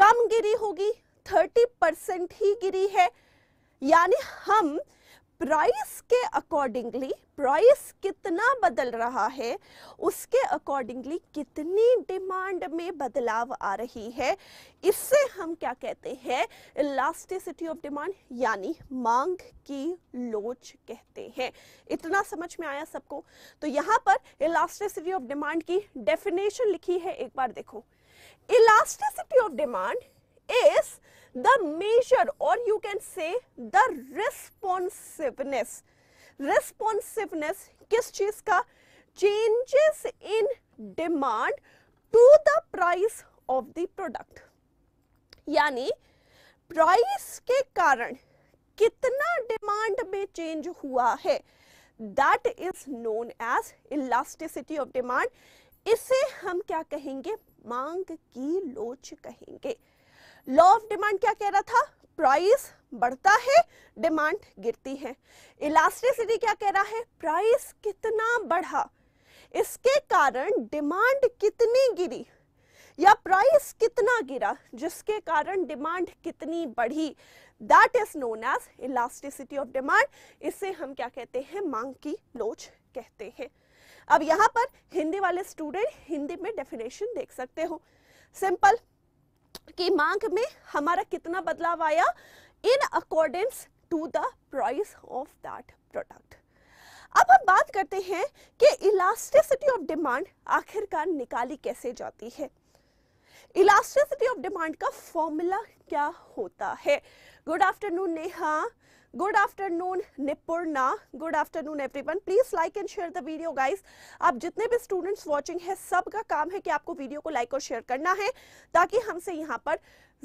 कम गिरी होगी थर्टी परसेंट ही गिरी है यानी हम प्राइस के अकॉर्डिंगली प्राइस कितना बदल रहा है उसके अकॉर्डिंगली कितनी डिमांड में बदलाव आ रही है इससे हम क्या कहते हैं इलास्टिसिटी ऑफ डिमांड यानी मांग की लोच कहते हैं इतना समझ में आया सबको तो यहां पर इलास्टिसिटी ऑफ डिमांड की डेफिनेशन लिखी है एक बार देखो elasticity of demand is the measure or you can say the responsiveness responsiveness किस चीज का changes in demand to the price of the product यानी प्राइस के कारण कितना डिमांड में चेंज हुआ है that is known as elasticity of demand इसे हम क्या कहेंगे मांग की लोच कहेंगे लॉ ऑफ डिमांड क्या कह रहा था प्राइस बढ़ता है डिमांड गिरती है इलास्टिसिटी क्या कह रहा है प्राइस कितना बढ़ा इसके कारण डिमांड कितनी गिरी या प्राइस कितना गिरा जिसके कारण डिमांड कितनी बढ़ी that is known as elasticity of demand इसे हम क्या कहते हैं मांग की लोच कहते हैं अब यहां पर हिंदी वाले स्टूडेंट हिंदी में डेफिनेशन देख सकते हो सिंपल कि मांग में हमारा कितना बदलाव आया in accordance to the price of that product अब हम बात करते हैं कि इलास्टिसिटी ऑफ डिमांड आखिरकार निकाली कैसे जाती है इलास्टिसिटी ऑफ डिमांड का फॉर्मूला क्या होता है good afternoon Neha good afternoon Nipurna good afternoon everyone please like and share the video guys आप जितने भी स्टूडेंट्स वाचिंग है सब का काम है कि आपको वीडियो को लाइक और शेयर करना है ताकि हमसे यहाँ पर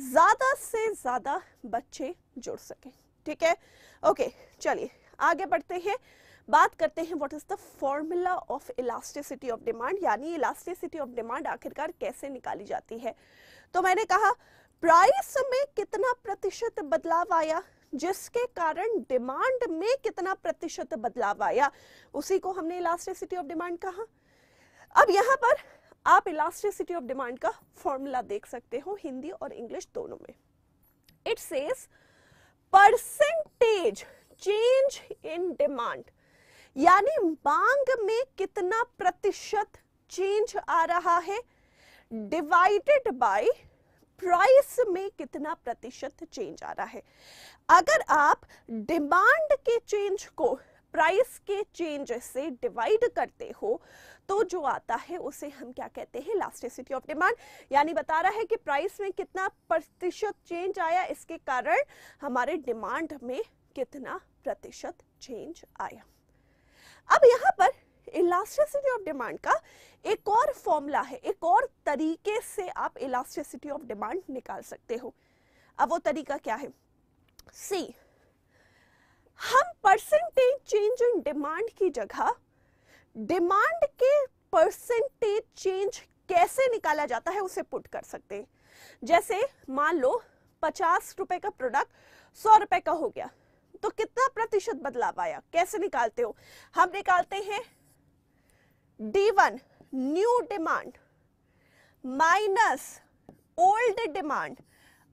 ज़्यादा से ज़्यादा बच्चे जुड़ सके ठीक है ओके चलिए आगे बढ़ते हैं बात करते हैं what is the formula of elasticity of demand यानी इलास्टिसिटी ऑफ डिमांड आखिरकार कैसे निकाली जाती है तो मैंने कहा प्राइस में कितना प्रतिशत बदलाव आया जिसके कारण डिमांड में कितना प्रतिशत बदलाव आया उसी को हमने इलास्ट्रिसिटी ऑफ डिमांड कहा अब यहां पर आप इलास्ट्रिसिटी ऑफ डिमांड का फॉर्मूला देख सकते हो हिंदी और इंग्लिश दोनों में it says percentage change in demand यानी मांग में कितना प्रतिशत चेंज आ रहा है डिवाइडेड बाई प्राइस में कितना प्रतिशत चेंज आ रहा है अगर आप डिमांड के चेंज को प्राइस के चेंज से डिवाइड करते हो तो जो आता है उसे हम क्या कहते हैं लास्टिसिटी ऑफ डिमांड यानी बता रहा है कि प्राइस में कितना प्रतिशत चेंज आया इसके कारण हमारे डिमांड में कितना प्रतिशत चेंज आया अब यहां पर इलास्टिसिटी ऑफ डिमांड का एक और फॉर्मूला है एक और तरीके से आप इलास्टिसिटी ऑफ डिमांड निकाल सकते हो अब वो तरीका क्या है सी हम परसेंटेज चेंज इन डिमांड की जगह डिमांड के परसेंटेज चेंज कैसे निकाला जाता है उसे पुट कर सकते हैं जैसे मान लो पचास रुपए का प्रोडक्ट सौ रुपए का हो गया तो कितना प्रतिशत बदलाव आया कैसे निकालते हो हम निकालते हैं D one new demand minus old demand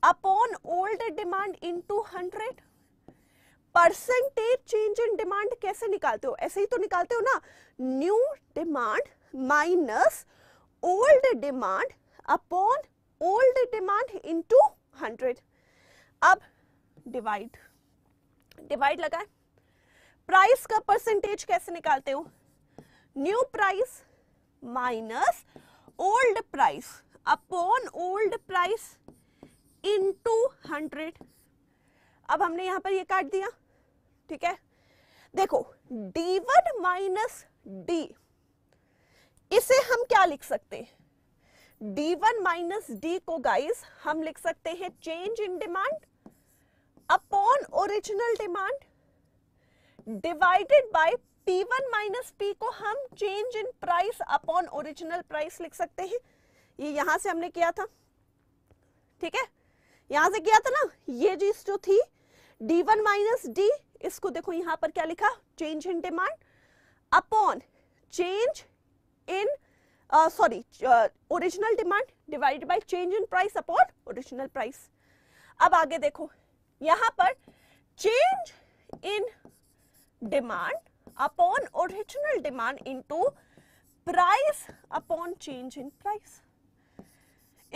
upon old demand into hundred percentage change in demand कैसे निकालते हो ऐसे ही तो निकालते हो ना new demand minus old demand upon old demand into hundred अब डिवाइड डिवाइड लगाए प्राइस का परसेंटेज कैसे निकालते हो new price minus old price upon old price into hundred अब हमने यहां पर ये काट दिया ठीक है देखो डी वन माइनस डी इसे हम क्या लिख सकते हैं डी वन माइनस डी को गाइस हम लिख सकते हैं change in demand upon original demand divided by P1 minus P को हम change in price upon original price लिख सकते हैं ये यहां से हमने किया था ठीक है यहां से किया था ना ये चीज जो थी D1 वन माइनस डी इसको देखो यहां पर क्या लिखा change in demand upon change in sorry original demand divide by change in price upon original price अब आगे देखो यहां पर change in demand upon original demand into price upon change in price.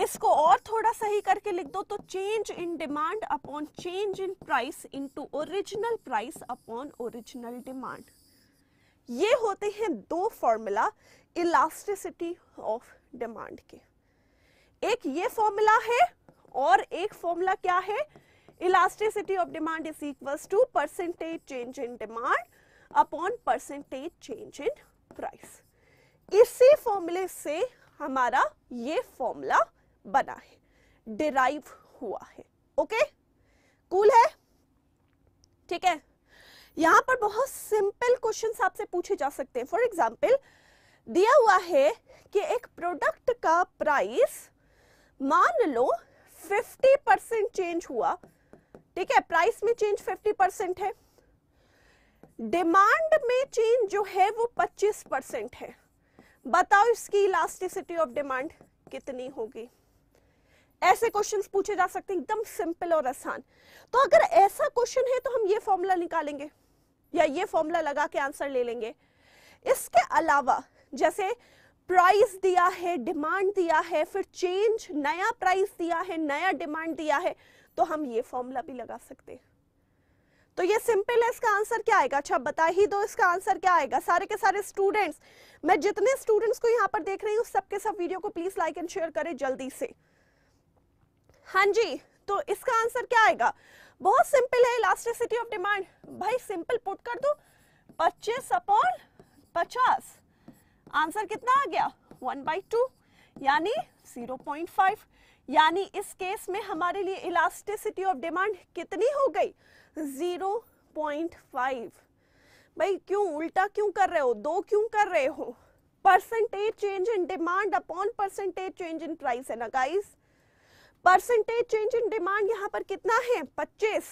इसको और थोड़ा सही करके लिख दो तो change in demand upon change in price into original price upon original demand ये होते हैं दो फॉर्मूला इलास्टिसिटी ऑफ डिमांड के एक ये फॉर्मूला है और एक फॉर्मूला क्या है elasticity of demand is equals to percentage change in demand upon percentage change in price इसी फॉर्मूले से हमारा ये फॉर्मूला बना है डिराइव हुआ है ओके कूल है ठीक है यहां पर बहुत सिंपल क्वेश्चन आपसे पूछे जा सकते हैं फॉर एग्जाम्पल दिया हुआ है कि एक प्रोडक्ट का प्राइस मान लो 50 परसेंट चेंज हुआ ठीक है प्राइस में चेंज 50 परसेंट है डिमांड में चेंज जो है वो 25 परसेंट है बताओ इसकी इलास्टिसिटी ऑफ डिमांड कितनी होगी ऐसे क्वेश्चंस पूछे जा सकते हैं एकदम सिंपल और आसान तो अगर ऐसा क्वेश्चन है तो हम ये फॉर्मूला निकालेंगे या ये फॉर्मूला लगा के आंसर ले लेंगे इसके अलावा जैसे प्राइस दिया है डिमांड दिया है फिर चेंज नया प्राइस दिया है नया डिमांड दिया है तो हम ये फॉर्मूला भी लगा सकते हैं तो ये सिंपल है इसका आंसर क्या आएगा अच्छा बता ही दो इसका आंसर क्या आएगा सारे के सारे स्टूडेंट्स मैं जितने स्टूडेंट्स को यहाँ पर देख रही हूँ सबके सब वीडियो को प्लीज लाइक एंड शेयर करें जल्दी से हाँ जी तो इसका आंसर क्या आएगा बहुत सिंपल है इलास्टिसिटी ऑफ डिमांड भाई सिंपल पुट कर दो पच्चीस अपॉन पचास आंसर कितना आ गया वन बाई टू यानी जीरो पॉइंट फाइव यानी इस केस में हमारे लिए इलास्टिसिटी ऑफ डिमांड कितनी हो गई जीरो पॉइंट फाइव भाई क्यों उल्टा क्यों कर रहे हो दो क्यों कर रहे हो percentage change in demand upon percentage change in price है ना guys percentage change in demand यहाँ पर कितना है पच्चीस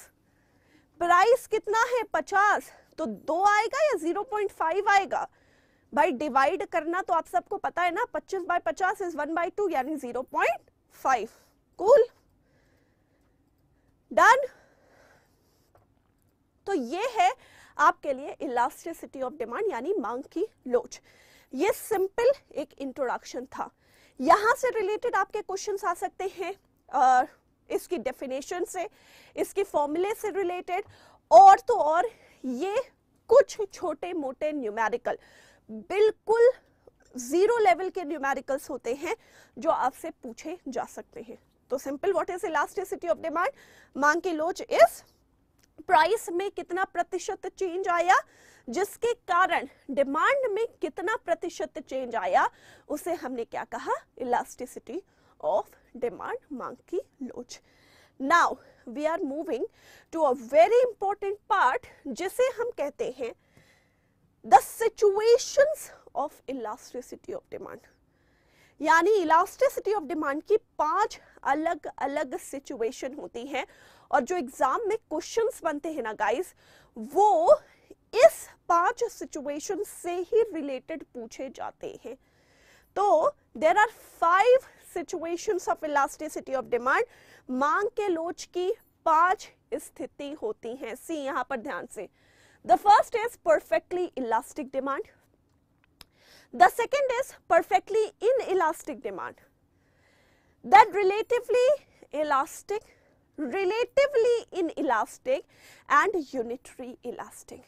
प्राइस कितना है पचास तो दो आएगा या जीरो पॉइंट फाइव आएगा भाई डिवाइड करना तो आप सबको पता है ना पच्चीस बाय पचास इज वन बाई टू यानी zero point five cool done तो ये है आपके लिए इलास्टिसिटी ऑफ डिमांड यानी मांग की लोच ये सिंपल एक इंट्रोडक्शन था यहां से रिलेटेड आपके क्वेश्चन आ सकते हैं और इसकी डेफिनेशन से इसके फॉर्मूले से रिलेटेड और तो और ये कुछ छोटे मोटे न्यूमेरिकल बिल्कुल जीरो लेवल के न्यूमेरिकल्स होते हैं जो आपसे पूछे जा सकते हैं तो simple what is elasticity of demand मांग की लोच इज प्राइस में कितना प्रतिशत चेंज आया जिसके कारण डिमांड में कितना प्रतिशत चेंज आया उसे हमने क्या कहा इलास्टिसिटी ऑफ डिमांड मांग की लोच now we are moving to a very important part जिसे हम कहते हैं the situations of elasticity of demand यानी इलास्टिसिटी ऑफ डिमांड की पांच अलग अलग सिचुएशन होती हैं और जो एग्जाम में क्वेश्चंस बनते हैं ना गाइस वो इस पांच सिचुएशन से ही रिलेटेड पूछे जाते हैं तो there are five situations of elasticity of demand मांग के लोच की पांच स्थिति होती हैं सी यहां पर ध्यान से the first is perfectly elastic demand the second is perfectly inelastic demand that relatively elastic relatively elastic and unitary elastic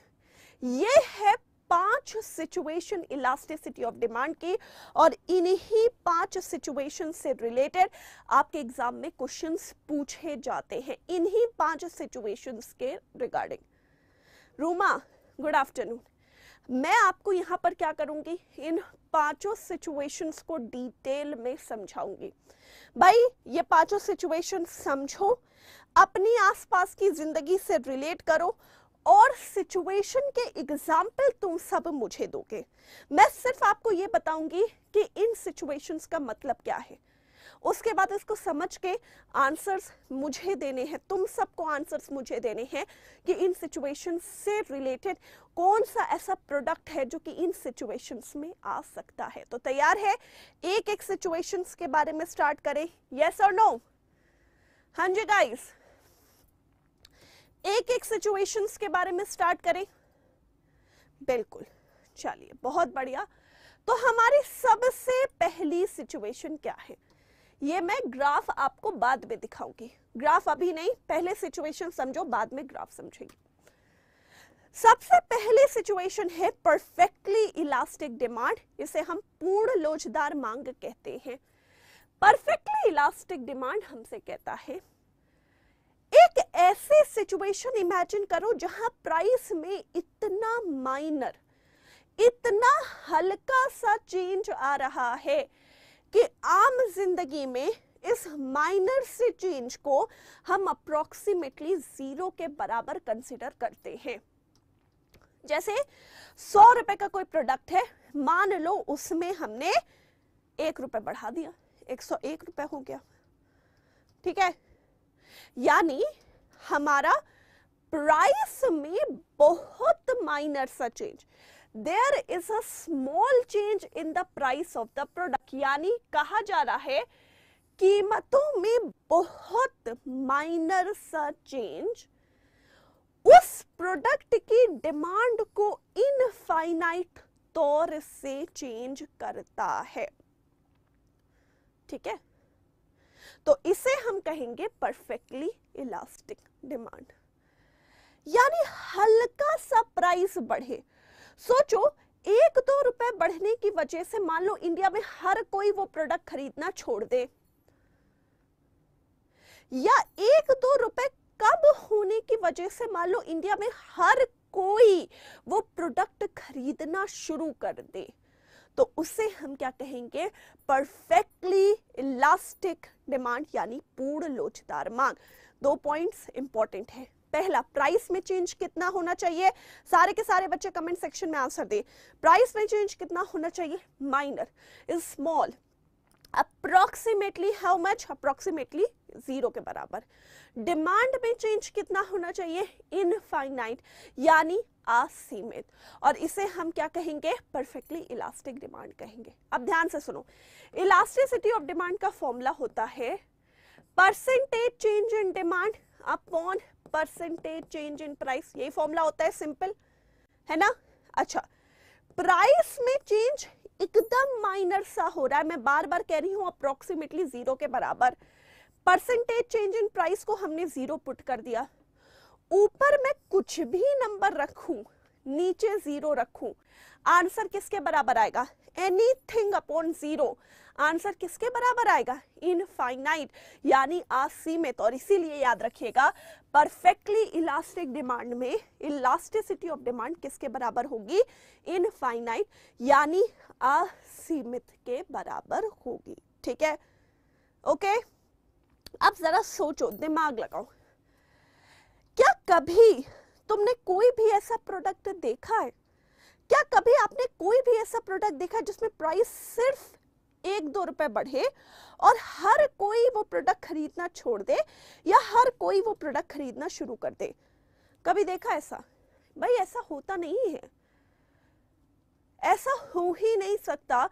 ये है पांच सिचुएशन इलास्टिसिटी ऑफ डिमांड की और इन्हीं पांच सिचुएशन से रिलेटेड आपके एग्जाम में क्वेश्चंस पूछे जाते हैं इन्हीं पांच सिचुएशंस के रिगार्डिंग रूमा गुड आफ्टरनून मैं आपको यहां पर क्या करूंगी इन पांचों सिचुएशंस को डिटेल में समझाऊंगी भाई ये पांचों सिचुएशन समझो अपनी आसपास की जिंदगी से रिलेट करो और सिचुएशन के एग्जाम्पल तुम सब मुझे दोगे मैं सिर्फ आपको ये बताऊंगी कि इन सिचुएशंस का मतलब क्या है उसके बाद इसको समझ के आंसर्स मुझे देने हैं तुम सबको आंसर्स मुझे देने हैं कि इन सिचुएशन से रिलेटेड कौन सा ऐसा प्रोडक्ट है जो कि इन सिचुएशंस में आ सकता है तो तैयार है एक एक सिचुएशंस के बारे में स्टार्ट करें यस और नो हां जी गाइस एक एक सिचुएशंस के बारे में स्टार्ट करें बिल्कुल चलिए बहुत बढ़िया तो हमारी सबसे पहली सिचुएशन क्या है ये मैं ग्राफ आपको बाद में दिखाऊंगी ग्राफ अभी नहीं पहले सिचुएशन समझो बाद में ग्राफ समझेंगे सबसे पहले सिचुएशन है परफेक्टली इलास्टिक डिमांड इसे हम पूर्ण लोचदार मांग कहते हैं परफेक्टली इलास्टिक डिमांड हमसे कहता है एक ऐसी सिचुएशन इमेजिन करो जहां प्राइस में इतना माइनर इतना हल्का सा चेंज आ रहा है कि आम जिंदगी में इस माइनर से चेंज को हम अप्रोक्सीमेटली जीरो के बराबर कंसिडर करते हैं जैसे सौ रुपए का कोई प्रोडक्ट है मान लो उसमें हमने एक रुपए बढ़ा दिया एक सौ एक रुपए हो गया ठीक है यानी हमारा प्राइस में बहुत माइनर सा change there is a small change in the price of the product यानी कहा जा रहा है कीमतों में बहुत माइनर सा चेंज उस प्रोडक्ट की डिमांड को इनफाइनाइट तौर से चेंज करता है ठीक है तो इसे हम कहेंगे परफेक्टली इलास्टिक डिमांड यानी हल्का सा प्राइस बढ़े सोचो एक दो रुपए बढ़ने की वजह से मान लो इंडिया में हर कोई वो प्रोडक्ट खरीदना छोड़ दे या एक दो रुपए कम होने की वजह से मान लो इंडिया में हर कोई वो प्रोडक्ट खरीदना शुरू कर दे तो उसे हम क्या कहेंगे परफेक्टली इलास्टिक डिमांड यानी पूर्ण लोचदार मांग दो पॉइंट्स इंपॉर्टेंट है पहला प्राइस में चेंज कितना होना चाहिए सारे के सारे बच्चे कमेंट सेक्शन में आंसर दें प्राइस में चेंज कितना होना चाहिए minor is small approximately how much approximately zero के बराबर डिमांड में चेंज कितना होना चाहिए इनफाइनाइट यानी असीमित और इसे हम क्या कहेंगे परफेक्टली इलास्टिक डिमांड कहेंगे अब ध्यान से सुनो इलास्टिसिटी ऑफ डिमांड का फॉर्मूला होता है percentage change in demand upon percentage change in price यही फॉर्मूला होता है सिंपल है ना अच्छा प्राइस में चेंज एकदम माइनर सा हो रहा है मैं बार बार कह रही हूं अप्रोक्सीमेटली जीरो के बराबर परसेंटेज चेंज इन प्राइस को हमने जीरो पुट कर दिया ऊपर मैं कुछ भी नंबर रखूं नीचे जीरो रखूं आंसर किसके बराबर आएगा anything upon zero answer किसके बराबर आएगा इनफाइनाइट यानी असीमित और इसीलिए याद रखिएगा परफेक्टली इलास्टिक डिमांड में इलास्टिसिटी ऑफ डिमांड किसके बराबर होगी इनफाइनाइट यानी असीमित के बराबर होगी ठीक है ओके अब जरा सोचो दिमाग लगाओ क्या कभी तुमने कोई भी ऐसा प्रोडक्ट देखा है क्या कभी आपने कोई भी ऐसा प्रोडक्ट देखा है जिसमें प्राइस सिर्फ एक दो रुपए बढ़े और हर कोई वो प्रोडक्ट खरीदना छोड़ दे या हर कोई वो प्रोडक्ट खरीदना शुरू कर दे कभी देखा ऐसा भाई ऐसा होता नहीं है ऐसा हो ही नहीं सकता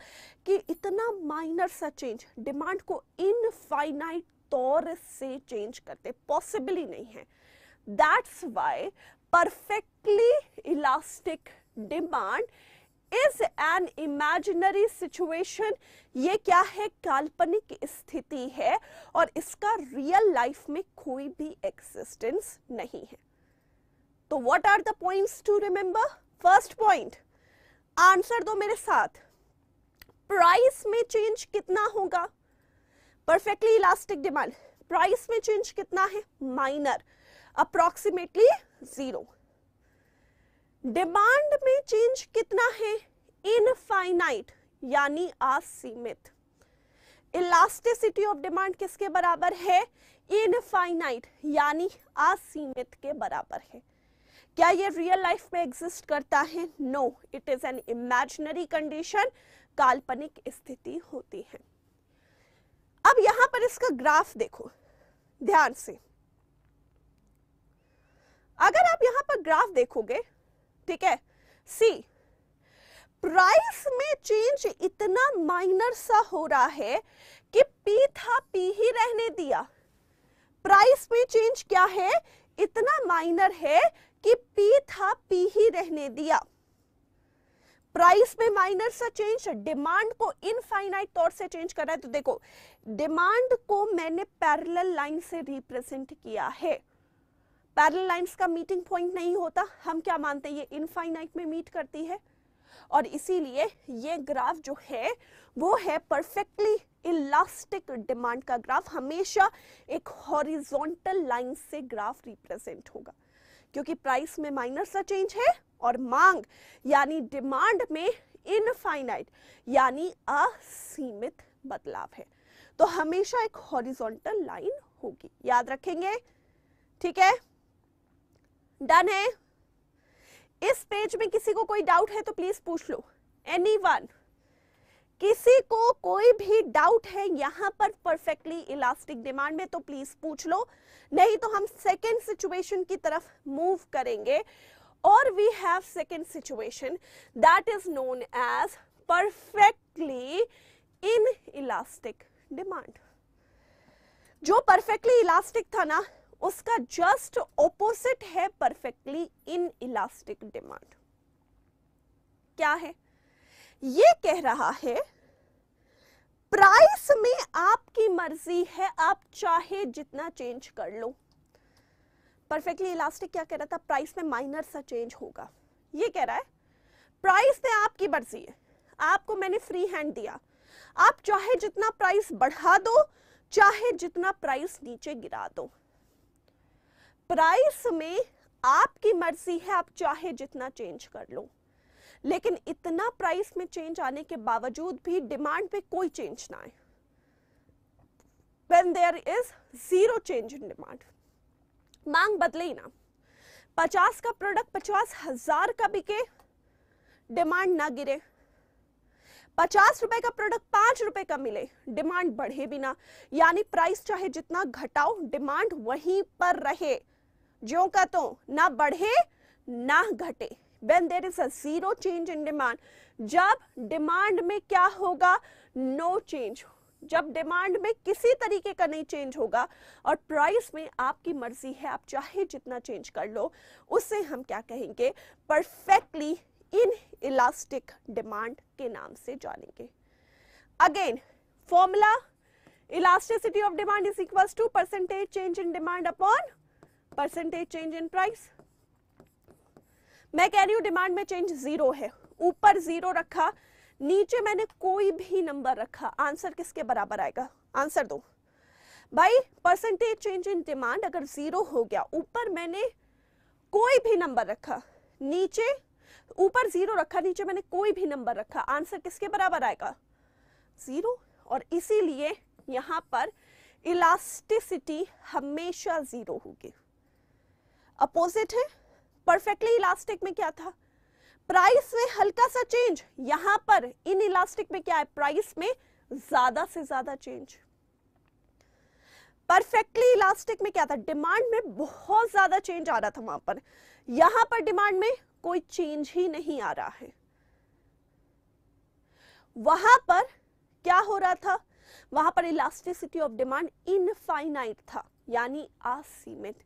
कि इतना माइनर सा चेंज डिमांड को इनफाइनाइट तौर से चेंज करते पॉसिबल ही नहीं है That's why perfectly elastic demand is an imaginary situation ये क्या है काल्पनिक स्थिति है और इसका रियल लाइफ में कोई भी एक्सिस्टेंस नहीं है तो what are the points to remember first point answer दो मेरे साथ प्राइस में चेंज कितना होगा परफेक्टली इलास्टिक डिमांड प्राइस में चेंज कितना है माइनर अप्रोक्सीमेटली जीरो डिमांड में चेंज कितना है इनफाइनाइट यानी असीमित इलास्टिसिटी ऑफ डिमांड किसके बराबर है इनफाइनाइट यानी असीमित के बराबर है क्या ये रियल लाइफ में एग्जिस्ट करता है no it is an imaginary condition काल्पनिक स्थिति होती है अब यहां पर इसका ग्राफ देखो ध्यान से अगर आप यहां पर ग्राफ देखोगे ठीक है सी प्राइस में चेंज इतना माइनर सा हो रहा है कि पी था पी ही रहने दिया प्राइस में चेंज क्या है इतना माइनर है कि पी था पी ही रहने दिया प्राइस में माइनर सा चेंज डिमांड को इनफाइनाइट तौर से चेंज कर रहा है तो देखो डिमांड को मैंने पैरेलल लाइन से रिप्रेजेंट किया है पैरल लाइन्स का मीटिंग पॉइंट नहीं होता हम क्या मानते हैं ये इनफाइनाइट में मीट करती है और इसीलिए ये ग्राफ जो है वो है परफेक्टली इलास्टिक डिमांड का ग्राफ हमेशा एक हॉरिजॉन्टल लाइन से ग्राफ रिप्रेजेंट होगा क्योंकि प्राइस में माइनर सा चेंज है और मांग यानी डिमांड में इनफाइनाइट यानी असीमित बदलाव है तो हमेशा एक हॉरिजॉन्टल लाइन होगी याद रखेंगे ठीक है डन है इस पेज में किसी को कोई डाउट है तो प्लीज पूछ लो एनी वन किसी को कोई भी डाउट है यहां पर परफेक्टली इलास्टिक डिमांड में तो प्लीज पूछ लो नहीं तो हम सेकेंड सिचुएशन की तरफ मूव करेंगे और we have second situation that is known as perfectly inelastic demand जो परफेक्टली इलास्टिक था ना उसका जस्ट ऑपोजिट है परफेक्टली इन इलास्टिक डिमांड क्या है ये कह रहा है प्राइस में आपकी मर्जी है आप चाहे जितना चेंज कर लो परफेक्टली इलास्टिक क्या कह रहा था प्राइस में माइनर सा चेंज होगा ये कह रहा है प्राइस में आपकी मर्जी है आपको मैंने फ्री हैंड दिया आप चाहे जितना प्राइस बढ़ा दो चाहे जितना प्राइस नीचे गिरा दो प्राइस में आपकी मर्जी है आप चाहे जितना चेंज कर लो लेकिन इतना प्राइस में चेंज आने के बावजूद भी डिमांड पे कोई चेंज ना आए when there is zero change in demand मांग बदले ही ना पचास का प्रोडक्ट पचास हजार का बिके डिमांड ना गिरे पचास रुपए का प्रोडक्ट पांच रुपए का मिले डिमांड बढ़े बिना यानी प्राइस चाहे जितना घटाओ डिमांड वहीं पर रहे ज्यो का तो ना बढ़े ना घटे when there is zero change in demand जब डिमांड में क्या होगा नो चेंज जब डिमांड में किसी तरीके का नहीं चेंज होगा और प्राइस में आपकी मर्जी है आप चाहे जितना चेंज कर लो उसे हम क्या कहेंगे परफेक्टली इन इलास्टिक डिमांड के नाम से जानेंगे again formula elasticity of demand is equal to percentage change in demand upon percentage change in price मैं कह रही हूं डिमांड में चेंज जीरो है ऊपर जीरो रखा नीचे मैंने कोई भी नंबर रखा आंसर किसके बराबर आएगा आंसर दो भाई परसेंटेज चेंज इन डिमांड अगर जीरो हो गया ऊपर मैंने कोई भी नंबर रखा नीचे ऊपर जीरो रखा नीचे मैंने कोई भी नंबर रखा आंसर किसके बराबर आएगा जीरो और इसीलिए यहां पर इलास्टिसिटी हमेशा जीरो होगी अपोजिट है परफेक्टली इलास्टिक में क्या था प्राइस में हल्का सा चेंज यहां पर इन इलास्टिक में क्या है प्राइस में ज्यादा से ज्यादा चेंज परफेक्टली इलास्टिक में क्या था डिमांड में बहुत ज्यादा चेंज आ रहा था वहां पर यहां पर डिमांड में कोई चेंज ही नहीं आ रहा है वहां पर क्या हो रहा था वहां पर इलास्टिसिटी ऑफ डिमांड इनफाइनाइट था यानी असीमित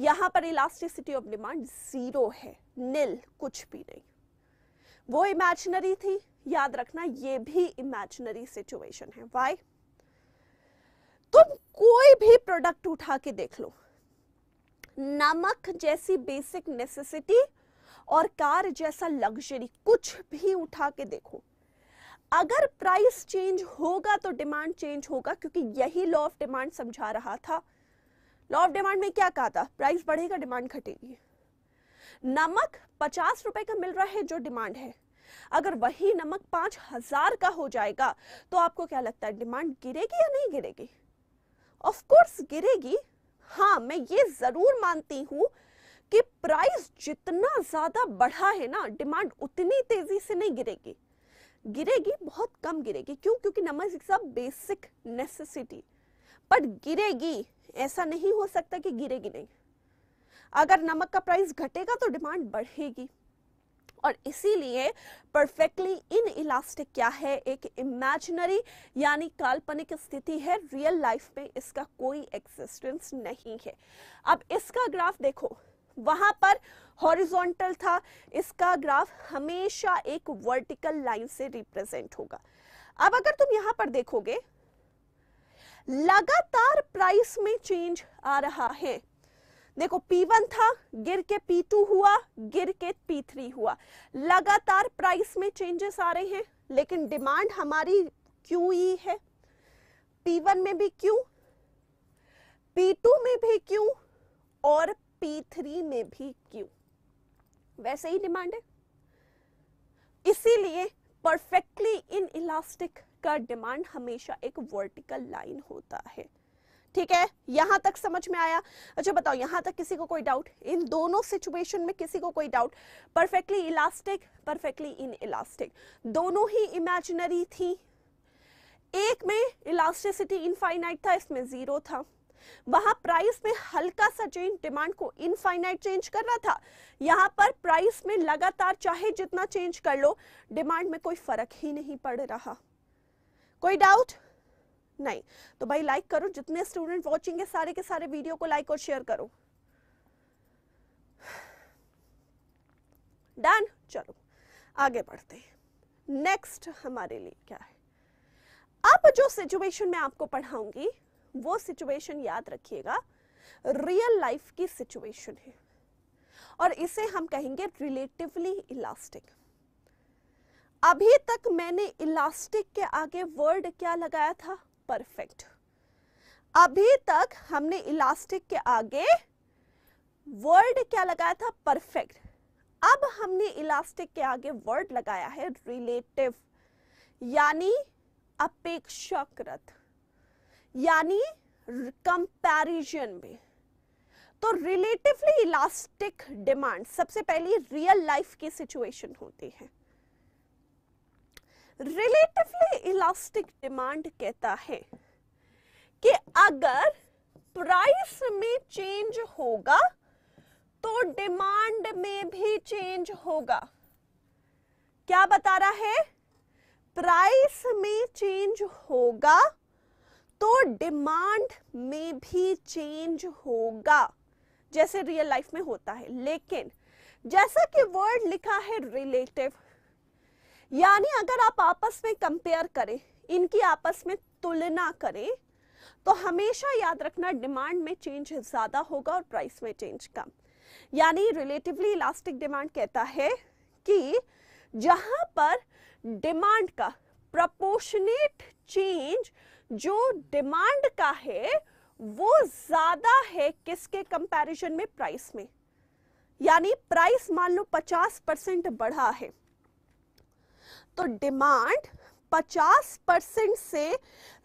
यहाँ पर इलास्टिसिटी ऑफ डिमांड जीरो है निल कुछ भी नहीं वो इमेजिनरी थी याद रखना ये भी इमेजिनरी सिचुएशन है वाई तुम कोई भी प्रोडक्ट उठा के देख लो नमक जैसी बेसिक नेसेसिटी और कार जैसा लग्जरी कुछ भी उठा के देखो अगर प्राइस चेंज होगा तो डिमांड चेंज होगा क्योंकि यही लॉ ऑफ डिमांड समझा रहा था लॉ ऑफ डिमांड में क्या कहा था प्राइस बढ़ेगा डिमांड घटेगी नमक पचास रुपए का मिल रहा है जो डिमांड है अगर वही नमक पांच हजार का हो जाएगा तो आपको क्या लगता है डिमांड गिरेगी या नहीं गिरेगी ऑफ कोर्स गिरेगी हाँ मैं ये जरूर मानती हूं कि प्राइस जितना ज्यादा बढ़ा है ना डिमांड उतनी तेजी से नहीं गिरेगी गिरेगी बहुत कम गिरेगी क्यों क्योंकि नमक इज बेसिक नेसेसिटी बट गिरेगी ऐसा नहीं हो सकता कि गिरेगी नहीं अगर नमक का प्राइस घटेगा तो डिमांड बढ़ेगी और इसीलिए परफेक्टली इन इलास्टिक क्या है एक इमेजिनरी यानी काल्पनिक स्थिति है रियल लाइफ में इसका कोई एक्सिस्टेंस नहीं है अब इसका ग्राफ देखो वहां पर हॉरिजॉन्टल था इसका ग्राफ हमेशा एक वर्टिकल लाइन से रिप्रेजेंट होगा अब अगर तुम यहां पर देखोगे लगातार प्राइस में चेंज आ रहा है देखो P1 था गिर के P2 हुआ गिर के P3 हुआ लगातार प्राइस में चेंजेस आ रहे हैं लेकिन डिमांड हमारी क्यू ई है P1 में भी क्यू P2 में भी क्यू और P3 में भी क्यू वैसे ही डिमांड है इसीलिए परफेक्टली इन इलास्टिक का डिमांड हमेशा एक वर्टिकल लाइन होता है ठीक है यहां तक समझ में आया अच्छा बताओ यहां तक किसी को कोई डाउट इन दोनों सिचुएशन में किसी को कोई doubt perfectly elastic perfectly inelastic दोनों ही इमेजिनरी थी एक में इलास्टिसिटी इनफाइनाइट था इसमें जीरो था वहां प्राइस में हल्का सा चेंज डिमांड को इनफाइनाइट चेंज कर रहा था यहां पर प्राइस में लगातार चाहे जितना चेंज कर लो डिमांड में कोई फर्क ही नहीं पड़ रहा कोई डाउट नहीं तो भाई लाइक करो जितने स्टूडेंट वॉचिंग है सारे के सारे वीडियो को लाइक और शेयर करो डन चलो आगे बढ़ते हैं नेक्स्ट हमारे लिए क्या है अब जो सिचुएशन मैं आपको पढ़ाऊंगी वो सिचुएशन याद रखिएगा रियल लाइफ की सिचुएशन है और इसे हम कहेंगे रिलेटिवली इलास्टिक अभी तक मैंने इलास्टिक के आगे वर्ड क्या लगाया था परफेक्ट अभी तक हमने इलास्टिक के आगे वर्ड क्या लगाया था परफेक्ट अब हमने इलास्टिक के आगे वर्ड लगाया है रिलेटिव यानी अपेक्षाकृत यानी कंपैरिजन में तो रिलेटिवली इलास्टिक डिमांड सबसे पहली रियल लाइफ की सिचुएशन होती है रिलेटिवली इलास्टिक डिमांड कहता है कि अगर प्राइस में चेंज होगा तो डिमांड में भी चेंज होगा क्या बता रहा है प्राइस में चेंज होगा तो डिमांड में भी चेंज होगा जैसे रियल लाइफ में होता है लेकिन जैसा कि वर्ड लिखा है रिलेटिव यानी अगर आप आपस में कंपेयर करें इनकी आपस में तुलना करें तो हमेशा याद रखना डिमांड में चेंज ज़्यादा होगा और प्राइस में चेंज कम यानी रिलेटिवली इलास्टिक डिमांड कहता है कि जहां पर डिमांड का प्रपोर्शनेट चेंज जो डिमांड का है वो ज़्यादा है किसके कंपैरिजन में प्राइस में यानी प्राइस मान लो 50 परसेंट बढ़ा है तो डिमांड 50 परसेंट से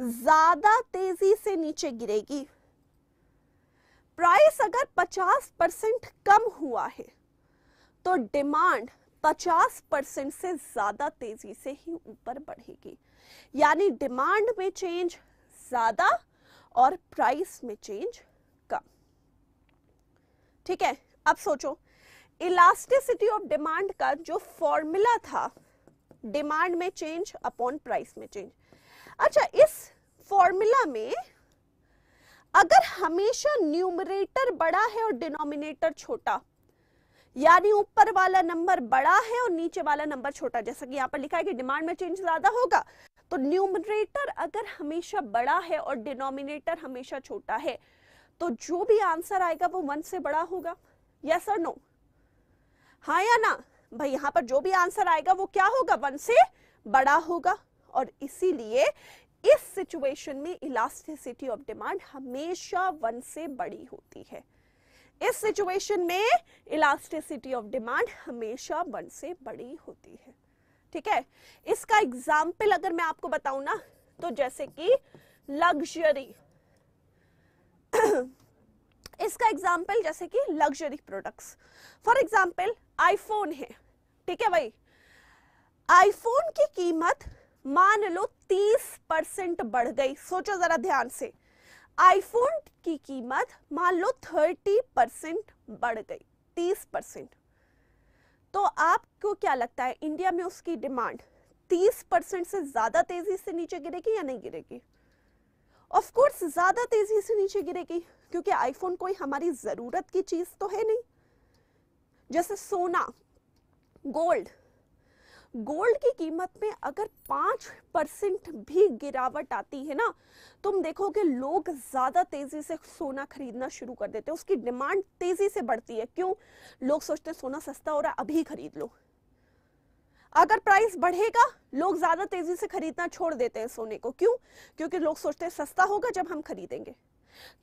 ज्यादा तेजी से नीचे गिरेगी प्राइस अगर 50 परसेंट कम हुआ है तो डिमांड 50 परसेंट से ज्यादा तेजी से ही ऊपर बढ़ेगी यानी डिमांड में चेंज ज्यादा और प्राइस में चेंज कम ठीक है अब सोचो इलास्टिसिटी ऑफ डिमांड का जो फॉर्मूला था डिमांड में चेंज अपॉन प्राइस में चेंज अच्छा इस फॉर्मूला में अगर हमेशा न्यूमरेटर बड़ा है और डिनोमिनेटर छोटा यानी ऊपर वाला नंबर बड़ा है और नीचे वाला नंबर छोटा जैसा कि यहाँ पर लिखा है कि डिमांड में चेंज ज्यादा होगा तो न्यूमरेटर अगर हमेशा बड़ा है और डिनोमिनेटर हमेशा छोटा है तो जो भी आंसर आएगा वो वन से बड़ा होगा यस और नो हाँ या ना भाई यहाँ पर जो भी आंसर आएगा वो क्या होगा वन से बड़ा होगा और इसीलिए इस सिचुएशन में इलास्टिसिटी ऑफ डिमांड हमेशा वन से बड़ी होती है इस सिचुएशन में इलास्टिसिटी ऑफ डिमांड हमेशा वन से बड़ी होती है ठीक है इसका एग्जाम्पल अगर मैं आपको बताऊं ना तो जैसे कि लग्जरी इसका एग्जाम्पल जैसे कि luxury products for example iPhone है ठीक है भाई आईफोन की कीमत मान लो 30 परसेंट बढ़ गई सोचो जरा ध्यान से आईफोन की कीमत मान लो 30 परसेंट बढ़ गई 30 परसेंट तो आपको क्या लगता है इंडिया में उसकी डिमांड 30 परसेंट से ज्यादा तेजी से नीचे गिरेगी या नहीं गिरेगी ऑफ कोर्स ज्यादा तेजी से नीचे गिरेगी क्योंकि आईफोन कोई हमारी ज़रूरत की चीज़ तो है नहीं जैसे सोना गोल्ड गोल्ड की कीमत में अगर पांच परसेंट भी गिरावट आती है ना तुम देखोगे लोग ज़्यादा तेज़ी से सोना खरीदना शुरू कर देते हैं उसकी डिमांड तेज़ी से बढ़ती है क्यों लोग सोचते हैं सोना सस्ता हो रहा है अभी खरीद लो अगर प्राइस बढ़ेगा लोग ज़्यादा तेज़ी से खरीदना छोड़ देते हैं सोने को क्यों क्योंकि लोग सोचते हैं सस्ता होगा जब हम खरीदेंगे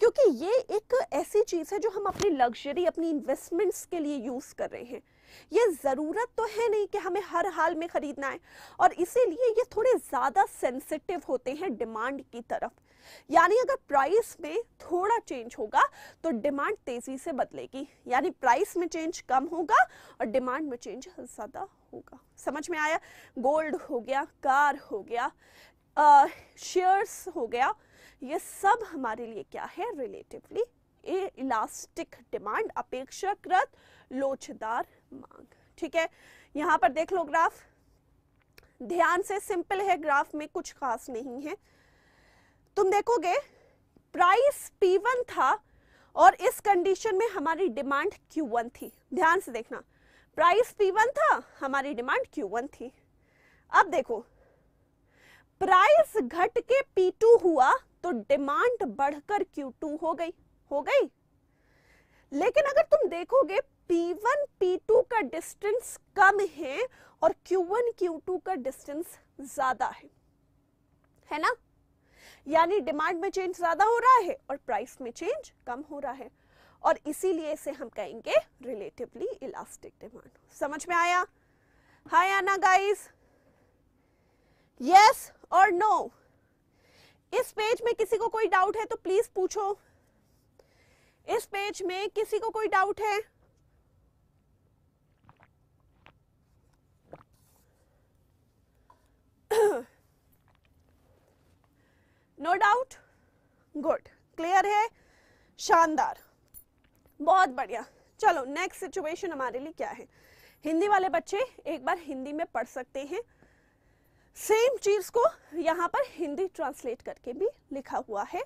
क्योंकि ये एक ऐसी चीज़ है जो हम अपनी लग्जरी अपनी इन्वेस्टमेंट्स के लिए यूज़ कर रहे हैं ये ज़रूरत तो है नहीं कि हमें हर हाल में ख़रीदना है और इसीलिए ये थोड़े ज़्यादा सेंसिटिव होते हैं डिमांड की तरफ यानी अगर प्राइस में थोड़ा चेंज होगा तो डिमांड तेज़ी से बदलेगी यानी प्राइस में चेंज कम होगा और डिमांड में चेंज ज़्यादा होगा समझ में आया गोल्ड हो गया कार हो गया शेयर्स हो गया ये सब हमारे लिए क्या है रिलेटिवली ए इलास्टिक डिमांड अपेक्षाकृत लोचदार मांग ठीक है यहाँ पर देख लो ग्राफ ध्यान से सिंपल है ग्राफ में कुछ खास नहीं है तुम देखोगे प्राइस P1 था और इस कंडीशन में हमारी डिमांड Q1 थी ध्यान से देखना प्राइस P1 था हमारी डिमांड Q1 थी अब देखो प्राइस घट के P2 हुआ तो डिमांड बढ़कर Q2 हो गई हो गई लेकिन अगर तुम देखोगे P1 P2 का डिस्टेंस कम है और Q1 Q2 का डिस्टेंस ज्यादा है है ना यानी डिमांड में चेंज ज्यादा हो रहा है और प्राइस में चेंज कम हो रहा है और इसीलिए इसे हम कहेंगे रिलेटिवली इलास्टिक डिमांड समझ में आया हाय आना गाइस यस और नो इस पेज में किसी को कोई डाउट है तो प्लीज पूछो इस पेज में किसी को कोई डाउट है नो डाउट गुड क्लियर है शानदार बहुत बढ़िया चलो नेक्स्ट सिचुएशन हमारे लिए क्या है हिंदी वाले बच्चे एक बार हिंदी में पढ़ सकते हैं सेम चीज़ को यहाँ पर हिंदी ट्रांसलेट करके भी लिखा हुआ है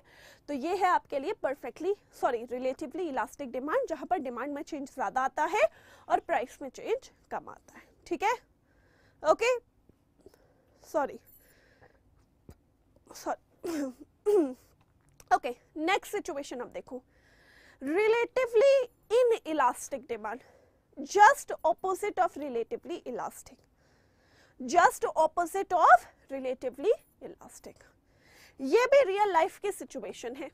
तो ये है आपके लिए perfectly sorry relatively elastic demand जहां पर डिमांड में चेंज ज़्यादा आता है और प्राइस में चेंज कम आता है ठीक है okay sorry sorry okay next situation अब देखो relatively inelastic demand just opposite of relatively elastic just opposite of relatively elastic ये भी रियल लाइफ की सिचुएशन है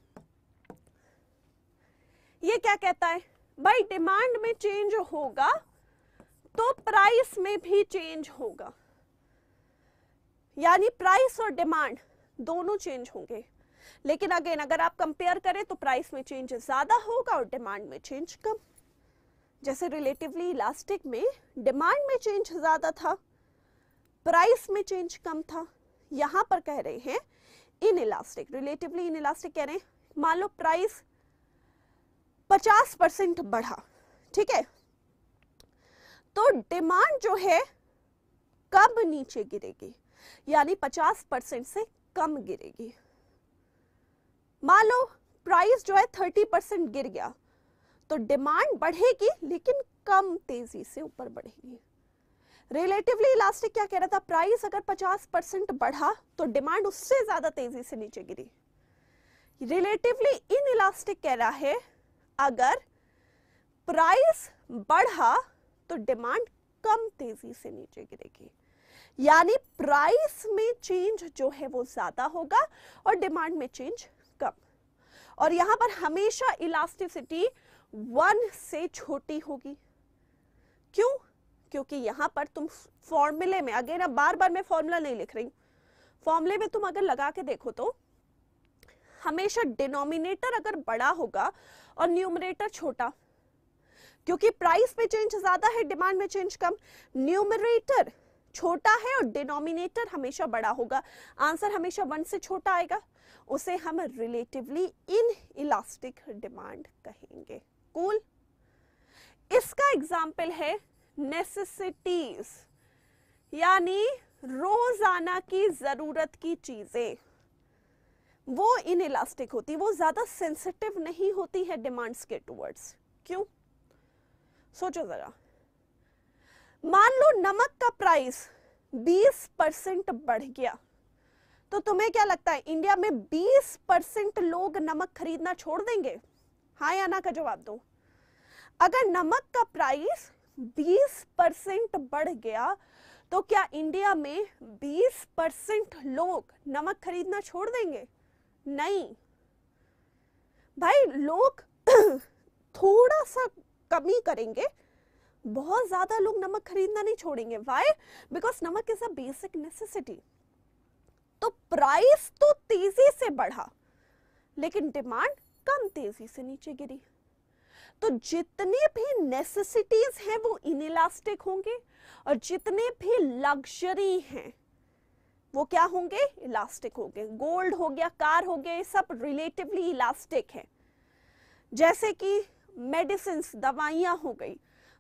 ये क्या कहता है भाई डिमांड में चेंज होगा तो प्राइस में भी चेंज होगा यानी प्राइस और डिमांड दोनों चेंज होंगे लेकिन अगेन अगर आप कंपेयर करें तो प्राइस में चेंज ज्यादा होगा और डिमांड में चेंज कम जैसे रिलेटिवली इलास्टिक में डिमांड में चेंज ज्यादा था प्राइस में चेंज कम था यहां पर कह रहे हैं inelastic relatively inelastic कह रहे हैं मान लो प्राइस 50 परसेंट बढ़ा ठीक है तो डिमांड जो है कब नीचे गिरेगी यानी 50 परसेंट से कम गिरेगी मान लो प्राइस जो है 30 परसेंट गिर गया तो डिमांड बढ़ेगी लेकिन कम तेजी से ऊपर बढ़ेगी रिलेटिवली इलास्टिक क्या कह रहा था प्राइस अगर 50 परसेंट बढ़ा तो डिमांड उससे ज़्यादा तेज़ी से नीचे गिरी रिलेटिवली इन इलास्टिक कह रहा है अगर प्राइस बढ़ा तो डिमांड कम तेज़ी से नीचे गिरेगी यानी प्राइस में चेंज जो है वो ज़्यादा होगा और डिमांड में चेंज कम और यहां पर हमेशा इलास्टिसिटी वन से छोटी होगी क्यों क्योंकि यहाँ पर तुम फॉर्मूले में अगेन अब बार बार मैं फॉर्मूला नहीं लिख रही फॉर्मूले में तुम अगर लगा के देखो तो हमेशा डिनोमिनेटर अगर बड़ा होगा और न्यूमरेटर छोटा क्योंकि प्राइस में चेंज ज्यादा है डिमांड में चेंज कम न्यूमरेटर छोटा है और डिनोमिनेटर हमेशा बड़ा होगा आंसर हमेशा वन से छोटा आएगा उसे हम रिलेटिवली इन इलास्टिक डिमांड कहेंगे कूल cool? इसका एग्जाम्पल है नेसेसिटीज यानी रोजाना की जरूरत की चीजें वो इन इलास्टिक होती वो ज्यादा सेंसिटिव नहीं होती है डिमांड्स के टूवर्ड्स क्यों सोचो जरा मान लो नमक का प्राइस 20 परसेंट बढ़ गया तो तुम्हें क्या लगता है इंडिया में 20 परसेंट लोग नमक खरीदना छोड़ देंगे हाँ या ना का जवाब दो अगर नमक का प्राइस बीस परसेंट बढ़ गया तो क्या इंडिया में 20 परसेंट लोग नमक खरीदना छोड़ देंगे नहीं भाई लोग थोड़ा सा कमी करेंगे बहुत ज़्यादा लोग नमक खरीदना नहीं छोड़ेंगे वाई बिकॉज नमक इज़ अ बेसिक नेसेसिटी तो प्राइस तो तेज़ी से बढ़ा लेकिन डिमांड कम तेज़ी से नीचे गिरी तो जितने भी नेसेसिटीज हैं वो इलास्टिक होंगे और जितने भी लग्जरी हैं वो क्या होंगे इलास्टिक होंगे गोल्ड हो गया कार हो गया ये सब रिलेटिवली इलास्टिक है जैसे कि मेडिसिन दवाइयां हो गई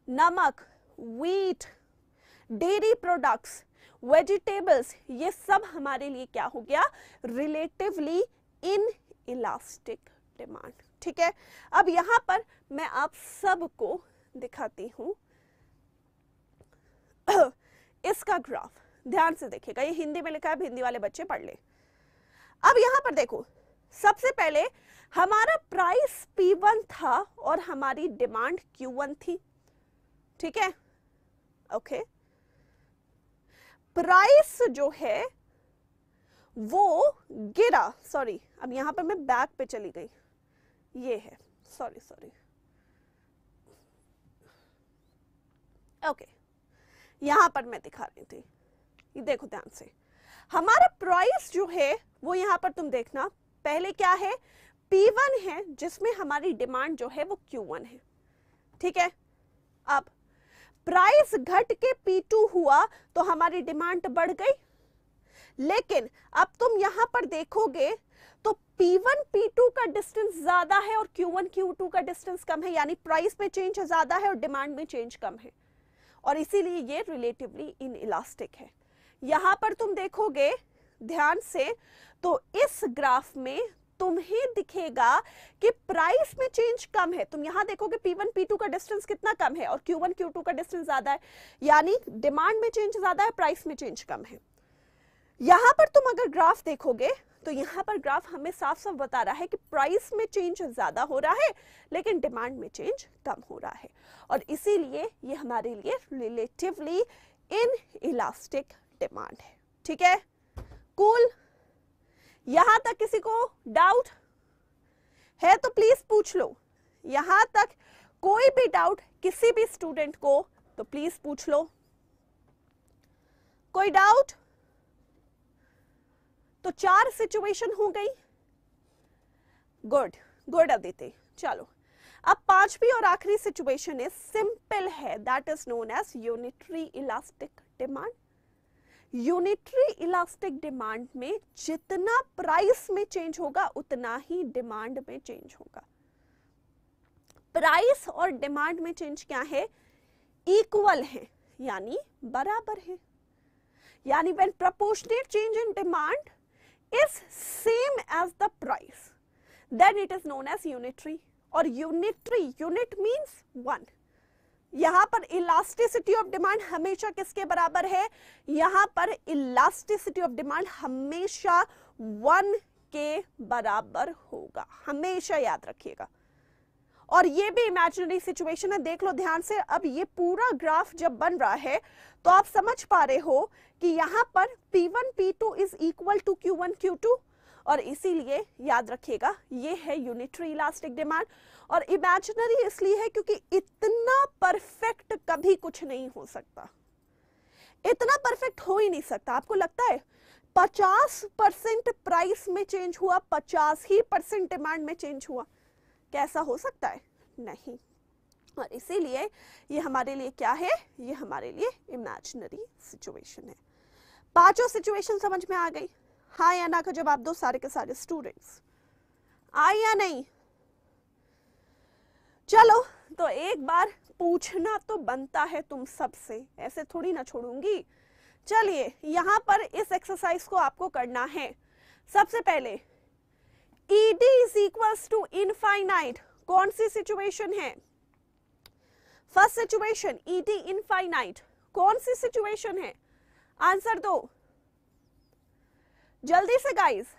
नमक वीट डेयरी प्रोडक्ट्स वेजिटेबल्स ये सब हमारे लिए क्या हो गया रिलेटिवली इन इलास्टिक डिमांड ठीक है अब यहां पर मैं आप सबको दिखाती हूं इसका ग्राफ ध्यान से देखिएगा ये हिंदी में लिखा है हिंदी वाले बच्चे पढ़ लें अब यहां पर देखो सबसे पहले हमारा प्राइस P1 था और हमारी डिमांड Q1 थी ठीक है ओके प्राइस जो है वो गिरा सॉरी अब यहां पर मैं बैक पे चली गई ये है सॉरी सॉरी ओके यहां पर मैं दिखा रही थी ये देखो ध्यान से हमारा प्राइस जो है वो यहां पर तुम देखना पहले क्या है P1 है जिसमें हमारी डिमांड जो है वो Q1 है ठीक है अब प्राइस घट के P2 हुआ तो हमारी डिमांड बढ़ गई लेकिन अब तुम यहां पर देखोगे P1 P2 का डिस्टेंस ज्यादा है और Q1 Q2 का डिस्टेंस कम है यानी प्राइस में चेंज ज्यादा है और डिमांड में चेंज कम है और इसीलिए ये रिलेटिवली इन इलास्टिक है यहां पर तुम देखोगे ध्यान से तो इस ग्राफ में तुम्हें दिखेगा कि प्राइस में चेंज कम है तुम यहां देखोगे P1 P2 का डिस्टेंस कितना कम है और Q1 Q2 का डिस्टेंस ज्यादा है यानी डिमांड में चेंज ज्यादा है प्राइस में चेंज कम है यहां पर तुम अगर ग्राफ देखोगे तो यहाँ पर ग्राफ हमें साफ साफ बता रहा है कि प्राइस में चेंज ज़्यादा हो रहा है लेकिन डिमांड में चेंज कम हो रहा है और इसीलिए ये हमारे लिए रिलेटिवली इन इलास्टिक डिमांड है ठीक है कूल यहां तक किसी को डाउट है तो प्लीज़ पूछ लो यहां तक कोई भी डाउट किसी भी स्टूडेंट को तो प्लीज़ पूछ लो कोई डाउट तो चार सिचुएशन हो गई गुड गुड अदिति चलो अब पांचवी और आखिरी सिचुएशन है सिंपल है that is known as unitary elastic demand unitary elastic demand में जितना प्राइस में चेंज होगा उतना ही डिमांड में चेंज होगा प्राइस और डिमांड में चेंज क्या है इक्वल है यानी बराबर है यानी when proportionate change in demand is same as the price, then it is known as unitary और unitary, unit means one. यहाँ पर इलास्टिसिटी ऑफ डिमांड हमेशा किसके बराबर है यहाँ पर इलास्टिसिटी ऑफ डिमांड हमेशा वन के बराबर होगा हमेशा याद रखिएगा और ये भी इमेजिनरी सिचुएशन है देख लो ध्यान से अब ये पूरा ग्राफ जब बन रहा है तो आप समझ पा रहे हो कि यहाँ पर P1 P2 P two is equal to Q one Q two और इसीलिए याद रखिएगा ये है यूनिटरी इलास्टिक डिमांड और इमेजिनरी इसलिए है क्योंकि इतना परफेक्ट कभी कुछ नहीं हो सकता इतना परफेक्ट हो ही नहीं सकता आपको लगता है 50 परसेंट प्राइस में चेंज हुआ 50 ही परसेंट डिमांड में चेंज हुआ क्या ऐसा हो सकता है नहीं और इसीलिए ये हमारे लिए क्या है ये हमारे लिए इमेजिनरी सिचुएशन है पांचों सिचुएशन समझ में आ गई हाँ या ना का जवाब दो सारे के सारे स्टूडेंट्स आई या नहीं चलो तो एक बार पूछना तो बनता है तुम सबसे ऐसे थोड़ी ना छोड़ूंगी चलिए यहां पर इस एक्सरसाइज को आपको करना है सबसे पहले ED is equals to to infinite कौन सी सिचुएशन है first situation ED infinite. Infinite कौन सी सिचुएशन है आंसर दो जल्दी से गाइस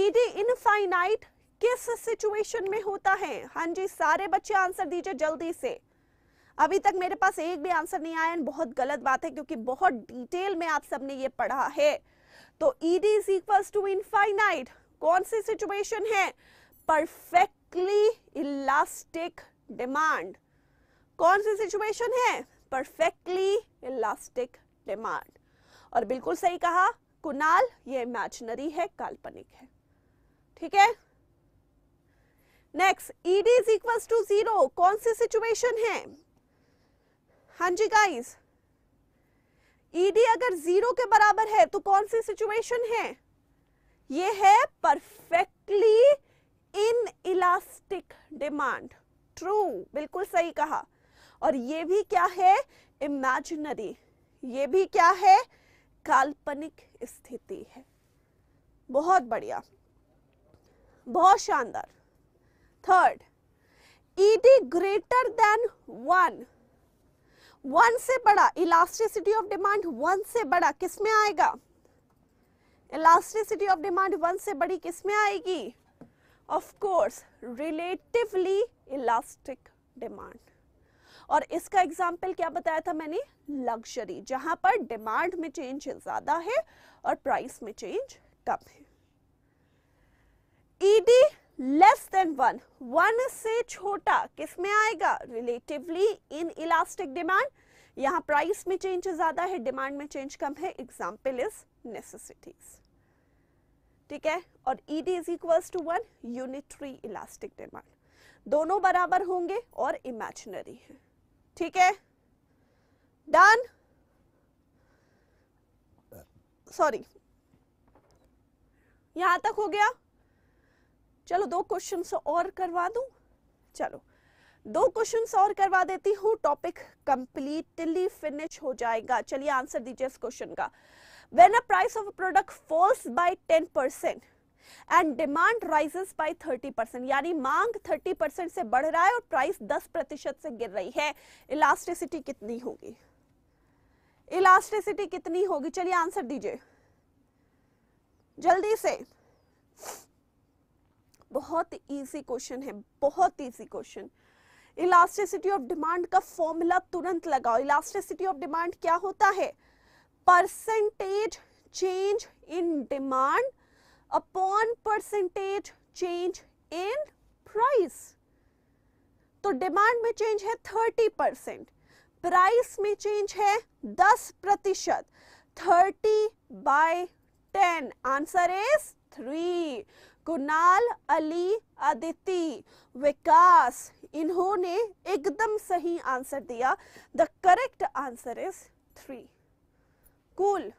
ईडी इनफाइनाइट किस सिचुएशन में होता है हाँ जी सारे बच्चे आंसर दीजिए जल्दी से अभी तक मेरे पास एक भी आंसर नहीं आया बहुत गलत बात है क्योंकि बहुत डिटेल में आप सबने ये पढ़ा है तो ED e is equals to infinite कौन सी सिचुएशन है परफेक्टली इलास्टिक डिमांड कौन सी सिचुएशन है परफेक्टली इलास्टिक डिमांड और बिल्कुल सही कहा कुनाल ये इमेजनरी है काल्पनिक है ठीक है next ED is equal to zero कौन सी सिचुएशन है हां जी गाइस ईडी अगर जीरो के बराबर है तो कौन सी सिचुएशन है ये है perfectly inelastic demand true बिल्कुल सही कहा और ये भी क्या है इमेजिनरी ये भी क्या है काल्पनिक स्थिति है बहुत बढ़िया बहुत शानदार third ED greater than one one से बड़ा इलास्टिसिटी ऑफ डिमांड वन से बड़ा किस में आएगा इलास्टिसिटी ऑफ डिमांड वन से बड़ी किस में आएगी of course relatively elastic demand और इसका एग्जाम्पल क्या बताया था मैंने लग्जरी जहां पर डिमांड में चेंज ज्यादा है और प्राइस में चेंज कम है ED less than one one से छोटा किस में आएगा रिलेटिवली इन इलास्टिक डिमांड यहाँ प्राइस में चेंज ज्यादा है डिमांड में चेंज कम है एग्जाम्पल इज नेसेसिटीज़ ठीक है और ED D is equals to one unitary elastic demand दोनों बराबर होंगे और इमेजिनरी है ठीक है डन सॉरी यहां तक हो गया चलो दो क्वेश्चन और करवा दू चलो दो क्वेश्चन और करवा देती हूँ टॉपिक कंप्लीटली फिनिश हो जाएगा चलिए आंसर दीजिए इस क्वेश्चन का When a price of a product falls by 10% and demand rises by 30 percent यानी मांग 30 परसेंट से बढ़ रहा है और प्राइस 10 प्रतिशत से गिर रही है इलास्टिसिटी कितनी होगी इलास्टिसिटी कितनी होगी चलिए आंसर दीजिए जल्दी से बहुत इजी क्वेश्चन है बहुत easy question elasticity of demand का फॉर्मूला तुरंत लगाओ इलास्टिसिटी ऑफ डिमांड क्या होता है percentage change in demand upon percentage change in price. तो डिमांड में चेंज है 30 परसेंट प्राइस में चेंज है 10 प्रतिशत thirty by 10 answer is three Kunal Ali Aditi Vikas इन्होंने एकदम सही आंसर दिया the correct answer is three cool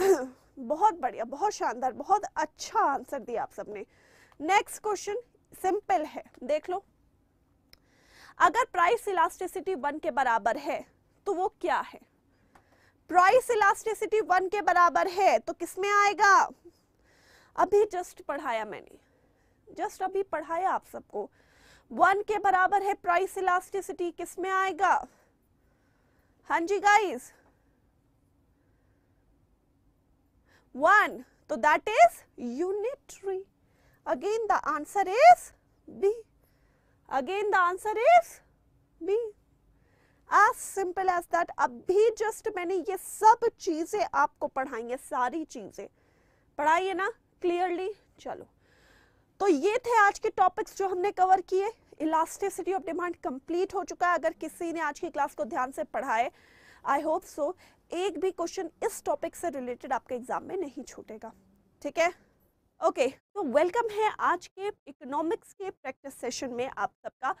बहुत बढ़िया बहुत शानदार बहुत अच्छा आंसर दिया आप सबने नेक्स्ट क्वेश्चन सिंपल है देख लो अगर प्राइस इलास्टिसिटी वन के बराबर है तो वो क्या है प्राइस इलास्टिसिटी वन के बराबर है तो किसमें आएगा अभी जस्ट पढ़ाया मैंने जस्ट अभी पढ़ाया आप सबको वन के बराबर है प्राइस इलास्टिसिटी किसमें आएगा हां जी गाइस 1 so तो that is unitary again the answer is b again the answer is b as simple as that अभी भी जस्ट मैंने ये सब चीजें आपको पढ़ाई हैं सारी चीजें पढ़ाई है ना क्लियरली चलो तो ये थे आज के टॉपिक्स जो हमने कवर किए इलास्टिसिटी ऑफ डिमांड कंप्लीट हो चुका है अगर किसी ने आज की क्लास को ध्यान से पढ़ाए आई होप सो एक भी क्वेश्चन इस टॉपिक से रिलेटेड आपके एग्जाम में नहीं छूटेगा ठीक है ओके तो वेलकम है आज के इकोनॉमिक्स के प्रैक्टिस सेशन में आप सबका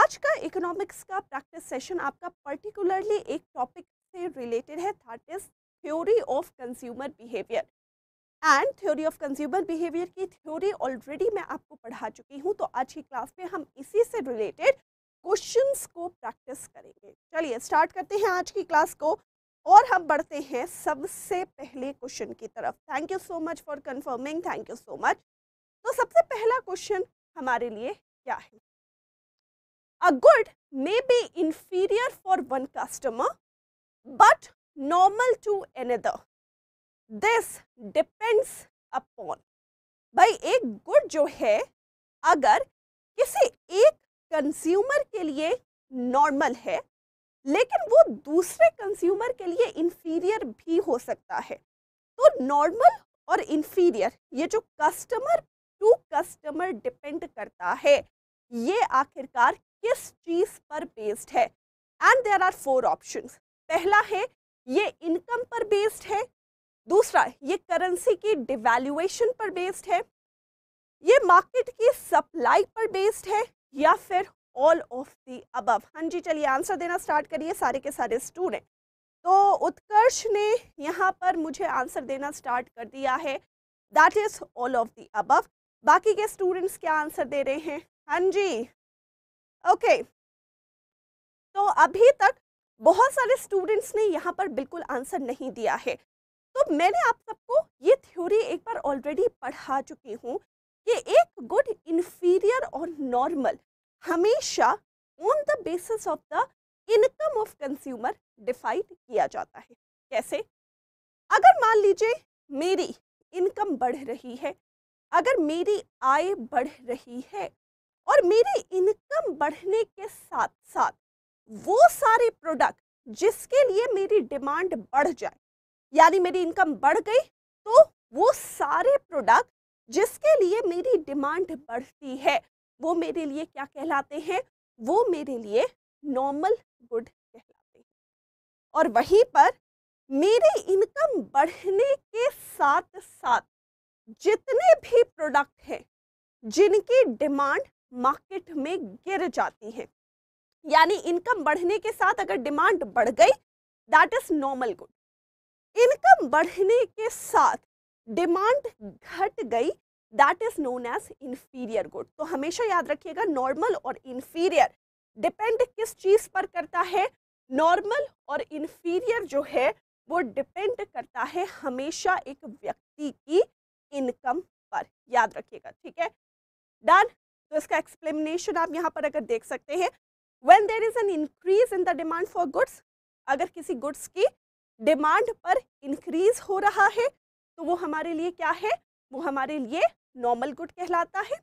आज का इकोनॉमिक्स का प्रैक्टिस सेशन आपका पर्टिकुलरली एक टॉपिक से रिलेटेड है that is theory of consumer behaviour and theory of consumer behaviour की थ्योरी ऑलरेडी मैं आपको पढ़ा चुकी हूँ तो आज की क्लास में हम इसी से रिलेटेड क्वेश्चंस को प्रैक्टिस करेंगे चलिए स्टार्ट करते हैं आज की क्लास को और हम बढ़ते हैं सबसे पहले क्वेश्चन की तरफ thank you so much for confirming thank you so much तो सबसे पहला क्वेश्चन हमारे लिए क्या है a good may be inferior for one customer but normal to another this depends upon भाई एक गुड जो है अगर किसी एक कंज्यूमर के लिए नॉर्मल है लेकिन वो दूसरे कंज्यूमर के लिए इन्फीरियर भी हो सकता है तो नॉर्मल और इन्फीरियर ये जो कस्टमर टू कस्टमर डिपेंड करता है ये आखिरकार किस चीज़ पर बेस्ड है and there are four option पहला है ये इनकम पर बेस्ड है दूसरा ये करेंसी की डिवैल्यूएशन पर बेस्ड है ये मार्केट की सप्लाई पर बेस्ड है या फिर ऑल ऑफ दी अबव हाँ जी चलिए आंसर देना स्टार्ट करिए सारे के सारे स्टूडेंट तो उत्कर्ष ने यहाँ पर मुझे आंसर देना स्टार्ट कर दिया है that is all of the above बाकी के स्टूडेंट्स क्या आंसर दे रहे हैं हाँ जी ओके okay. तो अभी तक बहुत सारे स्टूडेंट्स ने यहाँ पर बिल्कुल आंसर नहीं दिया है तो मैंने आप सबको ये थ्योरी एक बार ऑलरेडी पढ़ा चुकी हूँ कि एक गुड इन्फीरियर और नॉर्मल हमेशा on the basis of the income of consumer defined किया जाता है कैसे अगर मान लीजिए मेरी इनकम बढ़ रही है अगर मेरी आय बढ़ रही है और मेरी इनकम बढ़ने के साथ साथ वो सारे प्रोडक्ट जिसके लिए मेरी डिमांड बढ़ जाए यानी मेरी इनकम बढ़ गई तो वो सारे प्रोडक्ट जिसके लिए मेरी डिमांड बढ़ती है वो मेरे लिए क्या कहलाते हैं वो मेरे लिए नॉर्मल गुड कहलाते हैं और वहीं पर मेरे इनकम बढ़ने के साथ साथ जितने भी प्रोडक्ट हैं जिनकी डिमांड मार्केट में गिर जाती है यानी इनकम बढ़ने के साथ अगर डिमांड बढ़ गई that is normal good income बढ़ने के साथ डिमांड घट गई that is known as inferior good तो हमेशा याद रखिएगा नॉर्मल और इन्फीरियर डिपेंड किस चीज़ पर करता है नॉर्मल और इन्फीरियर जो है वो डिपेंड करता है हमेशा एक व्यक्ति की इनकम पर याद रखिएगा ठीक है डन तो इसका एक्सप्लेनेशन आप यहाँ पर अगर देख सकते हैं when there is an increase in the demand for goods अगर किसी गुड्स की डिमांड पर इंक्रीज हो रहा है तो वो हमारे लिए क्या है वो हमारे लिए नॉर्मल गुड कहलाता है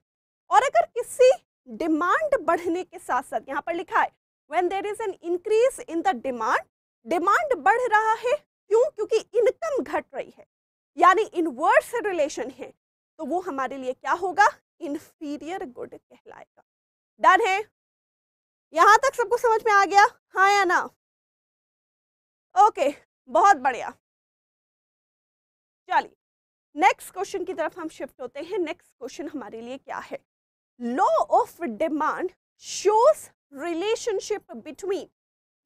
और अगर किसी डिमांड बढ़ने के साथ साथ यहाँ पर लिखा है when there is an increase in the demand demand बढ़ रहा है क्यों क्योंकि इनकम घट रही है यानी इनवर्स रिलेशन है तो वो हमारे लिए क्या होगा इनफीरियर गुड कहलाएगा डन है यहाँ तक सबको समझ में आ गया हाँ या ना ओके बहुत बढ़िया चलिए नेक्स्ट क्वेश्चन की तरफ हम शिफ्ट होते हैं नेक्स्ट क्वेश्चन हमारे लिए क्या है law of demand shows relationship between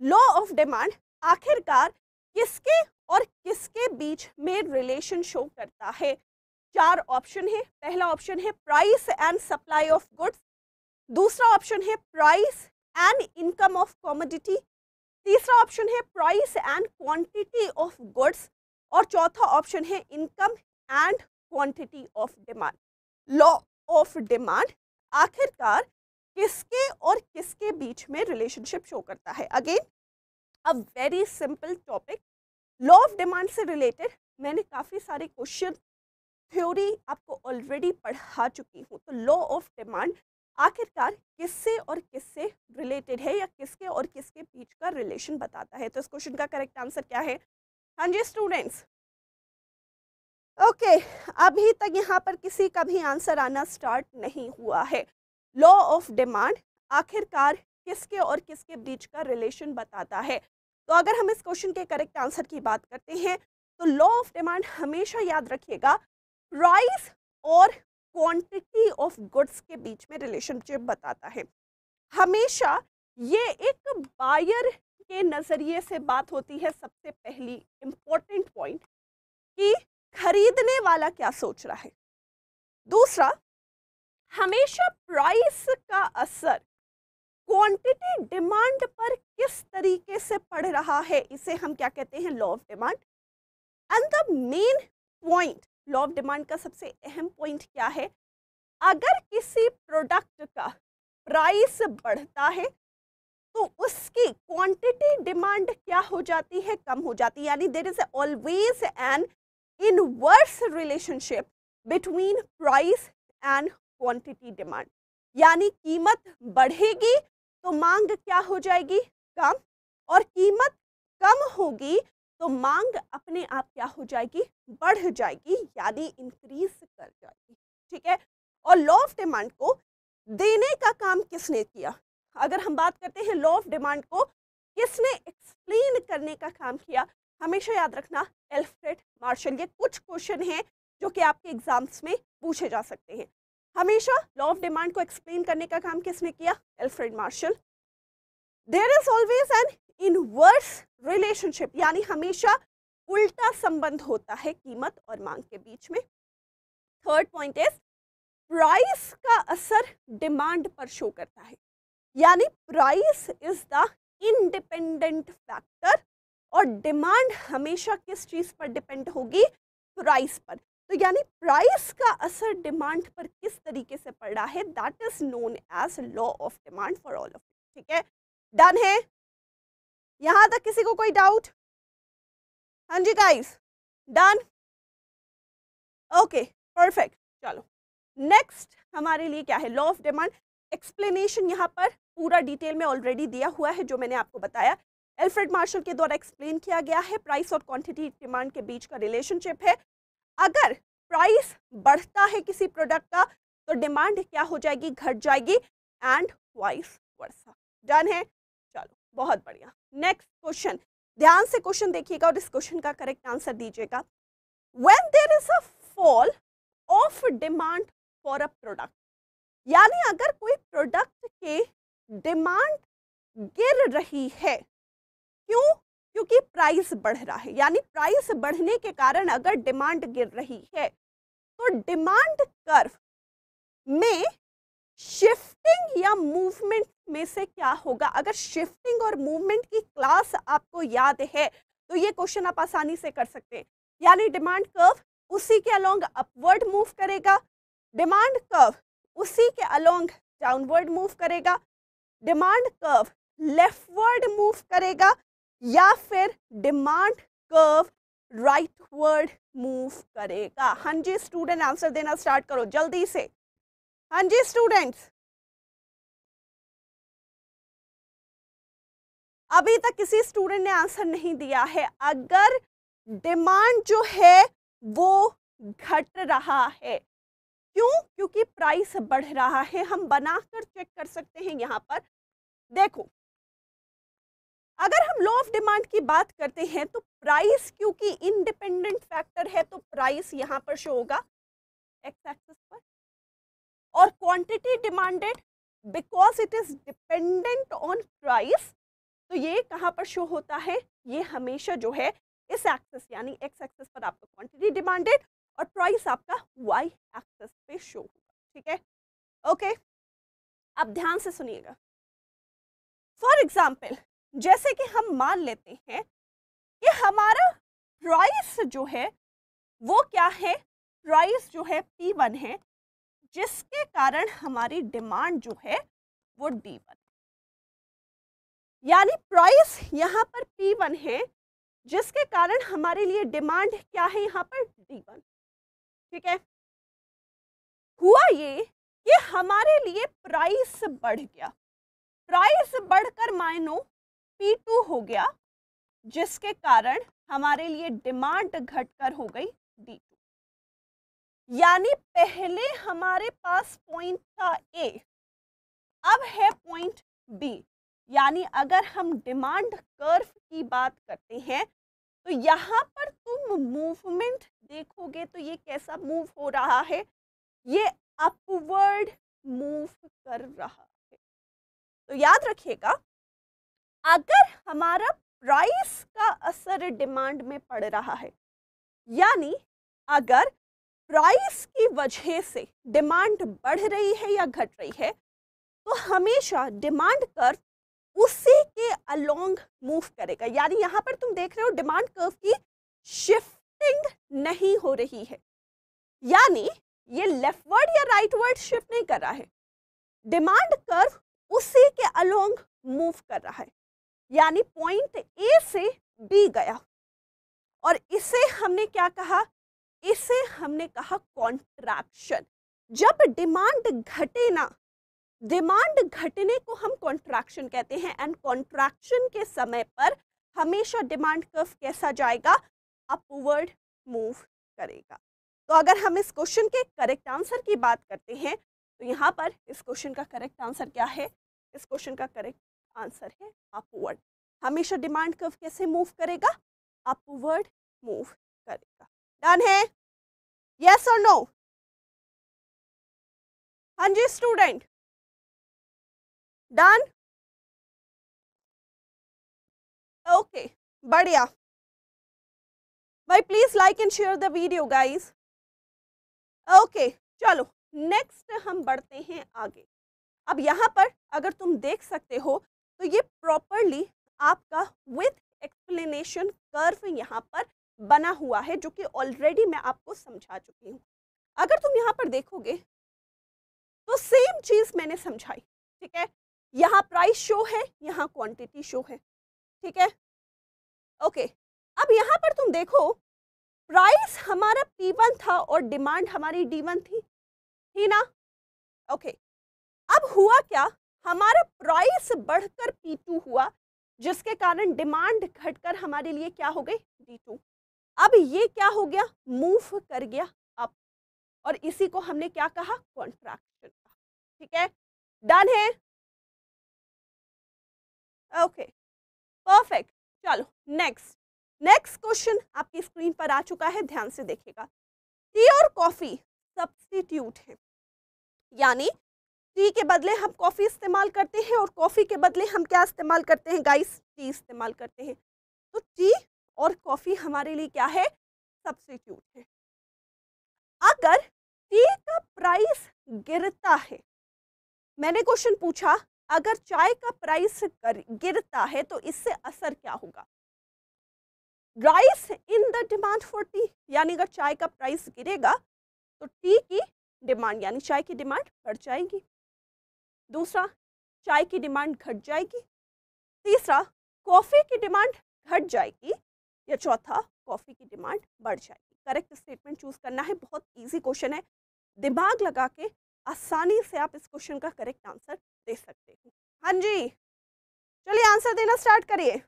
law of demand आखिरकार किसके और किसके बीच में रिलेशन शो करता है चार ऑप्शन है पहला ऑप्शन है price and supply of goods दूसरा ऑप्शन है price and income of commodity तीसरा ऑप्शन है price and quantity of goods और चौथा ऑप्शन है income and quantity of demand law of demand आखिरकार किसके और किसके बीच में रिलेशनशिप शो करता है again a very simple topic law of demand से रिलेटेड मैंने काफ़ी सारे क्वेश्चन थ्योरी आपको ऑलरेडी पढ़ा चुकी हूँ तो लॉ ऑफ डिमांड आखिरकार किससे और किससे रिलेटेड है या किसके और किसके बीच का रिलेशन बताता है तो इस क्वेश्चन का करेक्ट आंसर क्या है हाँ जी स्टूडेंट्स ओके अभी तक यहाँ पर किसी का भी आंसर आना स्टार्ट नहीं हुआ है लॉ ऑफ डिमांड आखिरकार किसके और किसके बीच का रिलेशन बताता है तो अगर हम इस क्वेश्चन के करेक्ट आंसर की बात करते हैं तो लॉ ऑफ डिमांड हमेशा याद रखिएगा प्राइस और क्वांटिटी ऑफ गुड्स के बीच में रिलेशनशिप बताता है हमेशा ये एक बायर के नज़रिए से बात होती है सबसे पहली इम्पोर्टेंट पॉइंट कि खरीदने वाला क्या सोच रहा है दूसरा हमेशा प्राइस का असर क्वांटिटी डिमांड पर किस तरीके से पड़ रहा है इसे हम क्या कहते हैं law of demand and the main point law of demand का सबसे अहम पॉइंट क्या है अगर किसी प्रोडक्ट का प्राइस बढ़ता है तो उसकी क्वांटिटी डिमांड क्या हो जाती है कम हो जाती है यानी there is always an inverse relationship between price and quantity demand यानी कीमत बढ़ेगी तो मांग क्या हो जाएगी कम और कीमत कम होगी तो मांग अपने आप क्या हो जाएगी बढ़ जाएगी यानी इंक्रीज कर जाएगी ठीक है और लॉ ऑफ डिमांड को देने का काम किसने किया अगर हम बात करते हैं लॉ ऑफ डिमांड को किसने एक्सप्लेन करने का काम किया हमेशा याद रखना एल्फ्रेड मार्शल ये कुछ क्वेश्चन हैं जो कि आपके एग्जाम्स में पूछे जा सकते हैं हमेशा लॉ ऑफ डिमांड को एक्सप्लेन करने का काम किसने किया Alfred Marshall there is always an inverse relationship यानी हमेशा उल्टा संबंध होता है कीमत और मांग के बीच में थर्ड पॉइंट इज प्राइस का असर डिमांड पर शो करता है यानी price is the independent factor और डिमांड हमेशा किस चीज़ पर डिपेंड होगी प्राइस पर तो यानी प्राइस का असर डिमांड पर किस तरीके से पड़ रहा है that is known as law of demand for all of ठीक है डन है यहां तक किसी को कोई डाउट हाँ जी गाइस डन ओके परफेक्ट चलो नेक्स्ट हमारे लिए क्या है लॉ ऑफ डिमांड एक्सप्लेनेशन यहाँ पर पूरा डिटेल में ऑलरेडी दिया हुआ है जो मैंने आपको बताया एल्फ्रेड मार्शल के द्वारा एक्सप्लेन किया गया है प्राइस और क्वांटिटी डिमांड के बीच का रिलेशनशिप है अगर प्राइस बढ़ता है किसी प्रोडक्ट का तो डिमांड क्या हो जाएगी घट जाएगी एंड वाइस वर्षा डन है चलो बहुत बढ़िया नेक्स्ट क्वेश्चन ध्यान से क्वेश्चन देखिएगा और इस क्वेश्चन का करेक्ट आंसर दीजिएगा when there is a fall of demand for a product यानी अगर कोई प्रोडक्ट के डिमांड गिर रही है क्यों क्योंकि प्राइस बढ़ रहा है यानी प्राइस बढ़ने के कारण अगर डिमांड गिर रही है तो डिमांड कर्व में शिफ्टिंग या मूवमेंट में से क्या होगा अगर शिफ्टिंग और मूवमेंट की क्लास आपको याद है तो ये क्वेश्चन आप आसानी से कर सकते हैं यानी डिमांड कर्व उसी के अलोंग अपवर्ड मूव करेगा डिमांड कर्व उसी के अलोंग डाउनवर्ड मूव करेगा डिमांड कर्व लेफ्टवर्ड मूव करेगा या फिर demand curve rightward move करेगा हाँ जी स्टूडेंट आंसर देना स्टार्ट करो जल्दी से हाँ जी स्टूडेंट्स अभी तक किसी स्टूडेंट ने आंसर नहीं दिया है अगर डिमांड जो है वो घट रहा है क्यों क्योंकि प्राइस बढ़ रहा है हम बनाकर चेक कर सकते हैं यहाँ पर देखो अगर हम लॉ ऑफ डिमांड की बात करते हैं तो प्राइस क्योंकि इंडिपेंडेंट फैक्टर है तो प्राइस यहाँ पर शो होगा एक्स एक्सिस पर और quantity demanded because it is dependent on price तो ये कहाँ पर शो होता है ये हमेशा जो है इस एक्सेस यानी एक्स एक्सेस पर आपका क्वांटिटी डिमांडेड और प्राइस आपका वाई एक्सेस पे शो होगा ठीक है ओके आप ध्यान से सुनिएगा फॉर एग्जाम्पल जैसे कि हम मान लेते हैं कि हमारा प्राइस जो है वो क्या है प्राइस जो है पी वन है जिसके कारण हमारी डिमांड जो है वो डी वन यानी प्राइस यहाँ पर पी वन है जिसके कारण हमारे लिए डिमांड क्या है यहाँ पर डी वन ठीक है हुआ ये कि हमारे लिए प्राइस बढ़ गया प्राइस बढ़कर मायनो P2 हो गया जिसके कारण हमारे लिए डिमांड घटकर हो गई D2 यानी पहले हमारे पास पॉइंट था A अब है पॉइंट B यानी अगर हम डिमांड कर्व की बात करते हैं तो यहाँ पर तुम मूवमेंट देखोगे तो ये कैसा मूव हो रहा है ये अपवर्ड मूव कर रहा है तो याद रखिएगा अगर हमारा प्राइस का असर डिमांड में पड़ रहा है यानी अगर प्राइस की वजह से डिमांड बढ़ रही है या घट रही है तो हमेशा डिमांड कर्व उसी के अलोंग मूव करेगा यानी यहाँ पर तुम देख रहे हो डिमांड कर्व की शिफ्टिंग नहीं हो रही है यानी ये लेफ्टवर्ड या राइटवर्ड शिफ्ट नहीं कर रहा है डिमांड कर्व उसी के अलोंग मूव कर रहा है यानी पॉइंट ए से बी गया और इसे हमने क्या कहा इसे हमने कहा कॉन्ट्रैक्शन जब डिमांड घटे ना डिमांड घटने को हम कॉन्ट्रैक्शन कहते हैं एंड कॉन्ट्रैक्शन के समय पर हमेशा डिमांड कर्व कैसा जाएगा अपवर्ड मूव करेगा तो अगर हम इस क्वेश्चन के करेक्ट आंसर की बात करते हैं तो यहाँ पर इस क्वेश्चन का करेक्ट आंसर क्या है इस क्वेश्चन का करेक्ट आंसर है अपवर्ड हमेशा डिमांड कर्व कैसे मूव करेगा अपवर्ड मूव करेगा डन है यस और नो हाँ जी स्टूडेंट डन ओके बढ़िया भाई please like and share the video guys okay चलो नेक्स्ट हम बढ़ते हैं आगे अब यहाँ पर अगर तुम देख सकते हो तो ये प्रॉपरली आपका विथ एक्सप्लेनेशन कर्व यहाँ पर बना हुआ है जो कि ऑलरेडी मैं आपको समझा चुकी हूँ अगर तुम यहाँ पर देखोगे तो सेम चीज़ मैंने समझाई ठीक है यहाँ प्राइस शो है यहाँ क्वांटिटी शो है ठीक है ओके अब यहाँ पर तुम देखो प्राइस हमारा पी वन था और डिमांड हमारी डी वन थी ना ओके अब हुआ क्या हमारा प्राइस बढ़कर P2 हुआ जिसके कारण डिमांड घटकर हमारे लिए क्या हो गई डी अब ये क्या हो गया मूव कर गया अप और इसी को हमने क्या कहा कॉन्ट्रैक्शन कहा ठीक है डन है ओके परफेक्ट चलो नेक्स्ट नेक्स्ट क्वेश्चन आपकी स्क्रीन पर आ चुका है ध्यान से देखिएगा टी और कॉफी सब्सटीट्यूट है यानी टी के बदले हम कॉफ़ी इस्तेमाल करते हैं और कॉफ़ी के बदले हम क्या इस्तेमाल करते हैं गाइस टी इस्तेमाल करते हैं तो टी और कॉफ़ी हमारे लिए क्या है सब्सिट्यूट है अगर टी का प्राइस गिरता है मैंने क्वेश्चन पूछा अगर चाय का प्राइस गिरता है तो इससे असर क्या होगा rise in the demand for tea यानी अगर चाय का प्राइस गिरेगा तो टी की डिमांड यानी चाय की डिमांड बढ़ जाएगी दूसरा चाय की डिमांड घट जाएगी तीसरा कॉफ़ी की डिमांड घट जाएगी या चौथा कॉफ़ी की डिमांड बढ़ जाएगी करेक्ट स्टेटमेंट चूज़ करना है बहुत ईजी क्वेश्चन है दिमाग लगा के आसानी से आप इस क्वेश्चन का करेक्ट आंसर दे सकते हैं हाँ जी चलिए आंसर देना स्टार्ट करिए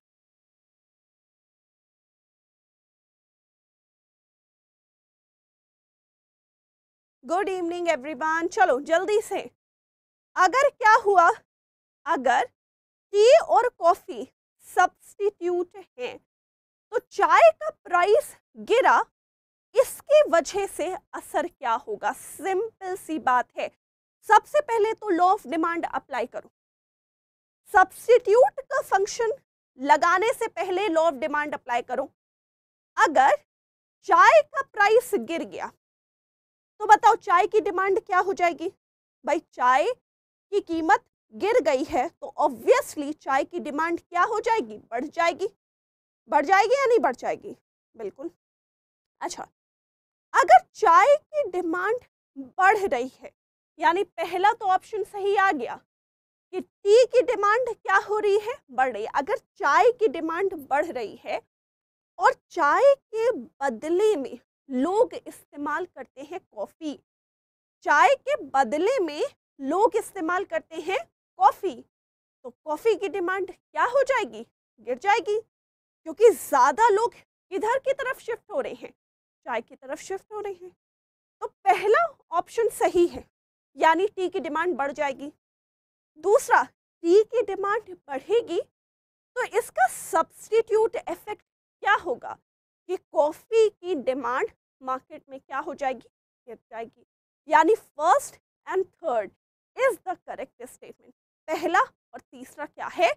गुड इवनिंग एवरीवन चलो जल्दी से अगर क्या हुआ अगर टी और कॉफ़ी सब्सटीट्यूट हैं तो चाय का प्राइस गिरा इसकी वजह से असर क्या होगा सिंपल सी बात है सबसे पहले तो लॉ ऑफ डिमांड अप्लाई करो सब्सटीट्यूट का फंक्शन लगाने से पहले लॉ ऑफ डिमांड अप्लाई करो अगर चाय का प्राइस गिर गया तो बताओ चाय की डिमांड क्या हो जाएगी भाई चाय की कीमत गिर गई है तो ऑब्वियसली चाय की डिमांड क्या हो जाएगी बढ़ जाएगी बढ़ जाएगी या नहीं बढ़ जाएगी बिल्कुल अच्छा अगर चाय की डिमांड बढ़ रही है यानी पहला तो ऑप्शन सही आ गया कि टी की डिमांड क्या हो रही है बढ़ रही है अगर चाय की डिमांड बढ़ रही है और चाय के बदले में लोग इस्तेमाल करते हैं कॉफ़ी चाय के बदले में लोग इस्तेमाल करते हैं कॉफ़ी तो कॉफ़ी की डिमांड क्या हो जाएगी गिर जाएगी क्योंकि ज़्यादा लोग इधर की तरफ शिफ्ट हो रहे हैं चाय की तरफ शिफ्ट हो रहे हैं तो पहला ऑप्शन सही है यानी टी की डिमांड बढ़ जाएगी दूसरा टी की डिमांड बढ़ेगी तो इसका सब्सटीट्यूट इफेक्ट क्या होगा कि कॉफ़ी की डिमांड मार्केट में क्या हो जाएगी गिर जाएगी यानी first and third is the correct statement पहला और तीसरा क्या है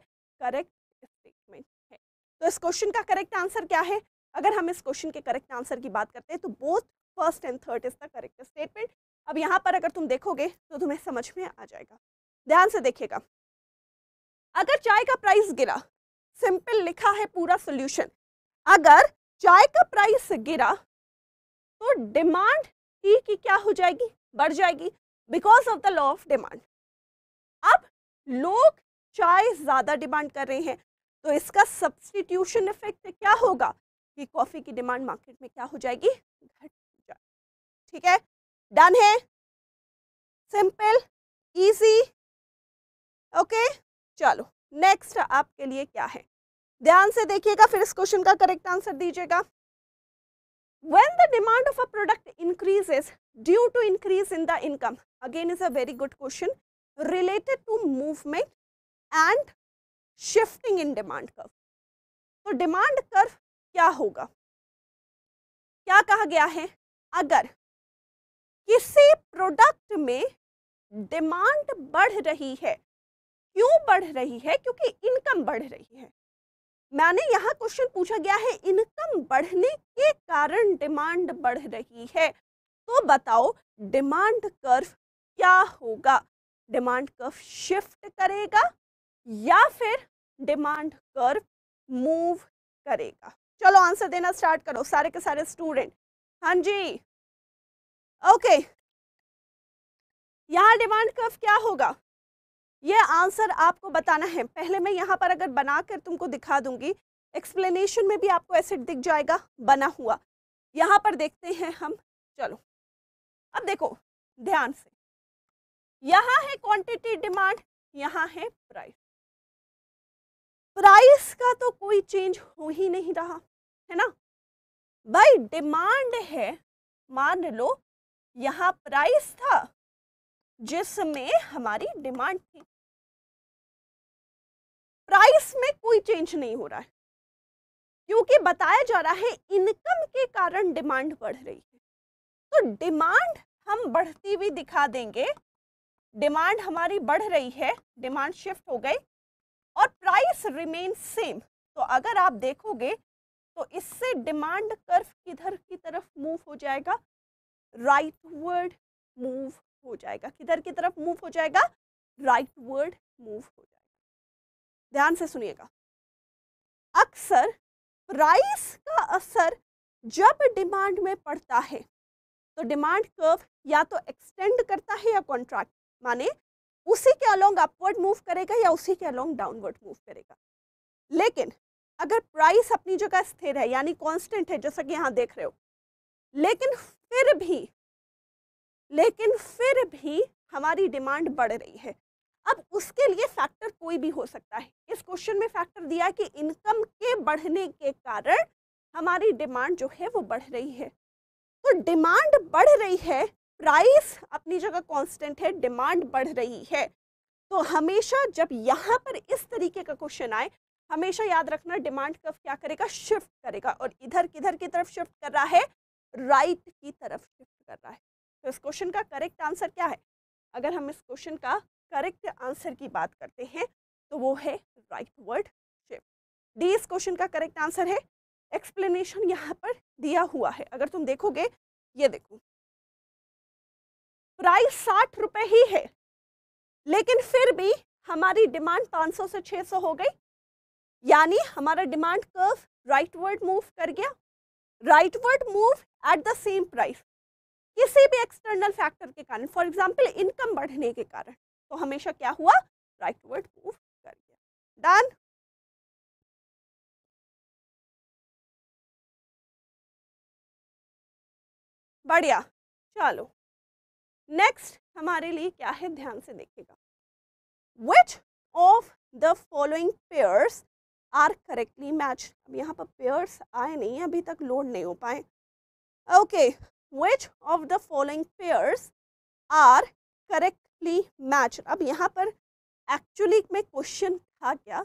करेक्ट स्टेटमेंट है तो इस क्वेश्चन का करेक्ट आंसर क्या है अगर हम इस क्वेश्चन के करेक्ट आंसर की बात करते हैं तो both first and third is the correct statement अब यहाँ पर अगर तुम देखोगे तो तुम्हें समझ में आ जाएगा ध्यान से देखिएगा अगर चाय का प्राइस गिरा सिंपल लिखा है पूरा सोल्यूशन अगर चाय का प्राइस गिरा तो डिमांड टी की क्या हो जाएगी बढ़ जाएगी because of the law of demand अब लोग चाय ज़्यादा डिमांड कर रहे हैं तो इसका सब्सटीट्यूशन इफेक्ट क्या होगा कि कॉफ़ी की डिमांड मार्केट में क्या हो जाएगी घट जाएगी ठीक है डन है सिंपल इजी ओके चलो नेक्स्ट आपके लिए क्या है ध्यान से देखिएगा फिर इस क्वेश्चन का करेक्ट आंसर दीजिएगा when the demand of a product increases due to increase in the income again is a very good question related to movement and shifting in demand curve तो demand curve क्या होगा क्या कहा गया है अगर किसी प्रोडक्ट में डिमांड बढ़ रही है क्यों बढ़ रही है क्योंकि इनकम बढ़ रही है मैंने यहाँ क्वेश्चन पूछा गया है इनकम बढ़ने के कारण डिमांड बढ़ रही है तो बताओ डिमांड कर्व क्या होगा डिमांड कर्व शिफ्ट करेगा या फिर डिमांड कर्व मूव करेगा चलो आंसर देना स्टार्ट करो सारे के सारे स्टूडेंट हाँ जी ओके यहाँ डिमांड कर्व क्या होगा ये आंसर आपको बताना है पहले मैं यहाँ पर अगर बना कर तुमको दिखा दूंगी एक्सप्लेनेशन में भी आपको एसिड दिख जाएगा बना हुआ यहाँ पर देखते हैं हम चलो अब देखो ध्यान से यहां है क्वांटिटी डिमांड यहां है प्राइस प्राइस का तो कोई चेंज हो ही नहीं रहा है ना भाई डिमांड है मान लो यहां प्राइस था जिसमें हमारी डिमांड थी प्राइस में कोई चेंज नहीं हो रहा है क्योंकि बताया जा रहा है इनकम के कारण डिमांड बढ़ रही तो डिमांड हम बढ़ती हुई दिखा देंगे डिमांड हमारी बढ़ रही है डिमांड शिफ्ट हो गई और प्राइस रिमेन सेम तो अगर आप देखोगे तो इससे डिमांड कर्व किधर की तरफ मूव हो जाएगा राइट वर्ड मूव हो जाएगा किधर की तरफ मूव हो जाएगा राइट वर्ड मूव हो जाएगा ध्यान से सुनिएगा अक्सर प्राइस का असर जब डिमांड में पड़ता है तो डिमांड कर्व या तो एक्सटेंड करता है या कॉन्ट्रैक्ट माने उसी के अलोंग अपवर्ड मूव करेगा या उसी के अलोंग डाउनवर्ड मूव करेगा लेकिन अगर प्राइस अपनी जगह स्थिर है यानी कांस्टेंट है जैसा कि यहाँ देख रहे हो लेकिन फिर भी लेकिन फिर भी हमारी डिमांड बढ़ रही है अब उसके लिए फैक्टर कोई भी हो सकता है इस क्वेश्चन में फैक्टर दिया कि इनकम के बढ़ने के कारण हमारी डिमांड जो है वो बढ़ रही है तो डिमांड बढ़ रही है प्राइस अपनी जगह कांस्टेंट है डिमांड बढ़ रही है तो हमेशा जब यहाँ पर इस तरीके का क्वेश्चन आए हमेशा याद रखना डिमांड कर्व क्या करेगा शिफ्ट करेगा और इधर किधर की तरफ शिफ्ट कर रहा है राइट right की तरफ शिफ्ट कर रहा है तो इस क्वेश्चन का करेक्ट आंसर क्या है अगर हम इस क्वेश्चन का करेक्ट आंसर की बात करते हैं तो वो है राइट वर्ड शिफ्ट डी इस क्वेश्चन का करेक्ट आंसर है एक्सप्लेनेशन यहाँ पर दिया हुआ है अगर तुम देखोगे ये देखो प्राइस साठ रुपए ही है लेकिन फिर भी हमारी डिमांड 500 से 600 हो गई यानी हमारा demand curve rightward move कर गया rightward move at the same price किसी भी एक्सटर्नल फैक्टर के कारण फॉर एग्जाम्पल इनकम बढ़ने के कारण तो हमेशा क्या हुआ राइट वर्ड मूव कर गया डन बढ़िया चलो नेक्स्ट हमारे लिए क्या है ध्यान से देखिएगा which of the following pairs are correctly match अब यहाँ पर पेयर्स आए नहीं है अभी तक लोड नहीं हो पाए okay which of the following pairs are correctly match अब यहाँ पर एक्चुअली में क्वेश्चन था क्या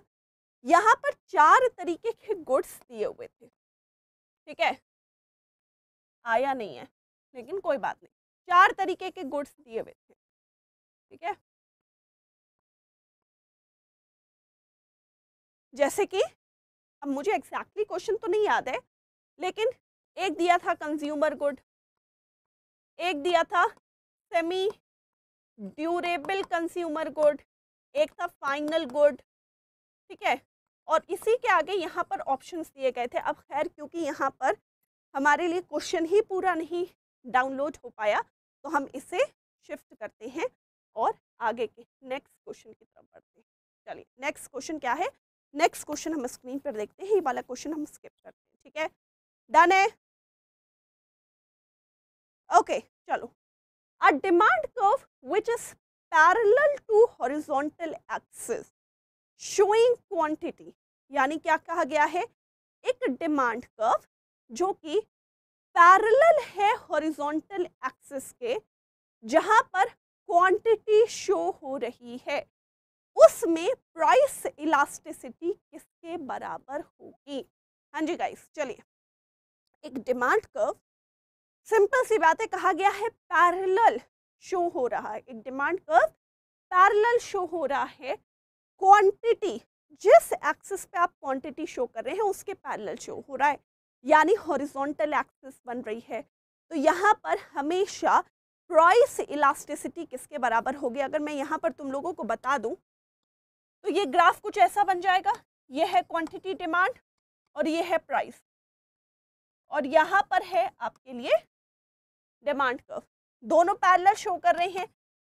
यहाँ पर चार तरीके के गुड्स दिए हुए थे ठीक है आया नहीं है लेकिन कोई बात नहीं चार तरीके के गुड्स दिए हुए थे ठीक है जैसे कि अब मुझे एग्जैक्टली exactly क्वेश्चन तो नहीं याद है लेकिन एक दिया था कंज्यूमर गुड एक दिया था सेमी ड्यूरेबल कंज्यूमर गुड एक था फाइनल गुड ठीक है और इसी के आगे यहाँ पर ऑप्शंस दिए गए थे अब खैर क्योंकि यहाँ पर हमारे लिए क्वेश्चन ही पूरा नहीं डाउनलोड हो पाया तो हम इसे शिफ्ट करते हैं और आगे के नेक्स्ट क्वेश्चन की तरफ बढ़ते हैं चलिए नेक्स्ट क्वेश्चन क्या है नेक्स्ट क्वेश्चन हम स्क्रीन पर देखते हैं ये वाला क्वेश्चन हम स्किप करते हैं ठीक है डन है ओके चलो a demand curve which is parallel to horizontal axis showing quantity यानी क्या कहा गया है एक डिमांड कर्व जो कि पैरेलल है हॉरिजॉन्टल एक्सिस के जहां पर क्वांटिटी शो हो रही है उसमें प्राइस इलास्टिसिटी किसके बराबर होगी हाँ जी गाइस चलिए एक डिमांड कर्व सिंपल सी बात है कहा गया है पैरेलल शो हो रहा है एक डिमांड कर्व पैरेलल शो हो रहा है क्वांटिटी जिस एक्सिस पे आप क्वांटिटी शो कर रहे हैं उसके पैरेलल शो हो रहा है यानी हॉरिजॉन्टल एक्सिस बन रही है तो यहाँ पर हमेशा प्राइस इलास्टिसिटी किसके बराबर होगी अगर मैं यहाँ पर तुम लोगों को बता दूँ तो ये ग्राफ कुछ ऐसा बन जाएगा ये है क्वांटिटी डिमांड और ये है प्राइस और यहाँ पर है आपके लिए डिमांड कर्व दोनों पैरल शो कर रहे हैं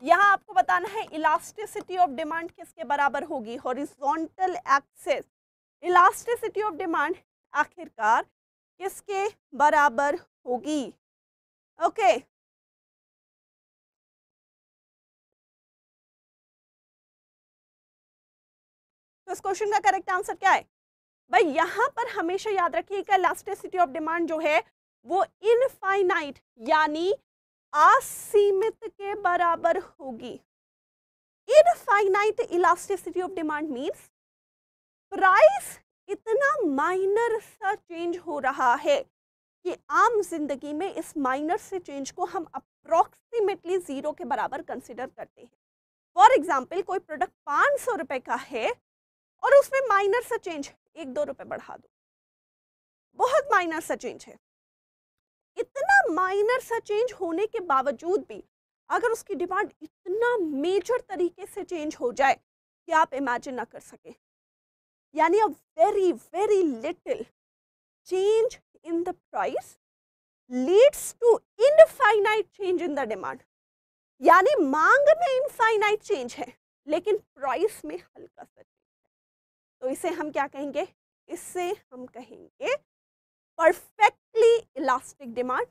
यहाँ आपको बताना है इलास्टिसिटी ऑफ डिमांड किसके बराबर होगी horizontal axis elasticity of demand आखिरकार किसके बराबर होगी ओके तो इस क्वेश्चन का करेक्ट आंसर क्या है भाई यहां पर हमेशा याद कि इलास्टिसिटी ऑफ डिमांड जो है वो इनफाइनाइट यानी असीमित के बराबर होगी infinite elasticity of demand means price इतना माइनर सा चेंज हो रहा है कि आम जिंदगी में इस माइनर से चेंज को हम अप्रोक्सीमेटली ज़ीरो के बराबर कंसिडर करते हैं फॉर एग्जाम्पल कोई प्रोडक्ट पाँच सौ रुपये का है और उसमें माइनर सा चेंज एक दो रुपये बढ़ा दो बहुत माइनर सा चेंज है इतना माइनर सा चेंज होने के बावजूद भी अगर उसकी डिमांड इतना मेजर तरीके से चेंज हो जाए कि आप इमेजिन ना कर सकें यानी a very very little change in the price leads to infinite change in the demand यानी मांग में इनफाइनाइट चेंज है लेकिन प्राइस में हल्का सा चेंज है तो इसे हम क्या कहेंगे इससे हम कहेंगे परफेक्टली इलास्टिक डिमांड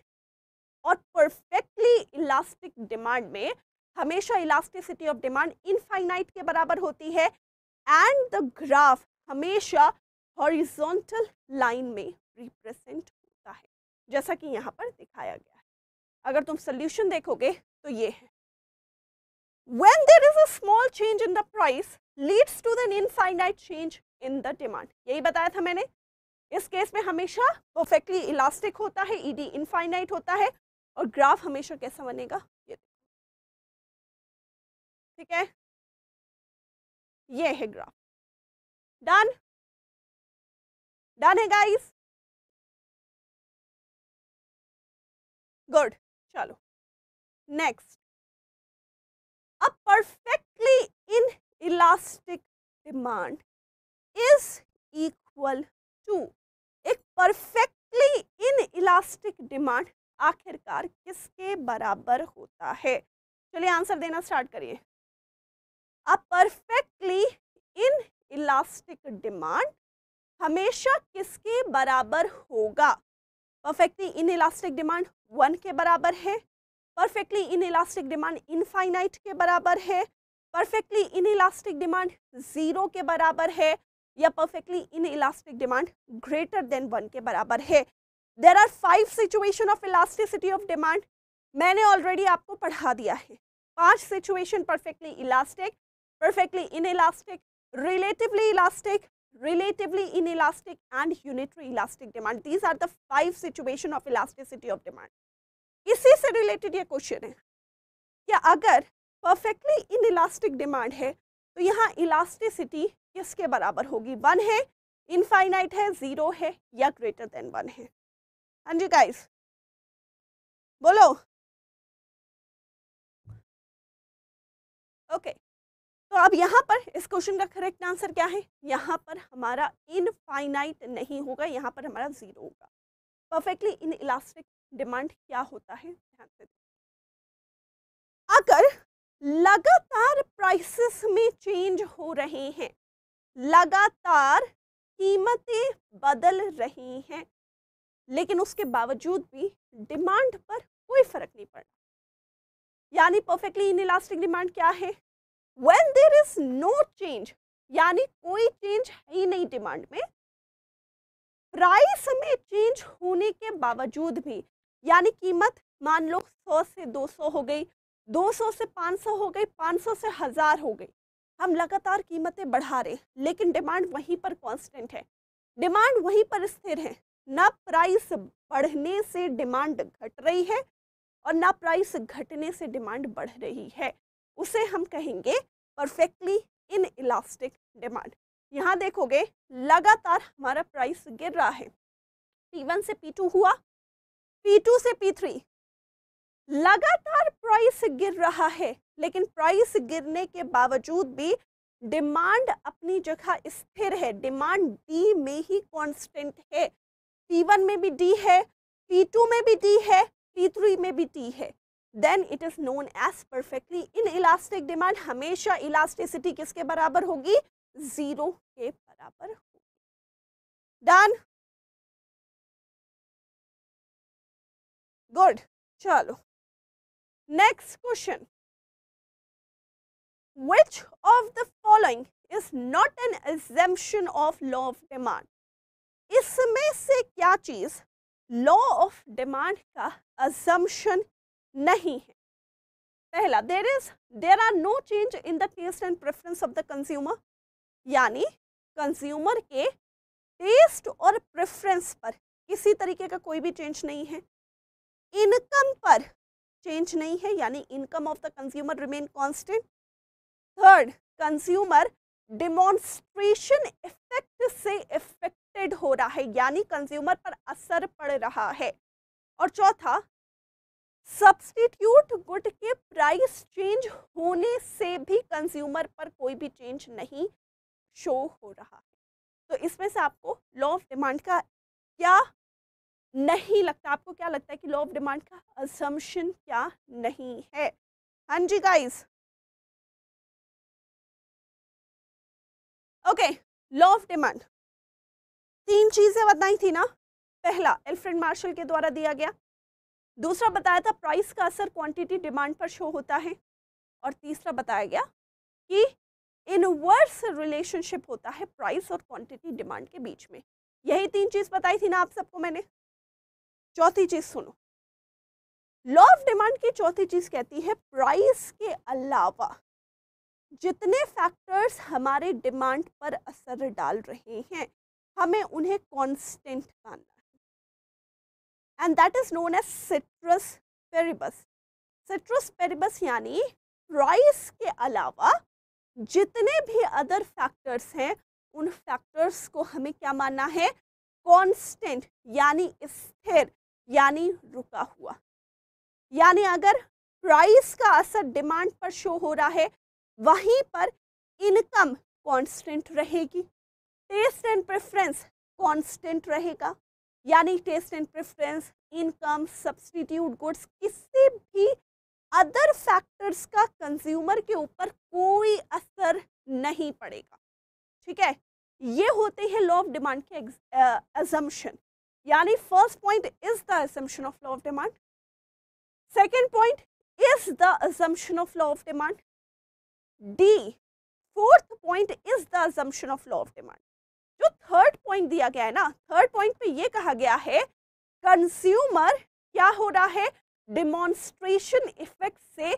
और परफेक्टली इलास्टिक डिमांड में हमेशा इलास्टिसिटी ऑफ डिमांड इनफाइनाइट के बराबर होती है एंड द ग्राफ हमेशा हॉरिजॉन्टल लाइन में रिप्रेजेंट होता है जैसा कि यहाँ पर दिखाया गया है अगर तुम सोल्यूशन देखोगे तो ये है when there is a small change in the price leads to an infinite change in the demand यही बताया था मैंने इस केस में हमेशा परफेक्टली इलास्टिक होता है ईडी e इनफाइनाइट होता है और ग्राफ हमेशा कैसा बनेगा ये ठीक है ये है ग्राफ डन डन है गाइस गुड चलो नेक्स्ट अब perfectly inelastic demand is equal to एक परफेक्टली इन इलास्टिक डिमांड आखिरकार किसके बराबर होता है चलिए आंसर देना स्टार्ट करिए a perfectly inelastic demand हमेशा किसके बराबर होगा perfectly inelastic demand one के बराबर है perfectly inelastic demand infinite के बराबर है perfectly inelastic demand zero के बराबर है या perfectly inelastic demand greater than one के बराबर है there are five situation of elasticity of demand मैंने ऑलरेडी आपको पढ़ा दिया है पांच situation perfectly elastic perfectly inelastic relatively elastic, relatively inelastic and unitary elastic demand. These are the five situation of elasticity of demand. इसी se related ye question hai या agar perfectly inelastic demand hai to yahan elasticity kiske barabar hogi one hai infinite hai zero hai ya greater than one hai and you guys bolo okay. तो अब यहाँ पर इस question का correct answer क्या है यहाँ पर हमारा इनफाइनाइट नहीं होगा यहाँ पर हमारा ज़ीरो होगा परफेक्टली इन इलास्टिक डिमांड क्या होता है ध्यान से अगर लगातार प्राइसेस में चेंज हो रहे हैं लगातार कीमतें बदल रही हैं लेकिन उसके बावजूद भी डिमांड पर कोई फर्क नहीं पड़ रहा यानी परफेक्टली इन इलास्टिक डिमांड क्या है when there is no change यानी कोई चेंज ही नहीं डिमांड में प्राइस में चेंज होने के बावजूद भी यानी कीमत मान लो 100 से 200 हो गई 200 से 500 हो गई 500 से हज़ार हो गई हम लगातार कीमतें बढ़ा रहे लेकिन डिमांड वहीं पर कांस्टेंट है डिमांड वहीं पर स्थिर है ना प्राइस बढ़ने से डिमांड घट रही है और ना प्राइस घटने से डिमांड बढ़ रही है उसे हम कहेंगे परफेक्टली इन इलास्टिक डिमांड यहाँ देखोगे लगातार हमारा प्राइस गिर रहा है P1 से P2 हुआ P2 से P3 लगातार प्राइस गिर रहा है लेकिन प्राइस गिरने के बावजूद भी डिमांड अपनी जगह स्थिर है डिमांड डी में ही कांस्टेंट है P1 में भी डी है P2 में भी डी है P3 में भी डी है then it is known as perfectly inelastic demand हमेशा इलास्टिसिटी किसके बराबर होगी ज़ीरो के बराबर होगी डन गुड चलो next question which of the following is not an assumption of law of demand इसमें से क्या चीज लॉ ऑफ डिमांड का assumption नहीं है पहला there is there are no change in the taste and preference of the consumer यानी consumer के टेस्ट और प्रेफरेंस पर किसी तरीके का कोई भी चेंज नहीं है इनकम पर चेंज नहीं है यानी income of the consumer remain constant third consumer demonstration effect से इफेक्टेड हो रहा है यानी कंज्यूमर पर असर पड़ रहा है और चौथा सब्सटीट्यूट गुड के प्राइस चेंज होने से भी कंज्यूमर पर कोई भी चेंज नहीं शो हो रहा है तो इसमें से आपको लॉ ऑफ डिमांड का क्या नहीं लगता आपको क्या लगता है कि लॉ ऑफ डिमांड का असम्पशन क्या नहीं है हाँ जी guys okay law of demand तीन चीजें बताई थी ना पहला एल्फ्रेड मार्शल के द्वारा दिया गया दूसरा बताया था प्राइस का असर क्वांटिटी डिमांड पर शो होता है और तीसरा बताया गया कि इनवर्स रिलेशनशिप होता है प्राइस और क्वांटिटी डिमांड के बीच में यही तीन चीज़ बताई थी ना आप सबको मैंने चौथी चीज़ सुनो लॉ ऑफ डिमांड की चौथी चीज़ कहती है प्राइस के अलावा जितने फैक्टर्स हमारे डिमांड पर असर डाल रहे हैं हमें उन्हें कॉन्स्टेंट मानना and that is known as citrus paribus ceteris paribus यानी प्राइस के अलावा जितने भी अदर फैक्टर्स हैं उन फैक्टर्स को हमें क्या मानना है कांस्टेंट यानी स्थिर यानी रुका हुआ यानी अगर प्राइस का असर डिमांड पर शो हो रहा है वहीं पर इनकम कांस्टेंट रहेगी टेस्ट एंड प्रेफरेंस कांस्टेंट रहेगा यानी taste and preference income substitute goods किसी भी अदर फैक्टर्स का कंज्यूमर के ऊपर कोई असर नहीं पड़ेगा ठीक है ये होते हैं लॉ ऑफ डिमांड के एजम्पन यानी first point is the assumption of law of demand second point is the assumption of law of demand D fourth point is the assumption of law of demand जो third point दिया गया है ना third point पे ये कहा गया है कंज्यूमर क्या हो रहा है डिमॉन्स्ट्रेशन इफेक्ट से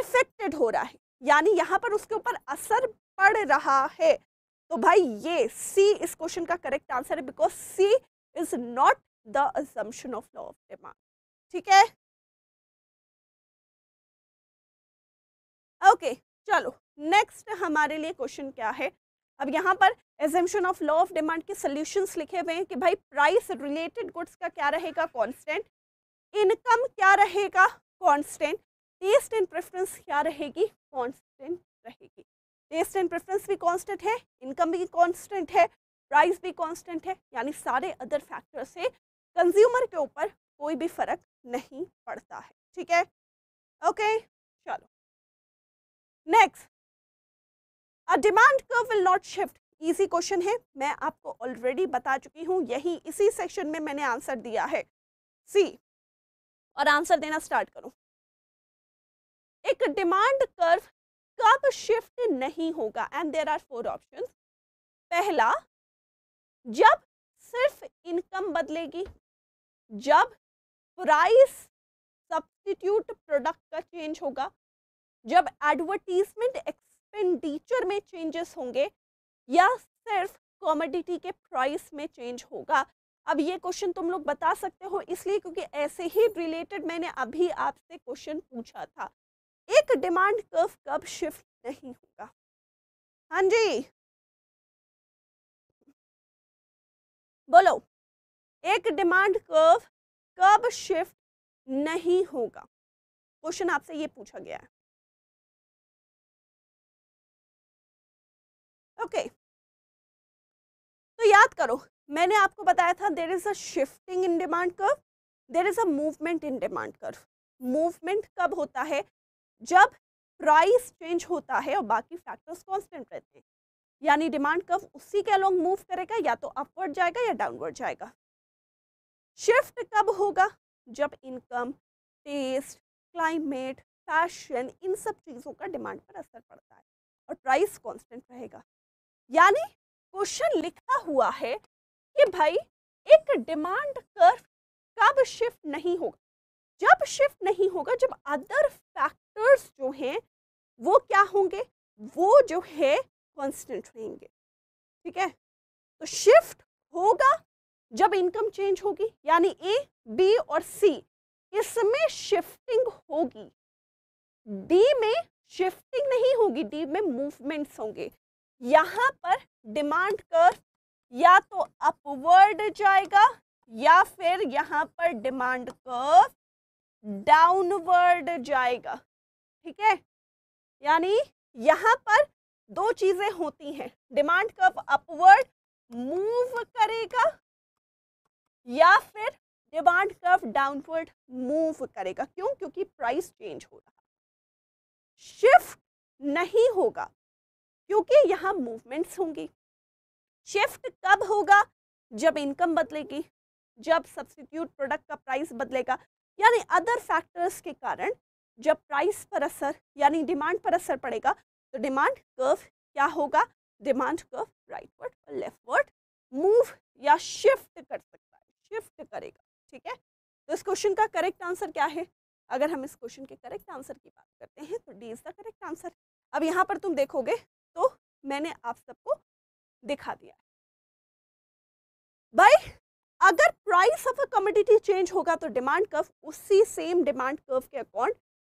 इफेक्टेड हो रहा है यानी यहाँ पर उसके ऊपर असर पड़ रहा है तो भाई ये सी इस क्वेश्चन का करेक्ट आंसर है because C is not the assumption of law of demand ठीक है ओके okay, चलो नेक्स्ट हमारे लिए क्वेश्चन क्या है अब यहाँ पर assumption of law of demand के सोल्यूशंस लिखे हुए हैं कि भाई प्राइस रिलेटेड गुड्स का क्या रहेगा कॉन्स्टेंट इनकम क्या रहेगा कॉन्स्टेंट टेस्ट एंड प्रेफरेंस क्या रहेगी कॉन्स्टेंट रहेगी टेस्ट एंड प्रेफरेंस भी कॉन्स्टेंट है इनकम भी कॉन्स्टेंट है प्राइस भी कॉन्स्टेंट है यानी सारे अदर फैक्टर से कंज्यूमर के ऊपर कोई भी फर्क नहीं पड़ता है ठीक है ओके चलो next demand curve will not shift easy question है मैं आपको ऑलरेडी बता चुकी हूँ यही इसी सेक्शन में मैंने आंसर दिया है सी और आंसर देना स्टार्ट करूँ एक डिमांड कर्व कब शिफ्ट नहीं होगा and there are four option पहला जब सिर्फ इनकम बदलेगी जब प्राइस सब्सटीट्यूट प्रोडक्ट का चेंज होगा जब एडवर्टीजमेंट एक्स एक्सपेंडिचर में चेंजेस होंगे या सिर्फ कॉमोडिटी के प्राइस में चेंज होगा अब ये क्वेश्चन तुम लोग बता सकते हो इसलिए क्योंकि ऐसे ही रिलेटेड मैंने अभी आपसे क्वेश्चन पूछा था एक डिमांड कर्व कब शिफ्ट नहीं होगा हाँ जी बोलो एक डिमांड कर्व कब शिफ्ट नहीं होगा क्वेश्चन आपसे ये पूछा गया है ओके तो याद करो मैंने आपको बताया था there is a shifting in demand curve there is a movement in demand curve movement कब होता है जब प्राइस चेंज होता है और बाकी फैक्टर्स कॉन्स्टेंट रहते हैं यानी डिमांड कर्व उसी के अलॉन्ग मूव करेगा या तो अपवर्ड जाएगा या डाउनवर्ड जाएगा शिफ्ट कब होगा जब इनकम टेस्ट क्लाइमेट फैशन इन सब चीज़ों का डिमांड पर असर पड़ता है और प्राइस कांस्टेंट रहेगा यानी क्वेश्चन लिखा हुआ है कि भाई एक डिमांड कर्व कब शिफ्ट नहीं होगा जब शिफ्ट नहीं होगा जब अदर फैक्टर्स जो हैं वो क्या होंगे वो जो है कांस्टेंट रहेंगे ठीक है तो शिफ्ट होगा जब इनकम चेंज होगी यानी ए बी और सी इसमें शिफ्टिंग होगी डी में शिफ्टिंग नहीं होगी डी में मूवमेंट्स होंगे यहाँ पर डिमांड कर या तो अपवर्ड जाएगा या फिर यहाँ पर डिमांड कर डाउनवर्ड जाएगा ठीक है यानी यहाँ पर दो चीजें होती हैं डिमांड कर्व अपवर्ड मूव करेगा या फिर डिमांड कर्व डाउनवर्ड मूव करेगा क्यों क्योंकि प्राइस चेंज हो रहा शिफ्ट नहीं होगा क्योंकि यहाँ मूवमेंट्स होंगी शिफ्ट कब होगा जब इनकम बदलेगी जब सब्सिट्यूट प्रोडक्ट का प्राइस बदलेगा यानी अदर फैक्टर्स के कारण जब प्राइस पर असर यानी डिमांड पर असर पड़ेगा तो डिमांड कर्व क्या होगा डिमांड कर्व राइटवर्ड और लेफ्टवर्ड मूव या शिफ्ट कर सकता है शिफ्ट करेगा ठीक है तो इस क्वेश्चन का करेक्ट आंसर क्या है अगर हम इस क्वेश्चन के करेक्ट आंसर की बात करते हैं तो D is the correct answer अब यहाँ पर तुम देखोगे तो मैंने आप सबको दिखा दिया भाई अगर price of a commodity change होगा तो डिमांड कर्व उसी सेम डिमांड कर्व के अकॉर्ड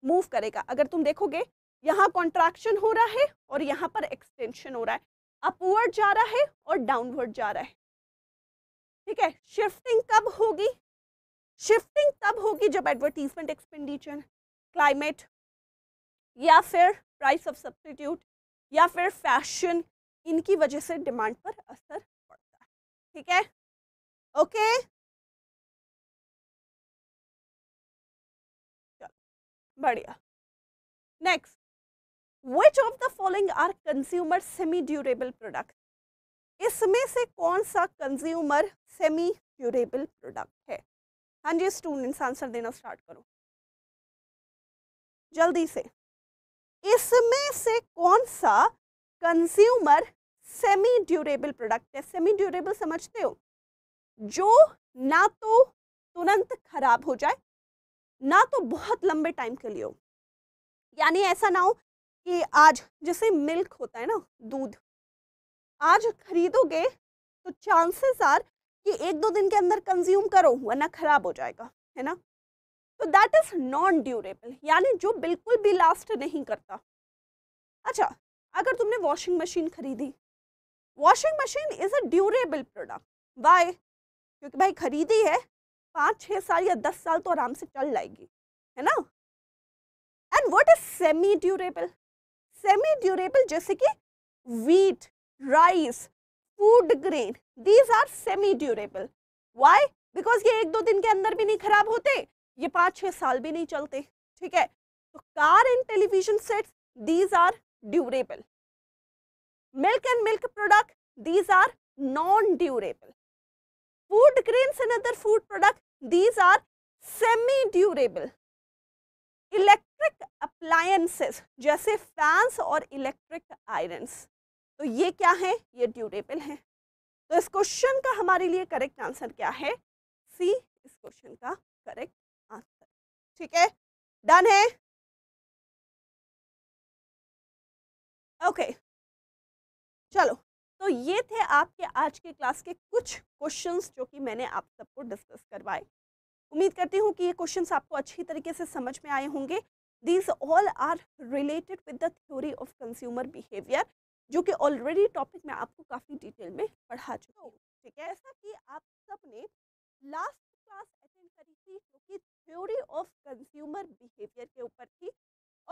मूव करेगा अगर तुम देखोगे यहाँ कॉन्ट्रैक्शन हो रहा है और यहाँ पर एक्सटेंशन हो रहा है अपवर्ड जा रहा है और डाउनवर्ड जा रहा है ठीक है शिफ्टिंग कब होगी शिफ्टिंग तब होगी जब एडवर्टीजमेंट एक्सपेंडिचर क्लाइमेट या फिर प्राइस ऑफ सब्सटीट्यूट या फिर फैशन इनकी वजह से डिमांड पर असर पड़ता है ठीक है ओके बढ़िया next which of the following are consumer semi durable product इसमें से कौन सा कंज्यूमर सेमी ड्यूरेबल प्रोडक्ट है हाँ जी स्टूडेंट्स आंसर देना स्टार्ट करो जल्दी से इसमें से कौन सा कंज्यूमर सेमी ड्यूरेबल प्रोडक्ट है सेमी ड्यूरेबल समझते हो जो ना तो तुरंत खराब हो जाए ना तो बहुत लंबे टाइम के लिए हो यानी ऐसा ना हो कि आज जैसे मिल्क होता है ना दूध आज खरीदोगे तो चांसेस आर कि एक दो दिन के अंदर कंज्यूम करो वरना ख़राब हो जाएगा है ना तो दैट इज़ नॉन ड्यूरेबल यानी जो बिल्कुल भी लास्ट नहीं करता अच्छा अगर तुमने वॉशिंग मशीन खरीदी washing machine is a durable product why क्योंकि भाई खरीदी है पाँच छः साल या दस साल तो आराम से चल जाएगी है ना and what is semi durable semi durable जैसे कि wheat rice food grain these are semi durable why because ये एक दो दिन के अंदर भी नहीं खराब होते ये पाँच छः साल भी नहीं चलते ठीक है तो car and television sets these are durable milk and milk product these are non durable food grains and other food product these are semi durable electric appliances जैसे फैंस और इलेक्ट्रिक आयरन्स तो ये क्या है ये ड्यूरेबल है तो इस क्वेश्चन का हमारे लिए करेक्ट आंसर क्या है सी इस क्वेश्चन का करेक्ट ठीक है डन है ओके okay. चलो तो ये थे आपके आज के क्लास के कुछ क्वेश्चंस जो कि मैंने आप सबको डिस्कस करवाए उम्मीद करती हूँ कि ये क्वेश्चंस आपको अच्छी तरीके से समझ में आए होंगे these all are related with the theory of consumer behaviour जो कि ऑलरेडी टॉपिक मैं आपको काफ़ी डिटेल में पढ़ा चुका हूँ तो ठीक है ऐसा कि आप सब ने लास्ट क्लास अटेंड करी थी जो कि थ्योरी ऑफ कंज्यूमर बिहेवियर के ऊपर थी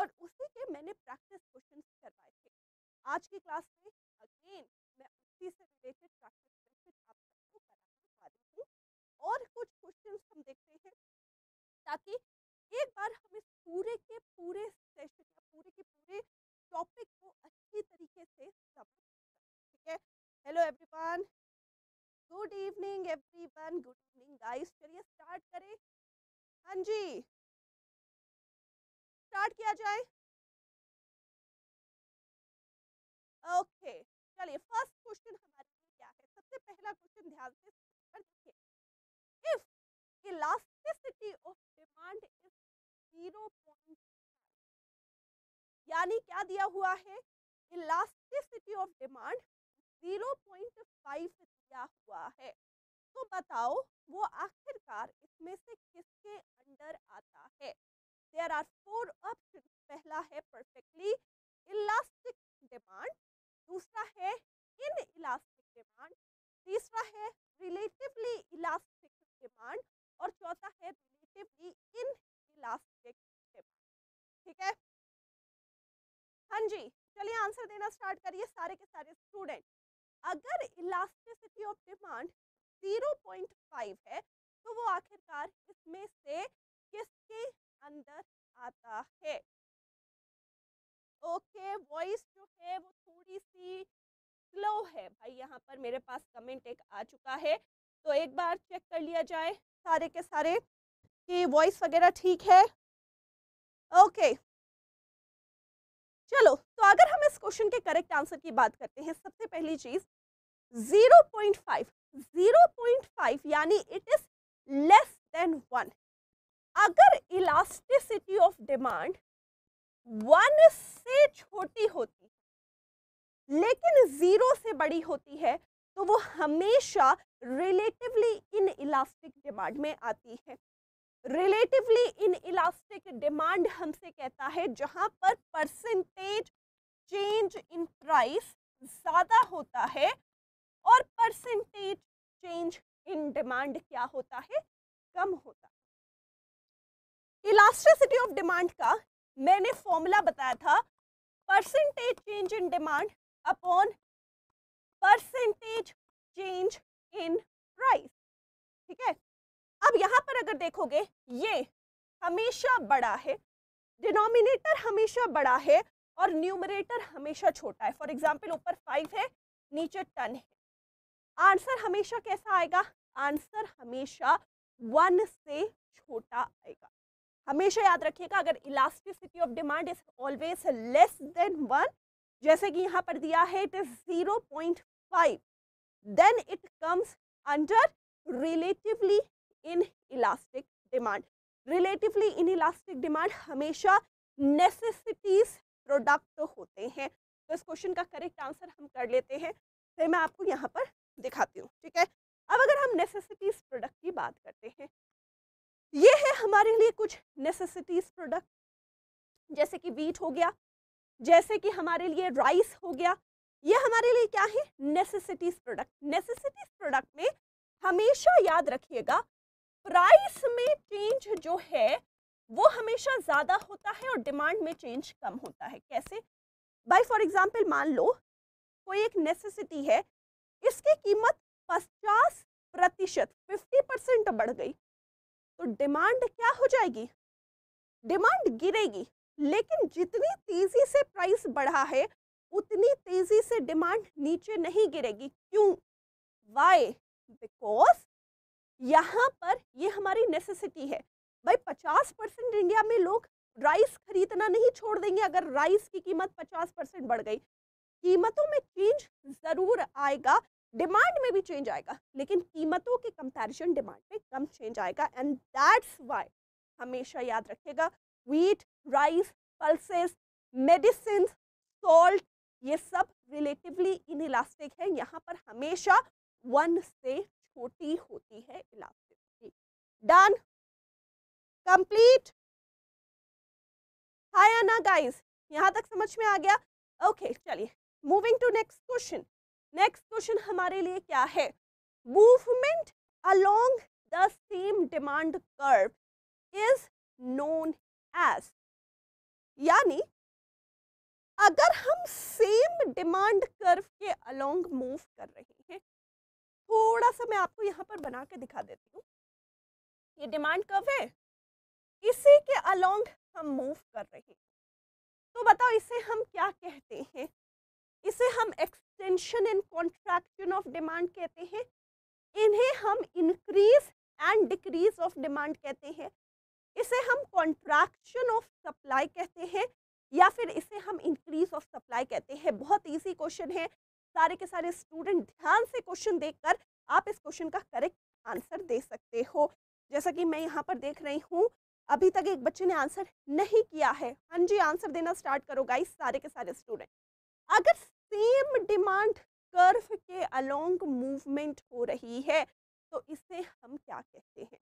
और उसी के मैंने प्रैक्टिस क्वेश्चन करवाए थे आज की क्लास में अगेन मैं उसी से रिलेटेड प्रैक्टिस क्वेश्चन आप सबको कराने रही हूँ और कुछ क्वेश्चन हम देखते हैं ताकि एक बार हम इस पूरे के पूरे सेशन या पूरे के पूरे टॉपिक को अच्छी तरीके से समझ ठीक है hello everyone good evening everyone good evening guys चलिए स्टार्ट करें हाँ जी स्टार्ट किया जाए ओके चलिए फर्स्ट क्वेश्चन हमारे लिए क्या है सबसे पहला क्वेश्चन ध्यान से देखिए if elasticity of demand is 0.5 यानी क्या दिया हुआ है इलास्टिसिटी ऑफ डिमांड 0.5 दिया हुआ है तो बताओ वो आखिरकार इसमें से किसके अंडर आता है देयर आर फोर ऑप्शन पहला है परफेक्टली इलास्टिक डिमांड दूसरा है इन इलास्टिक डिमांड तीसरा है रिलेटिवली इलास्टिक डिमांड और चौथा है रिलेटिवली इन इलास्टिक डिमांड ठीक है हाँ जी चलिए आंसर देना स्टार्ट करिए सारे के सारे स्टूडेंट अगर इलास्टिसिटी ऑफ डिमांड 0.5 है तो वो आखिरकार इसमें से किसके अंदर आता है ओके वॉइस जो है वो थोड़ी सी स्लो है भाई यहाँ पर मेरे पास कमेंट एक आ चुका है तो एक बार चेक कर लिया जाए सारे के सारे कि वॉइस वगैरह ठीक है ओके चलो तो अगर हम इस क्वेश्चन के करेक्ट आंसर की बात करते हैं सबसे पहली चीज़ 0.5 0.5 यानी it is less than one अगर इलास्टिसिटी ऑफ डिमांड वन से छोटी होती है लेकिन जीरो से बड़ी होती है तो वो हमेशा रिलेटिवली इन इलास्टिक डिमांड में आती है रिलेटिवली इन इलास्टिक डिमांड हमसे कहता है जहां पर परसेंटेज चेंज इन प्राइस ज़्यादा होता है और परसेंटेज चेंज इन डिमांड क्या होता है कम होता है इलास्ट्रिसिटी ऑफ डिमांड का मैंने फॉर्मूला बताया था percentage change in demand upon percentage change in price ठीक है अब यहाँ पर अगर देखोगे ये हमेशा बड़ा है डिनोमिनेटर हमेशा बड़ा है और न्यूमरेटर हमेशा छोटा है फॉर एग्जाम्पल ऊपर फाइव है नीचे टन है आंसर हमेशा कैसा आएगा आंसर हमेशा वन से छोटा आएगा हमेशा याद रखिएगा अगर elasticity of demand is always less than one जैसे कि यहाँ पर दिया है it is zero point five then it comes under relatively inelastic demand relatively inelastic demand हमेशा नेसेसिटीज प्रोडक्ट होते हैं तो इस क्वेश्चन का करेक्ट आंसर हम कर लेते हैं फिर मैं आपको यहाँ पर दिखाती हूँ ठीक है अब अगर हम नेसेसिटीज़ प्रोडक्ट की बात करते हैं ये है हमारे लिए कुछ नेसेसिटीज़ प्रोडक्ट जैसे कि वीट हो गया जैसे कि हमारे लिए राइस हो गया ये हमारे लिए क्या है नेसेसिटीज प्रोडक्ट नेसेसिटीज प्रोडक्ट में हमेशा याद रखिएगा प्राइस में चेंज जो है वो हमेशा ज़्यादा होता है और डिमांड में चेंज कम होता है कैसे बाई फॉर एग्जाम्पल मान लो कोई एक नेसेसिटी है इसकी कीमत 50 प्रतिशत फिफ्टी परसेंट बढ़ गई तो डिमांड क्या हो जाएगी डिमांड गिरेगी लेकिन जितनी तेजी से प्राइस बढ़ा है उतनी तेजी से डिमांड नीचे नहीं गिरेगी क्यों वाई बिकॉज यहाँ पर ये हमारी नेसेसिटी है भाई 50 परसेंट इंडिया में लोग राइस खरीदना नहीं छोड़ देंगे अगर राइस की कीमत 50 परसेंट बढ़ गई कीमतों में चेंज ज़रूर आएगा डिमांड में भी चेंज आएगा लेकिन कीमतों के कंपैरिजन डिमांड में कम चेंज आएगा एंड दैट्स वाई हमेशा याद रखेगा wheat rice pulses medicine salt ये सब रिलेटिवली इन इलास्टिक है यहाँ पर हमेशा वन से छोटी होती है इलास्टिसिटी डन कंप्लीट हाय ना गाइस यहाँ तक समझ में आ गया ओके okay, चलिए moving to next question next question हमारे लिए क्या है movement along the same demand curve is known as यानी अगर हम सेम डिमांड कर्व के अलोंग मूव कर रहे हैं थोड़ा सा मैं आपको यहाँ पर बना के दिखा देती हूँ ये डिमांड कर्व है इसी के अलोंग हम मूव कर रहे हैं तो बताओ इसे हम क्या कहते हैं इसे हम extension and contraction of demand कहते हैं इन्हें हम increase and decrease of demand कहते हैं इसे हम कॉन्ट्रैक्शन ऑफ सप्लाई कहते हैं या फिर इसे हम इंक्रीज ऑफ सप्लाई कहते हैं बहुत इजी क्वेश्चन है सारे के सारे स्टूडेंट ध्यान से क्वेश्चन देखकर आप इस क्वेश्चन का करेक्ट आंसर दे सकते हो जैसा कि मैं यहाँ पर देख रही हूँ अभी तक एक बच्चे ने आंसर नहीं किया है हाँ जी आंसर देना स्टार्ट करो गाइस सारे के सारे स्टूडेंट अगर सेम डिमांड कर्व के अलोंग मूवमेंट हो रही है तो इसे हम क्या कहते हैं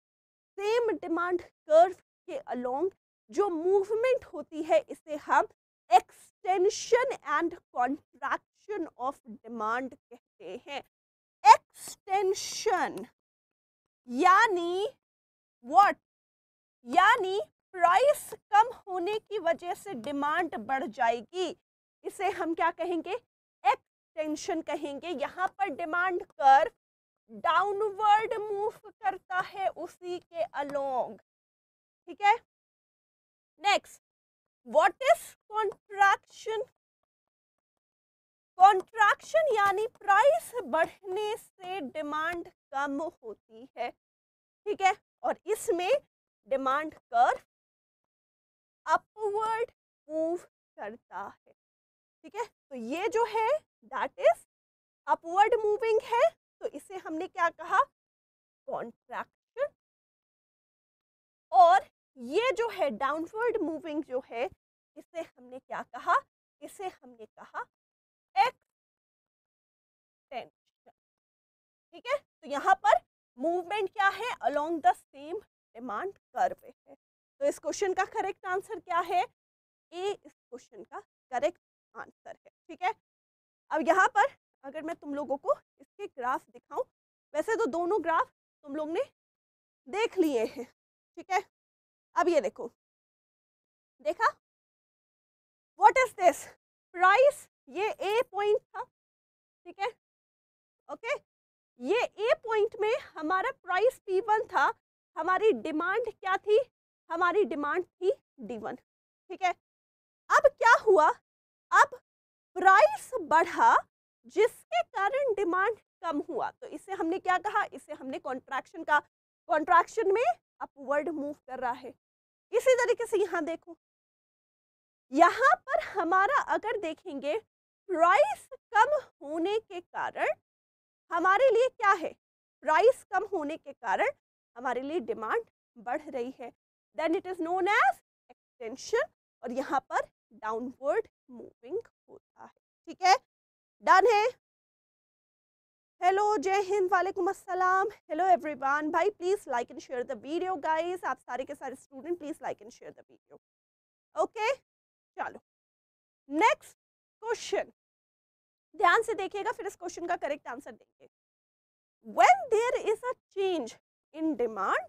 सेम डिमांड कर्व के अलोंग जो मूवमेंट होती है इसे हम extension and contraction of demand कहते हैं एक्सटेंशन यानी व्हाट यानी प्राइस कम होने की वजह से डिमांड बढ़ जाएगी इसे हम क्या कहेंगे एक्सटेंशन कहेंगे यहाँ पर डिमांड कर डाउनवर्ड मूव करता है उसी के अलोंग ठीक है next what is contraction contraction यानी प्राइस बढ़ने से डिमांड कम होती है ठीक है और इसमें डिमांड कर अपवर्ड मूव करता है ठीक है तो ये जो है दैट इज अपवर्ड मूविंग है तो इसे हमने क्या कहा कॉन्ट्रैक्शन और ये जो है डाउनवर्ड मूविंग जो है इसे हमने क्या कहा इसे हमने कहा एक्सटेंशन ठीक है तो यहाँ पर मूवमेंट क्या है along the same demand curve है तो इस क्वेश्चन का करेक्ट आंसर क्या है ए इस क्वेश्चन का करेक्ट आंसर है ठीक है अब यहाँ पर अगर मैं तुम लोगों को इसके ग्राफ दिखाऊं वैसे तो दोनों ग्राफ तुम लोग ने देख लिए हैं ठीक है अब ये देखो देखा वॉट इज दिस प्राइस ये ए पॉइंट था ठीक है ओके ये ए पॉइंट में हमारा प्राइस पी वन था हमारी डिमांड क्या थी हमारी डिमांड थी डी वन ठीक है अब क्या हुआ अब प्राइस बढ़ा जिसके कारण डिमांड कम हुआ तो इसे हमने क्या कहा इसे हमने कॉन्ट्रैक्शन का कॉन्ट्रैक्शन में अपवर्ड मूव कर रहा है इसी तरीके से यहाँ देखो यहाँ पर हमारा अगर देखेंगे प्राइस कम होने के कारण हमारे लिए क्या है प्राइस कम होने के कारण हमारे लिए डिमांड बढ़ रही है then it is known as extension और यहाँ पर डाउनवर्ड मूविंग होता है ठीक है डन है हेलो जय हिंद वालेकुम अस्सलाम हेलो एवरीवन भाई please like and share the video guys आप सारे के सारे student please like and share the video okay चलो नेक्स्ट क्वेश्चन ध्यान से देखिएगा फिर इस क्वेश्चन का करेक्ट आंसर देंगे when there is a change in demand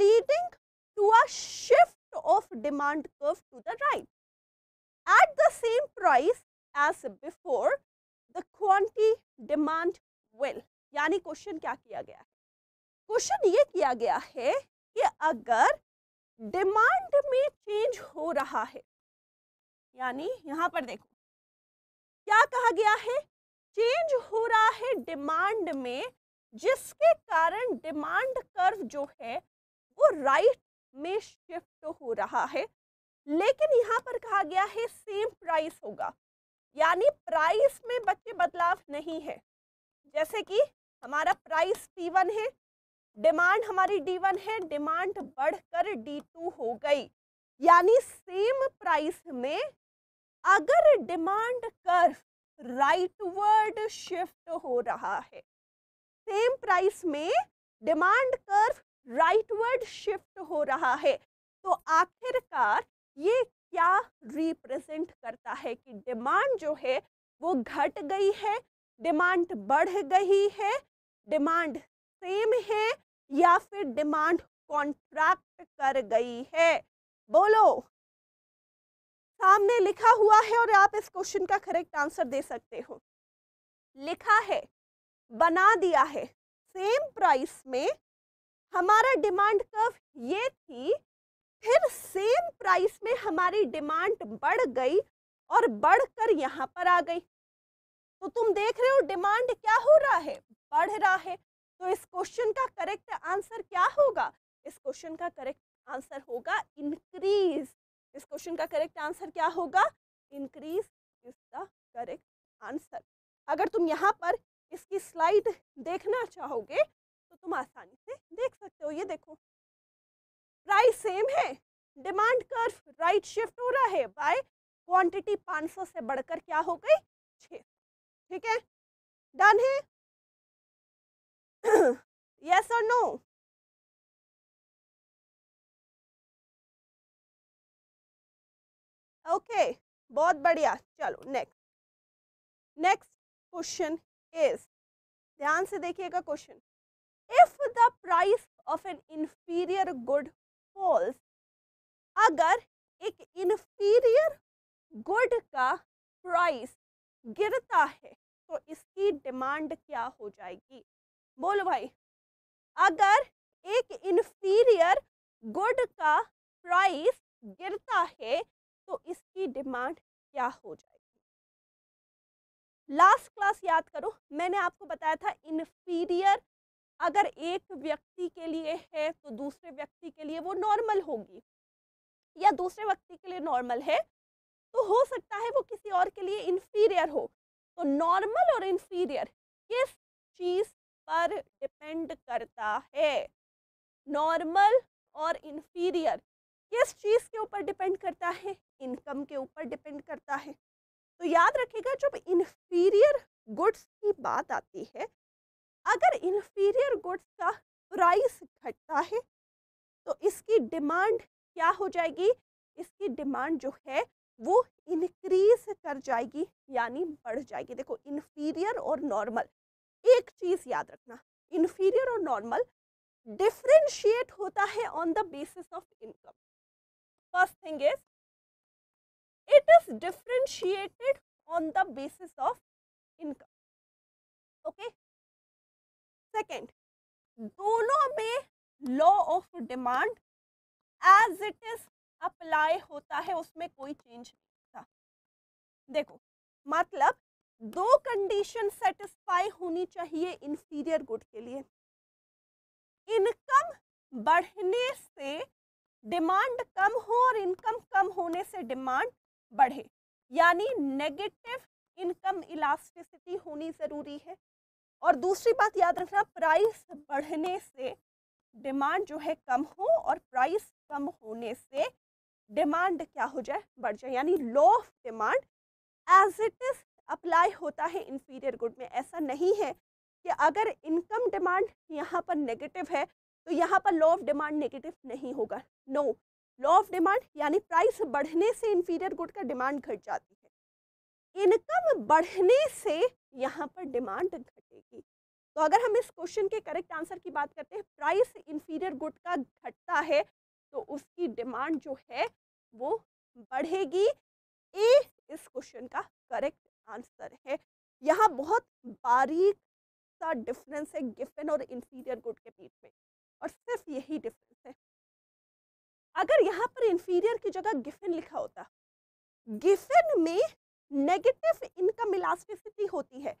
leading to a shift of demand curve to the right at the same price as before the quantity demand will यानी question क्या किया गया है question ये किया गया है कि अगर डिमांड में चेंज हो रहा है यानी यहाँ पर देखो क्या कहा गया है चेंज हो रहा है डिमांड में जिसके कारण डिमांड कर्व जो है वो राइट में शिफ्ट हो रहा है लेकिन यहाँ पर कहा गया है सेम प्राइस होगा यानी प्राइस में बच्चे बदलाव नहीं है जैसे कि हमारा प्राइस T1 है डिमांड हमारी डी वन है डिमांड बढ़कर D2 हो गई यानी सेम प्राइस में अगर डिमांड कर्व राइटवर्ड शिफ्ट हो रहा है सेम प्राइस में डिमांड कर राइटवर्ड शिफ्ट हो रहा है तो आखिरकार ये क्या रिप्रेजेंट करता है कि डिमांड जो है वो घट गई है डिमांड बढ़ गई है डिमांड सेम है या फिर डिमांड कॉन्ट्रैक्ट कर गई है बोलो सामने लिखा हुआ है और आप इस क्वेश्चन का करेक्ट आंसर दे सकते हो लिखा है बना दिया है सेम प्राइस में हमारा डिमांड कर्व ये थी फिर सेम प्राइस में हमारी डिमांड बढ़ गई और बढ़कर यहाँ पर आ गई तो तुम देख रहे हो डिमांड क्या हो रहा है बढ़ रहा है तो इस क्वेश्चन का करेक्ट आंसर क्या होगा इस क्वेश्चन का करेक्ट आंसर होगा इंक्रीज इस क्वेश्चन का करेक्ट आंसर क्या होगा increase is the correct answer अगर तुम यहाँ पर इसकी स्लाइड देखना चाहोगे तो तुम आसानी से देख सकते हो ये देखो प्राइस सेम है डिमांड कर्व राइट शिफ्ट हो रहा है बाय क्वांटिटी 500 से बढ़कर क्या हो गई छ ठीक है डन है यस और नो ओके बहुत बढ़िया चलो नेक्स्ट नेक्स्ट क्वेश्चन इज ध्यान से देखिएगा question if the price of an inferior good falls अगर एक इनफीरियर गुड का प्राइस गिरता है तो इसकी डिमांड क्या हो जाएगी बोलो भाई अगर एक इनफीरियर गुड का प्राइस गिरता है तो इसकी डिमांड क्या हो जाएगी लास्ट क्लास याद करो मैंने आपको बताया था इनफीरियर अगर एक व्यक्ति के लिए है तो दूसरे व्यक्ति के लिए वो नॉर्मल होगी या दूसरे व्यक्ति के लिए नॉर्मल है तो हो सकता है वो किसी और के लिए इन्फीरियर हो तो नॉर्मल और इन्फीरियर किस चीज़ पर डिपेंड करता है नॉर्मल और इन्फीरियर किस चीज़ के ऊपर डिपेंड करता है इनकम के ऊपर डिपेंड करता है तो याद रखिएगा जब इन्फीरियर गुड्स की बात आती है अगर इन्फीरियर गुड्स का प्राइस घटता है तो इसकी डिमांड क्या हो जाएगी इसकी डिमांड जो है वो इनक्रीज कर जाएगी यानी बढ़ जाएगी देखो इन्फीरियर और नॉर्मल एक चीज़ याद रखना इन्फीरियर और नॉर्मल डिफ्रेंशिएट होता है on the basis of income first thing is it is differentiated on the basis of income okay second दोनों में law of demand as it is apply होता है उसमें कोई चेंज नहीं होता देखो मतलब दो कंडीशन सेटिस्फाई होनी चाहिए इंफीरियर गुड के लिए इनकम बढ़ने से डिमांड कम हो और इनकम कम होने से डिमांड बढ़े यानी नेगेटिव इनकम इलास्टिसिटी होनी ज़रूरी है और दूसरी बात याद रखना प्राइस बढ़ने से डिमांड जो है कम हो और प्राइस कम होने से डिमांड क्या हो जाए बढ़ जाए यानी law of demand as it is apply होता है इंफीरियर गुड में ऐसा नहीं है कि अगर इनकम डिमांड यहाँ पर नेगेटिव है तो यहाँ पर लॉ ऑफ डिमांड नेगेटिव नहीं होगा नो लॉ ऑफ डिमांड यानी प्राइस बढ़ने से इन्फीरियर गुड का डिमांड घट जाती है इनकम बढ़ने से यहाँ पर डिमांड घटेगी तो अगर हम इस क्वेश्चन के करेक्ट आंसर की बात करते हैं प्राइस इंफीरियर गुड का घटता है तो उसकी डिमांड जो है वो बढ़ेगी ए इस क्वेश्चन का करेक्ट आंसर है यहाँ बहुत बारीक सा डिफरेंस है गिफन और इंफीरियर गुड के बीच में और सिर्फ यही डिफरेंस है अगर यहाँ पर इंफीरियर की जगह गिफिन लिखा होता गिफिन में नेगेटिव इनकम इलास्टिसिटी होती है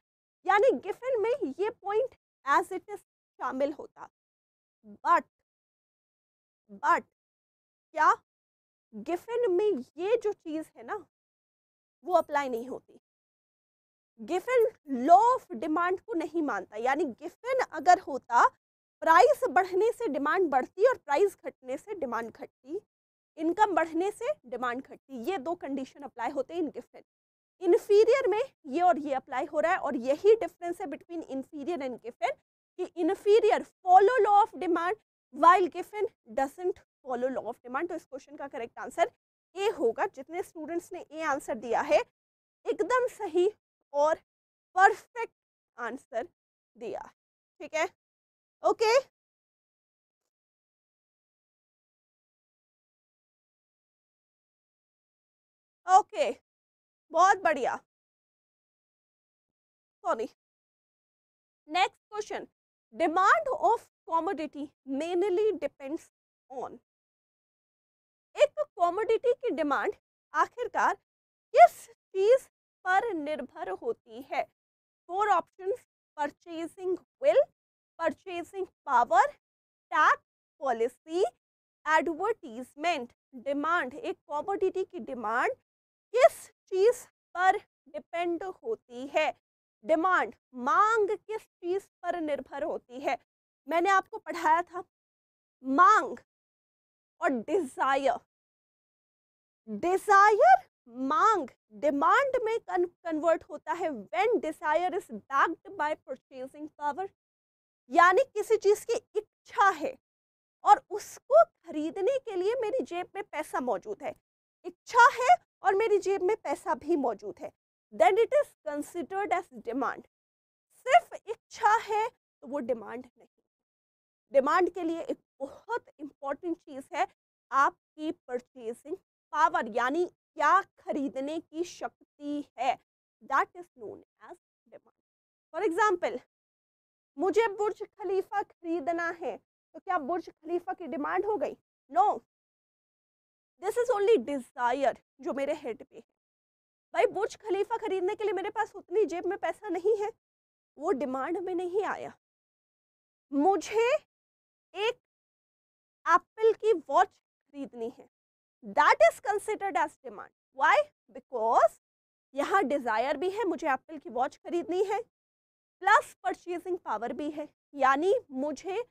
यानी गिफिन में ये पॉइंट एज इट इज शामिल होता बट बट क्या गिफिन में ये जो चीज़ है ना वो अप्लाई नहीं होती गिफिन लॉ ऑफ डिमांड को नहीं मानता यानी गिफिन अगर होता प्राइस बढ़ने से डिमांड बढ़ती और प्राइस घटने से डिमांड घटती इनकम बढ़ने से डिमांड घटती ये दो कंडीशन अप्लाई होते हैं इन गिफिन इन्फीरियर में ये और ये अप्लाई हो रहा है और यही डिफरेंस है बिटवीन इन्फीरियर एंड गिफेन कि inferior follow law of demand while Giffen doesn't follow law of demand तो इस क्वेश्चन का करेक्ट आंसर ए होगा जितने स्टूडेंट्स ने ए आंसर दिया है एकदम सही और परफेक्ट आंसर दिया ठीक है ओके ओके okay. बहुत बढ़िया sorry next question demand of commodity mainly depends on एक कॉमोडिटी की डिमांड आखिरकार किस चीज पर निर्भर होती है four option purchasing will purchasing power tax policy advertisement demand एक कॉमोडिटी की डिमांड किस चीज पर डिपेंड होती है डिमांड मांग किस चीज पर निर्भर होती है मैंने आपको पढ़ाया था मांग और डिजायर डिजायर मांग डिमांड में कन्वर्ट होता है when desire is backed by purchasing power यानी किसी चीज की इच्छा है और उसको खरीदने के लिए मेरी जेब में पैसा मौजूद है इच्छा है और मेरी जेब में पैसा भी मौजूद है then it is considered as demand सिर्फ इच्छा है तो वो डिमांड नहीं डिमांड के लिए एक बहुत इम्पॉर्टेंट चीज़ है आपकी परचेजिंग पावर यानी क्या खरीदने की शक्ति है that is known as demand for example मुझे बुर्ज खलीफा खरीदना है तो क्या बुर्ज खलीफा की डिमांड हो गई no no, this is only desire जो मेरे हेड पे है भाई बुर्ज खलीफा खरीदने के लिए मेरे पास उतनी जेब में पैसा नहीं है वो डिमांड में नहीं आया मुझे एक एप्पल की वॉच खरीदनी है that is considered as demand why because यहाँ डिज़ायर भी है मुझे एप्पल की वॉच खरीदनी है प्लस परचेजिंग पावर भी है यानी मुझे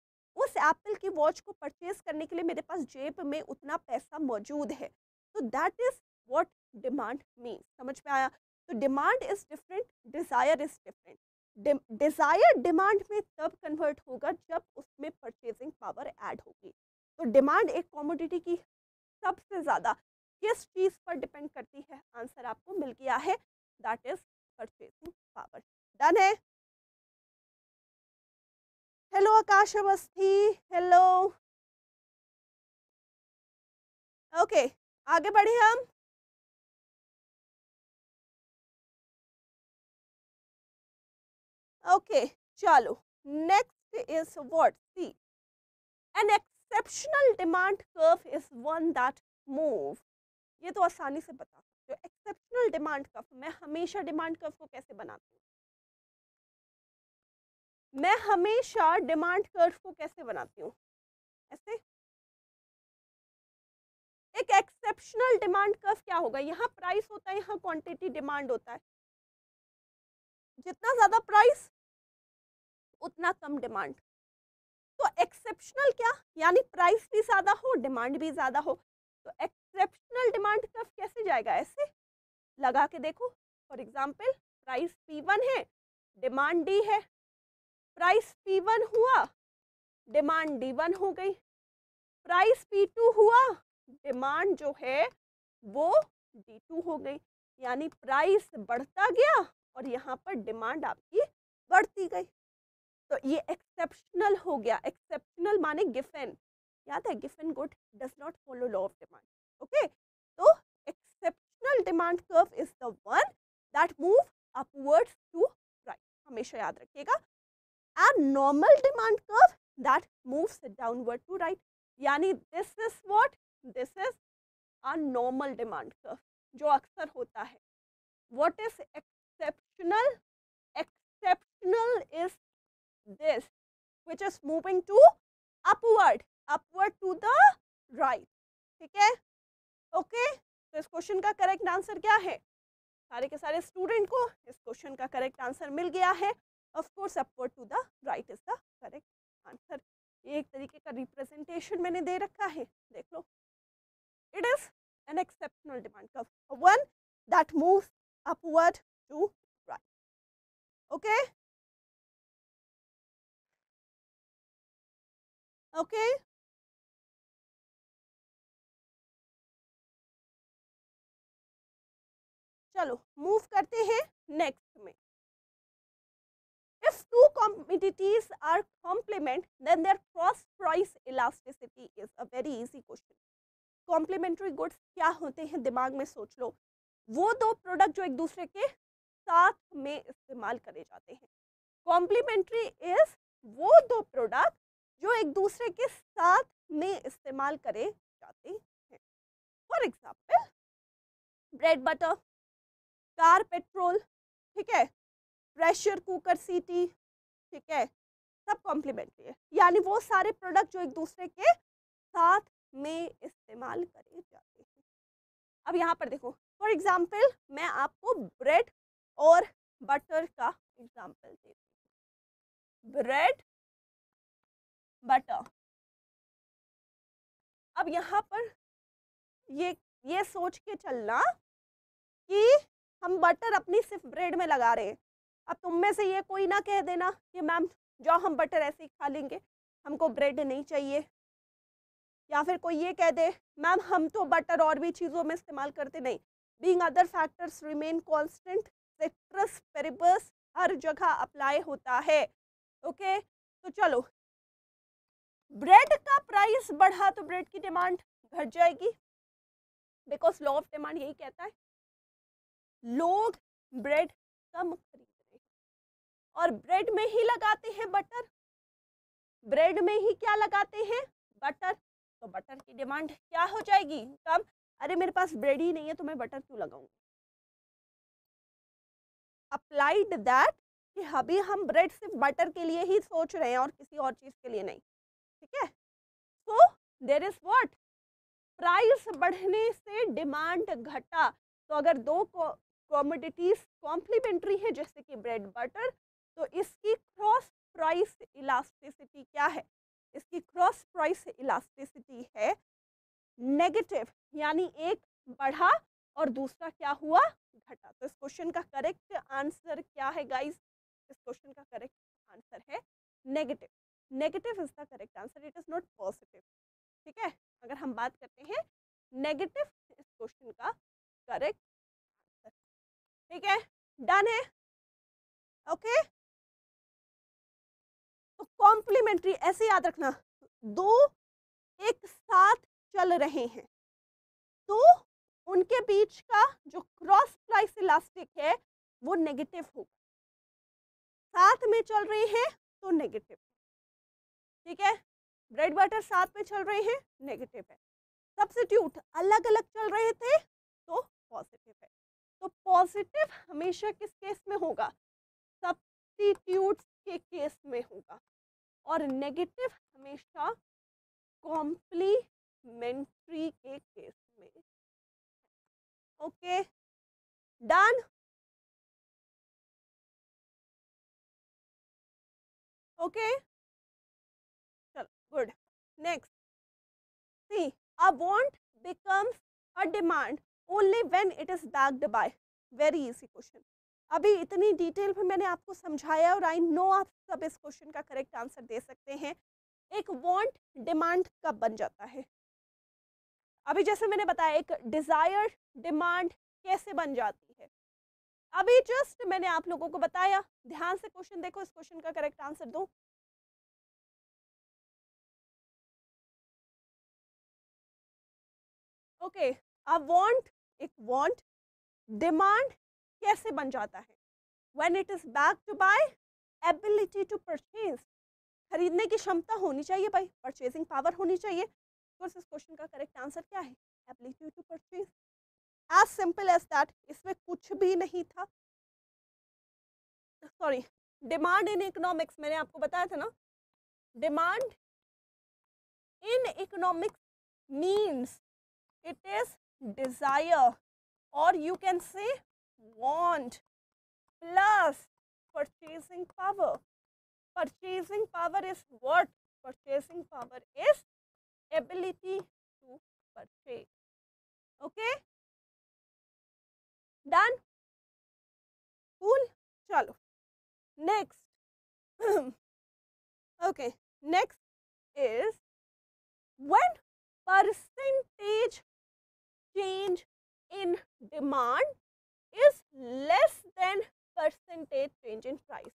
उस एप्पल की वॉच को परचेज करने के लिए मेरे पास जेब में उतना पैसा मौजूद है तो that is what demand mean समझ में आया तो demand is different desire is different desire demand में तब कन्वर्ट होगा जब उसमें परचेजिंग पावर ऐड होगी तो डिमांड एक कॉमोडिटी की सबसे ज़्यादा किस चीज़ पर डिपेंड करती है आंसर आपको मिल गया है that is purchasing power done है hello Akash Awasthi hello okay आगे बढ़े हम ओके चलो next is what C an exceptional demand curve is one that move ये तो आसानी से बता सकते हो एक्सेप्शनल डिमांड कर्व मैं हमेशा डिमांड कर्व को कैसे बनाती हूँ मैं हमेशा डिमांड कर्व को कैसे बनाती हूँ ऐसे एक एक्सेप्शनल डिमांड कर्व क्या होगा यहाँ प्राइस होता है यहाँ क्वांटिटी डिमांड होता है जितना ज़्यादा प्राइस उतना कम डिमांड तो एक्सेप्शनल क्या यानी प्राइस भी ज़्यादा हो डिमांड भी ज़्यादा हो तो एक्सेप्शनल डिमांड कर्व कैसे जाएगा ऐसे लगा के देखो for example price P one है डिमांड डी है प्राइस पी वन हुआ डिमांड डी वन हो गई प्राइस पी टू हुआ डिमांड जो है वो डी टू हो गई यानी प्राइस बढ़ता गया और यहाँ पर डिमांड आपकी बढ़ती गई तो ये एक्सेप्शनल हो गया एक्सेप्शनल माने गिफेन याद है Giffen good does not follow law of demand okay तो exceptional demand curve is the one that move upwards to price हमेशा याद रखिएगा abnormal demand curve that moves downward to right. यानी this is what? This is a normal demand curve जो अक्सर होता है What is exceptional? Exceptional is this which is moving to upward, upward to the right. ठीक है okay तो इस question का करेक्ट आंसर क्या है सारे के सारे स्टूडेंट को इस क्वेश्चन का करेक्ट आंसर मिल गया है of course upward to the right is the correct answer ये एक तरीके का रिप्रेजेंटेशन मैंने दे रखा है देख लो it is an exceptional demand curve one that moves upward to right okay okay चलो मूव करते हैं नेक्स्ट में If two commodities are complement, then their cross price elasticity is a very easy question. Complementary goods क्या होते हैं दिमाग में सोच लो वो दो प्रोडक्ट जो एक दूसरे के साथ में इस्तेमाल करे जाते हैं कॉम्प्लीमेंट्री इज वो दो प्रोडक्ट जो एक दूसरे के साथ में इस्तेमाल करे जाते हैं for example bread butter car petrol ठीक है प्रेशर कुकर सीटी ठीक है सब कॉम्प्लीमेंट्री है यानी वो सारे प्रोडक्ट जो एक दूसरे के साथ में इस्तेमाल करे जाते हैं अब यहाँ पर देखो फॉर एग्जाम्पल मैं आपको ब्रेड और बटर का एग्जाम्पल देती हूँ ब्रेड बटर अब यहाँ पर ये ये सोच के चलना कि हम बटर अपनी सिर्फ ब्रेड में लगा रहे हैं अब तुम में से ये कोई ना कह देना कि मैम जो हम बटर ऐसे ही खा लेंगे हमको ब्रेड नहीं चाहिए या फिर कोई ये कह दे मैम हम तो बटर और भी चीज़ों में इस्तेमाल करते नहीं being other factors remain constant ceteris paribus हर जगह अप्लाई होता है ओके तो चलो ब्रेड का प्राइस बढ़ा तो ब्रेड की डिमांड घट जाएगी बिकॉज लॉ ऑफ डिमांड यही कहता है लोग ब्रेड कम खरीद और ब्रेड में ही लगाते हैं बटर ब्रेड में ही क्या लगाते हैं बटर तो बटर की डिमांड क्या हो जाएगी कम अरे मेरे पास ब्रेड ही नहीं है तो मैं बटर क्यों लगाऊंगी अप्लाइड दैट कि अभी हम ब्रेड सिर्फ बटर के लिए ही सोच रहे हैं और किसी और चीज़ के लिए नहीं ठीक है so there is what price बढ़ने से डिमांड घटा तो अगर दो कॉमोडिटीज कॉम्प्लीमेंट्री है जैसे कि ब्रेड बटर तो इसकी क्रॉस प्राइस इलास्टिसिटी क्या है इसकी क्रॉस प्राइस इलास्टिसिटी है नेगेटिव यानी एक बढ़ा और दूसरा क्या हुआ घटा तो इस क्वेश्चन का करेक्ट आंसर क्या है गाइस इस क्वेश्चन का करेक्ट आंसर है negative negative is the correct answer it is not positive ठीक है अगर हम बात करते हैं नेगेटिव इस क्वेश्चन का करेक्ट आंसर ठीक है डन है ओके okay? तो कॉम्प्लीमेंट्री ऐसे याद रखना दो एक साथ चल रहे हैं तो उनके बीच का जो क्रॉस प्राइस इलास्टिक है वो नेगेटिव होगा साथ में चल रहे हैं तो नेगेटिव ठीक है ब्रेड बटर साथ में चल रहे हैं नेगेटिव है सब्सिट्यूट अलग अलग चल रहे थे तो पॉजिटिव है तो पॉजिटिव हमेशा किस केस में होगा सब्सिट्यूट के केस में होगा और नेगेटिव हमेशा कॉम्प्लीमेंट्री के केस में ओके डन ओके चलो good next C a want becomes a demand only when it is backed by very easy question अभी इतनी डिटेल में मैंने आपको समझाया और आई नो आप सब इस क्वेश्चन का करेक्ट आंसर दे सकते हैं एक वांट डिमांड कब बन जाता है अभी जैसे मैंने बताया एक डिज़ायर डिमांड कैसे बन जाती है अभी जस्ट मैंने आप लोगों को बताया ध्यान से क्वेश्चन देखो इस क्वेश्चन का करेक्ट आंसर दो ओके अ वांट एक वांट डिमांड कैसे बन जाता है when it is back to by ability to purchase खरीदने की क्षमता होनी चाहिए भाई परचेजिंग पावर होनी चाहिए तो इस क्वेश्चन का करेक्ट आंसर क्या है ability to purchase as simple as that इसमें कुछ भी नहीं था सॉरी डिमांड इन इकोनॉमिक्स मैंने आपको बताया था ना demand in economics means it is desire और you can say want plus purchasing power. Purchasing power is what? Purchasing power is ability to purchase. Okay? Done? Cool? Chalo. Next. okay. Next is when percentage change in demand less than percentage change in price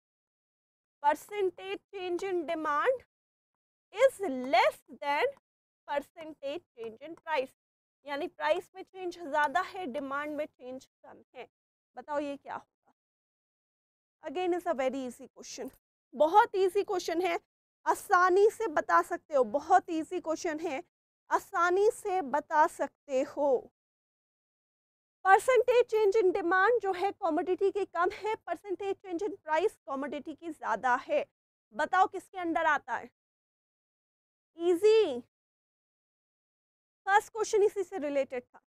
percentage change in demand is less than percentage change in price यानी price में change ज़्यादा है demand में change कम है बताओ ये क्या होगा again is a very easy question बहुत इजी क्वेश्चन है आसानी से बता सकते हो बहुत इजी क्वेश्चन है आसानी से बता सकते हो परसेंटेज चेंज इन डिमांड जो है कॉमोडिटी की कम है percentage change in price commodity की ज़्यादा है बताओ किसके अंडर आता है इजी फर्स्ट क्वेश्चन इसी से रिलेटेड था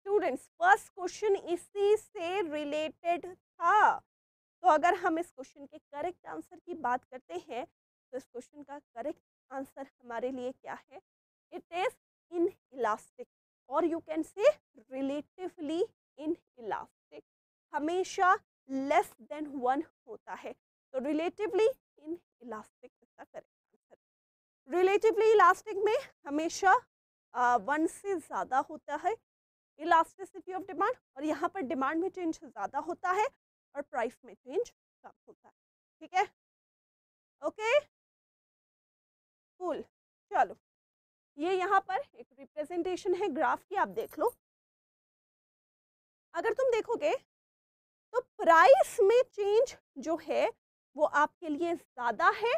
स्टूडेंट्स फर्स्ट क्वेश्चन इसी से रिलेटेड था तो अगर हम इस क्वेश्चन के करेक्ट आंसर की बात करते हैं तो इस क्वेश्चन का करेक्ट आंसर हमारे लिए क्या है इट इज़ इन इलास्टिक और you can say relatively inelastic हमेशा लेस देन वन होता है तो रिलेटिवली इन इलास्टिक इसका करेक्ट आंसर रिलेटिवली इलास्टिक में हमेशा वन uh, से ज़्यादा होता है इलास्टिसिटी ऑफ डिमांड और यहाँ पर डिमांड में चेंज ज़्यादा होता है और प्राइस में चेंज कम होता है ठीक है ओके okay? कूल चलो ये यहाँ पर एक रिप्रेजेंटेशन है ग्राफ की आप देख लो अगर तुम देखोगे तो प्राइस में चेंज जो है वो आपके लिए ज़्यादा है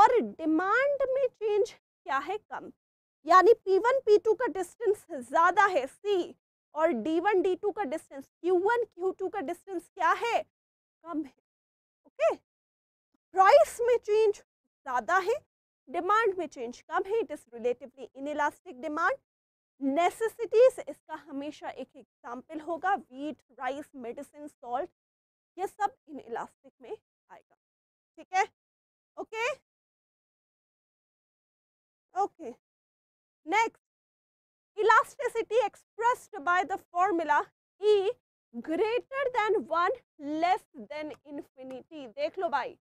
और डिमांड में चेंज क्या है कम यानी P1 P2 का डिस्टेंस ज़्यादा है C और D1 D2 का डिस्टेंस Q1 Q2 का डिस्टेंस क्या है कम है ओके प्राइस में चेंज ज़्यादा है डिमांड में चेंज कम है it is relatively inelastic demand necessities इसका हमेशा एक एग्जाम्पल होगा वीट राइस मेडिसिन सॉल्ट ये सब इन इलास्टिक में आएगा ठीक है okay okay next elasticity expressed by the formula E greater than one less than infinity देख लो भाई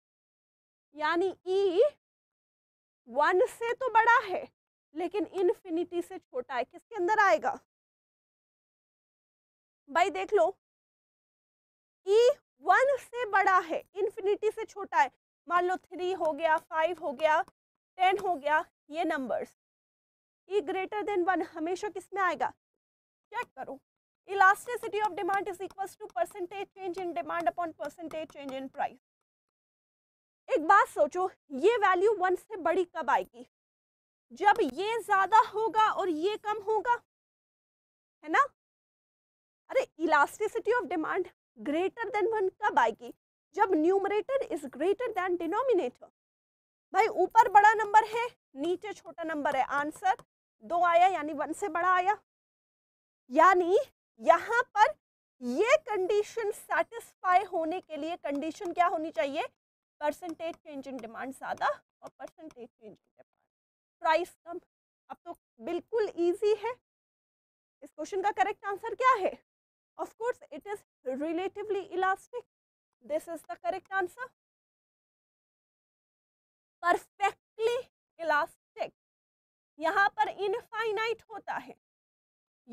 यानी E वन से तो बड़ा है लेकिन इन्फिनिटी से छोटा है किसके अंदर आएगा भाई देख लो ई वन से बड़ा है इन्फिनिटी से छोटा है मान लो थ्री हो गया फाइव हो गया टेन हो गया ये numbers E greater than one हमेशा किस में आएगा चेक करो elasticity of demand is equal to percentage change in demand upon percentage change in price एक बात सोचो ये वैल्यू वन से बड़ी कब आएगी जब ये ज्यादा होगा और ये कम होगा है ना अरे elasticity of demand greater than one कब आएगी जब numerator is greater than denominator भाई ऊपर बड़ा नंबर है नीचे छोटा नंबर है आंसर दो आया यानी वन से बड़ा आया यानी यहाँ पर ये कंडीशन सेटिस्फाई होने के लिए कंडीशन क्या होनी चाहिए परसेंटेज चेंज इन डिमांड ज़्यादा और percentage change in demand price कम अब तो बिल्कुल ईजी है इस क्वेश्चन का करेक्ट आंसर क्या है of course it is relatively elastic this is the correct answer perfectly elastic यहाँ पर इनफाइनाइट होता है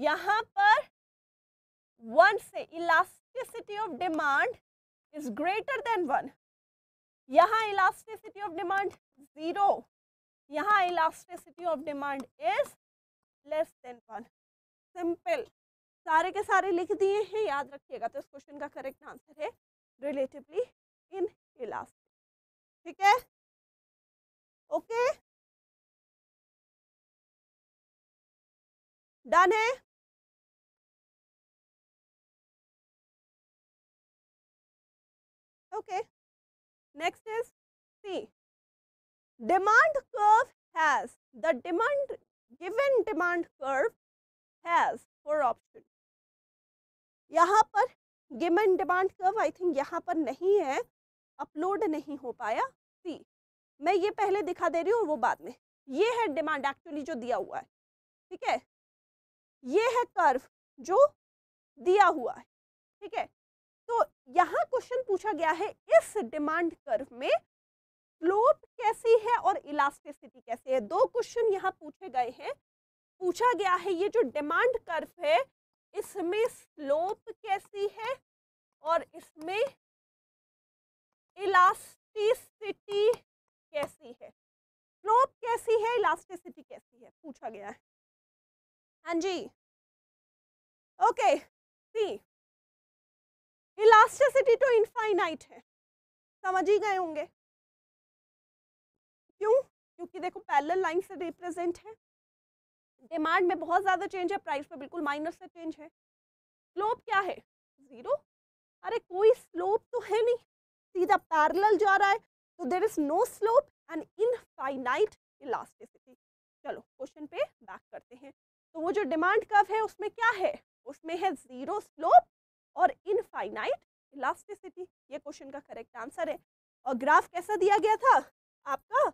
यहाँ पर वन से elasticity of demand is greater than one यहाँ इलास्टिसिटी ऑफ डिमांड ज़ीरो यहाँ elasticity of demand is less than one simple सारे के सारे लिख दिए हैं याद रखिएगा तो इस क्वेश्चन का करेक्ट आंसर है रिलेटिवली इन इलास्टिक ठीक है ओके डन है okay Next is C. Demand curve has, the demand, given demand curve has four option. यहाँ पर given demand curve I think यहाँ पर नहीं है अपलोड नहीं हो पाया सी मैं ये पहले दिखा दे रही हूँ वो बाद में ये है डिमांड एक्चुअली जो दिया हुआ है ठीक है ये है कर्व जो दिया हुआ है ठीक है तो यहाँ क्वेश्चन पूछा गया है इस डिमांड कर्व में स्लोप कैसी है और इलास्टिसिटी कैसी है दो क्वेश्चन यहाँ पूछे गए हैं पूछा गया है ये जो डिमांड कर्व है इसमें स्लोप कैसी है और इसमें इलास्टिसिटी कैसी है स्लोप कैसी है इलास्टिसिटी कैसी है पूछा गया है हाँ जी ओके सी इलास्टिसिटी तो इनफाइनाइट है समझ ही गए होंगे क्यों क्योंकि देखो पैरेलल लाइन से रिप्रेजेंट है डिमांड में बहुत ज़्यादा चेंज है प्राइस में बिल्कुल माइनस से चेंज है स्लोप क्या है ज़ीरो अरे कोई स्लोप तो है नहीं सीधा पैरेलल जा रहा है तो there is no slope and infinite elasticity चलो क्वेश्चन पे बैक करते हैं तो वो जो डिमांड कर्व है उसमें क्या है उसमें है ज़ीरो स्लोप और इनफाइनाइट इलास्टिसिटी ये क्वेश्चन का करेक्ट आंसर है और ग्राफ कैसा दिया गया था आपका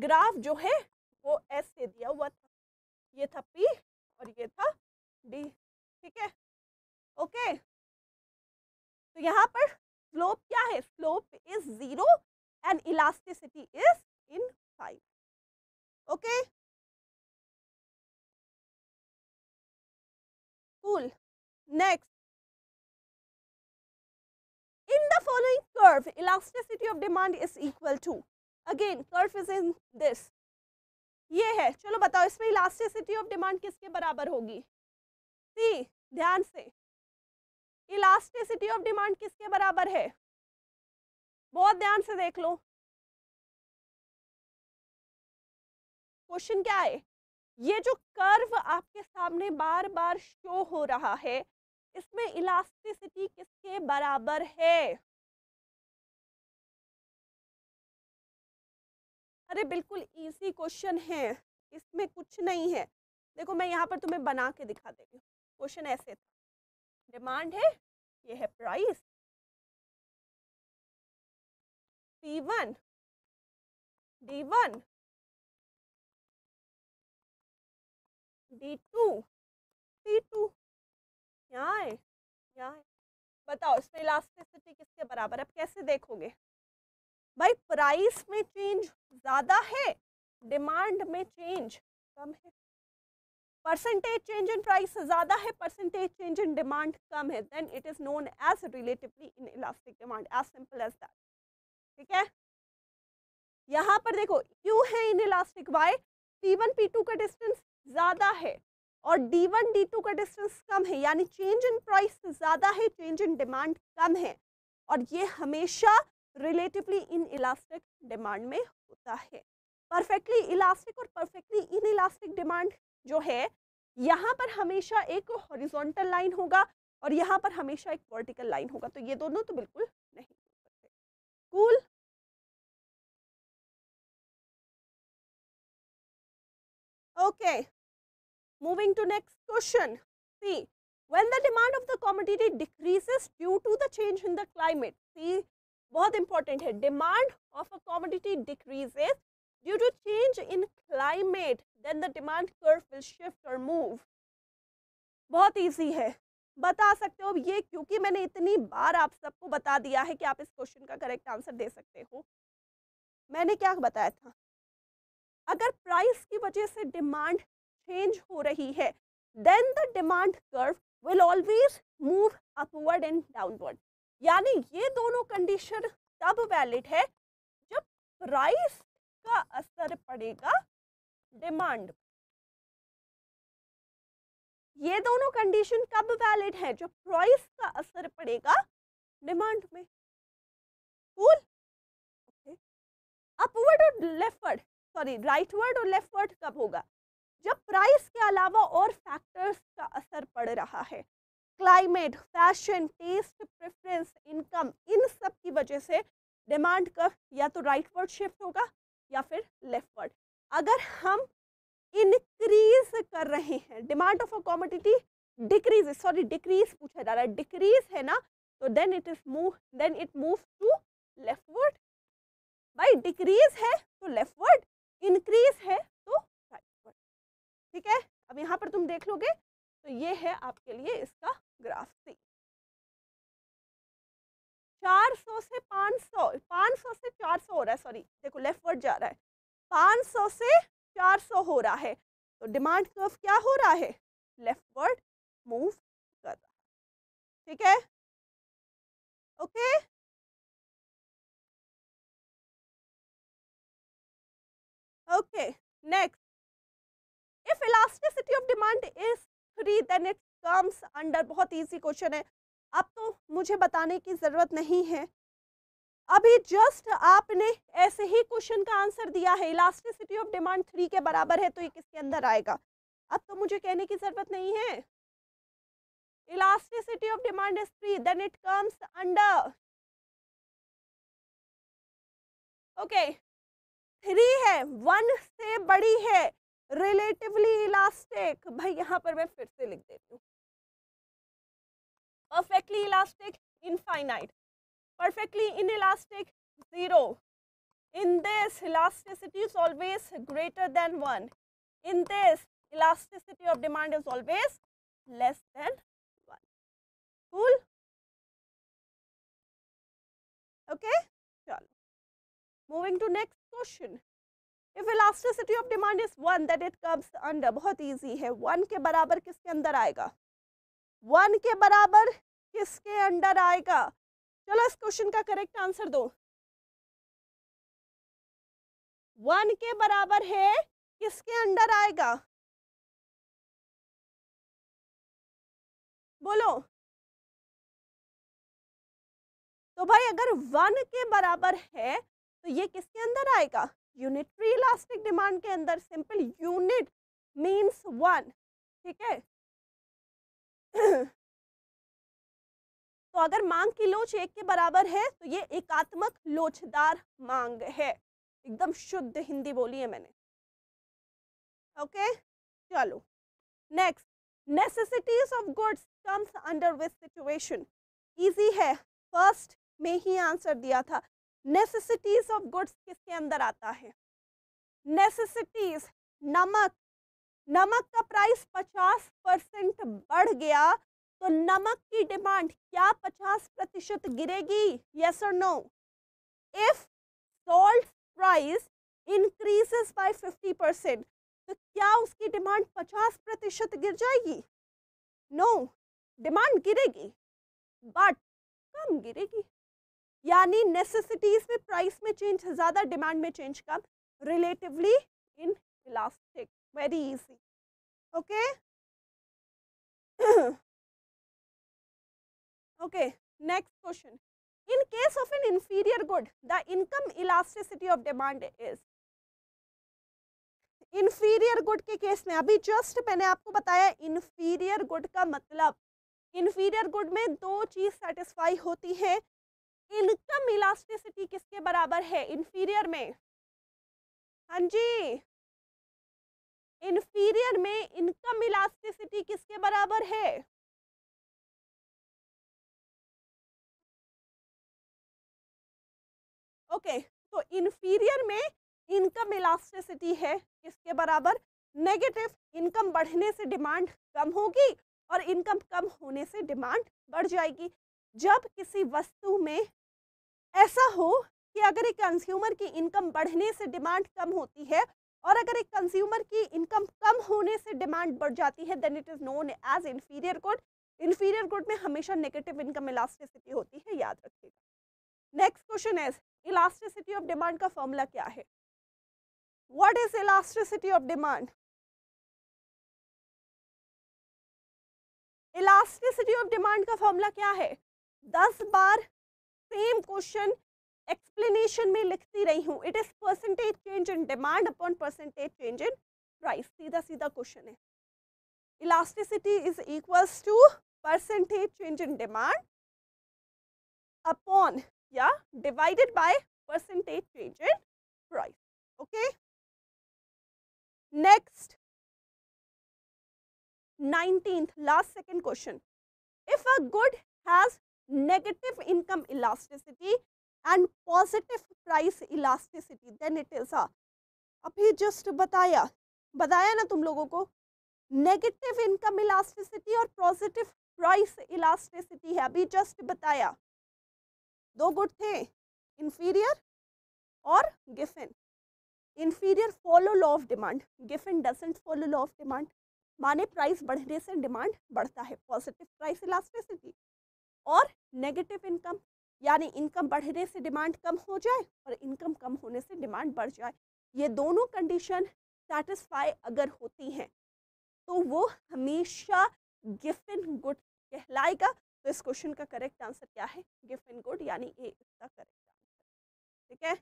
ग्राफ जो है वो एस से दिया हुआ था ये था पी और ये था डी ठीक है ओके तो यहाँ पर स्लोप क्या है slope is zero and elasticity is infinite okay cool next In the following curve, elasticity of demand is equal to. Again, curve is in this. ये है चलो बताओ इसमें इलास्टिसिटी ऑफ डिमांड किसके बराबर होगी सी ध्यान से इलास्टिसिटी ऑफ डिमांड किसके बराबर है बहुत ध्यान से देख लो क्वेश्चन क्या है ये जो कर्व आपके सामने बार बार शो हो रहा है इसमें इलास्टिसिटी किसके बराबर है अरे बिल्कुल इजी क्वेश्चन है इसमें कुछ नहीं है देखो मैं यहाँ पर तुम्हें बना के दिखा देती हूँ क्वेश्चन ऐसे था डिमांड है ये है price C one D one D two C two यहाँ है यहाँ है बताओ इसमें इलास्टिसिटी किसके बराबर है अब कैसे देखोगे भाई प्राइस में चेंज ज़्यादा है डिमांड में चेंज कम है परसेंटेज चेंज इन प्राइस ज़्यादा है परसेंटेज चेंज इन डिमांड कम है then it is known as relatively inelastic demand as simple as that ठीक है यहाँ पर देखो क्यों है inelastic why P one P two का डिस्टेंस ज़्यादा है और D1, D2 का डिस्टेंस कम है यानी चेंज इन प्राइस ज़्यादा है चेंज इन डिमांड कम है और ये हमेशा रिलेटिवली इन इलास्टिक डिमांड में होता है परफेक्टली इलास्टिक और परफेक्टली इन इलास्टिक डिमांड जो है यहाँ पर हमेशा एक हॉरिजॉन्टल लाइन होगा और यहाँ पर हमेशा एक वर्टिकल लाइन होगा तो ये दोनों तो बिल्कुल नहीं हो सकते cool okay Moving to next question. See, when the demand of the commodity decreases due to the change in the climate. See, bahut important hai Demand of a commodity decreases due to change in climate. Then the demand curve will shift or move. bahut easy hai बता सकते हो ये क्योंकि मैंने इतनी बार आप सबको बता दिया है कि आप इस क्वेश्चन का करेक्ट आंसर दे सकते हो मैंने क्या बताया था अगर प्राइस की वजह से डिमांड चेंज हो रही है then the demand curve will always move upward and downward यानी ये दोनों कंडीशन तब वैलिड है जब प्राइस का असर पड़ेगा डिमांड ये दोनों कंडीशन कब वैलिड है जब प्राइस का असर पड़ेगा डिमांड में कूल अपवर्ड और लेफ्टवर्ड सॉरी राइटवर्ड और लेफ्टवर्ड कब होगा जब प्राइस के अलावा और फैक्टर्स का असर पड़ रहा है climate fashion taste preference income इन सब की वजह से डिमांड कर्व या तो राइट वर्ड शिफ्ट होगा या फिर लेफ्ट वर्ड अगर हम इनक्रीज कर रहे हैं demand of a commodity decrease sorry decrease पूछा जा रहा है डिक्रीज है ना तो then it is move then it move to leftward भाई डिक्रीज है तो लेफ्ट वर्ड इंक्रीज है ठीक है अब यहाँ पर तुम देख लोगे तो ये है आपके लिए इसका ग्राफ सी चार सौ से पाँच सौ पाँच सौ से चार सौ हो रहा है सॉरी देखो लेफ्ट वर्ड जा रहा है पाँच सौ से चार सौ हो रहा है तो डिमांड कर्व क्या हो रहा है लेफ्ट वर्ड मूव कर रहा है ठीक है okay okay next if elasticity of demand is three, then it comes under बहुत ईजी क्वेश्चन है अब तो मुझे बताने की ज़रूरत नहीं है अभी जस्ट आपने ऐसे ही क्वेश्चन का आंसर दिया है इलास्टिसिटी ऑफ डिमांड थ्री के बराबर है तो ये किसके अंदर आएगा अब तो मुझे कहने की ज़रूरत नहीं है elasticity of demand is three then it comes under okay three है वन से बड़ी है रिलेटिवली इलास्टिक भाई यहां पर मैं फिर से लिख देती हूँ perfectly elastic infinite perfectly inelastic zero in this elasticity is always greater than one in this elasticity of demand is always less than one cool okay चलो moving to next question if elasticity of demand is one that it comes under बहुत easy है one के बराबर किसके अंदर आएगा one के बराबर किसके अंडर आएगा चलो इस क्वेश्चन का करेक्ट आंसर दो वन के बराबर है किसके अंडर आएगा बोलो तो भाई अगर वन के बराबर है तो ये किसके अंदर आएगा यूनिट इलास्टिक डिमांड के अंदर सिंपल यूनिट मीन्स वन ठीक है तो अगर मांग की लोच एक के बराबर है तो ये एकात्मक लोचदार मांग है एकदम शुद्ध हिंदी बोली है मैंने ओके चलो next necessities of goods comes under with situation easy है फर्स्ट में ही आंसर दिया था नेसेसिटीज ऑफ गुड्स किसके अंदर आता है नेसेसिटीज नमक नमक का प्राइस 50 परसेंट बढ़ गया तो नमक की डिमांड क्या 50 प्रतिशत गिरेगी यस और no if salt price increases by 50 percent तो क्या उसकी डिमांड 50 प्रतिशत गिर जाएगी नो no, डिमांड गिरेगी बट कम गिरेगी यानी नेसेसिटीज में प्राइस में चेंज ज्यादा डिमांड में चेंज कम relatively inelastic very easy okay okay next question in case of an inferior good the income elasticity of demand is inferior good के केस में अभी जस्ट मैंने आपको बताया इंफीरियर गुड का मतलब इंफीरियर गुड में दो चीज सेटिस्फाई होती है इनकम इलास्टिसिटी किसके बराबर है इंफीरियर में हाँ जी इंफीरियर में इनकम इलास्टिसिटी किसके बराबर है ओके तो इंफीरियर में इनकम इलास्टिसिटी है किसके बराबर नेगेटिव इनकम बढ़ने से डिमांड कम होगी और इनकम कम होने से डिमांड बढ़ जाएगी जब किसी वस्तु में ऐसा हो कि अगर एक कंज्यूमर की इनकम बढ़ने से डिमांड कम होती है और अगर एक कंज्यूमर की इनकम कम होने से डिमांड बढ़ जाती है then it is known as inferior good inferior good में हमेशा नेगेटिव इनकम इलास्टिसिटी होती है याद रखिएगा next question is elasticity of demand का फॉर्मूला क्या है what is elasticity of demand elasticity of demand का फॉर्मूला क्या है दस बार सेम क्वेश्चन एक्सप्लेनेशन में लिखती रही हूँ it is percentage change in demand upon percentage change in price सीधा सीधा क्वेश्चन है elasticity is equals to percentage change in demand upon या divided by percentage change in price okay next nineteen last second question if a good has negative income elasticity and positive price elasticity then it is a हाँ। अभी just बताया बताया ना तुम लोगों को negative income elasticity और positive price elasticity है अभी जस्ट बताया दो गुड थे इन्फीरियर और Giffen inferior follow law of demand Giffen doesn't follow law of demand माने प्राइस बढ़ने से डिमांड बढ़ता है पॉजिटिव प्राइस इलास्टिसिटी और नेगेटिव इनकम यानी इनकम बढ़ने से डिमांड कम हो जाए और इनकम कम होने से डिमांड बढ़ जाए ये दोनों कंडीशन सेटिस्फाई अगर होती हैं तो वो हमेशा गिफ इन गुड कहलाएगा तो इस क्वेश्चन का करेक्ट आंसर क्या है गिफ इन गुड यानी ए इसका करेक्ट आंसर ठीक है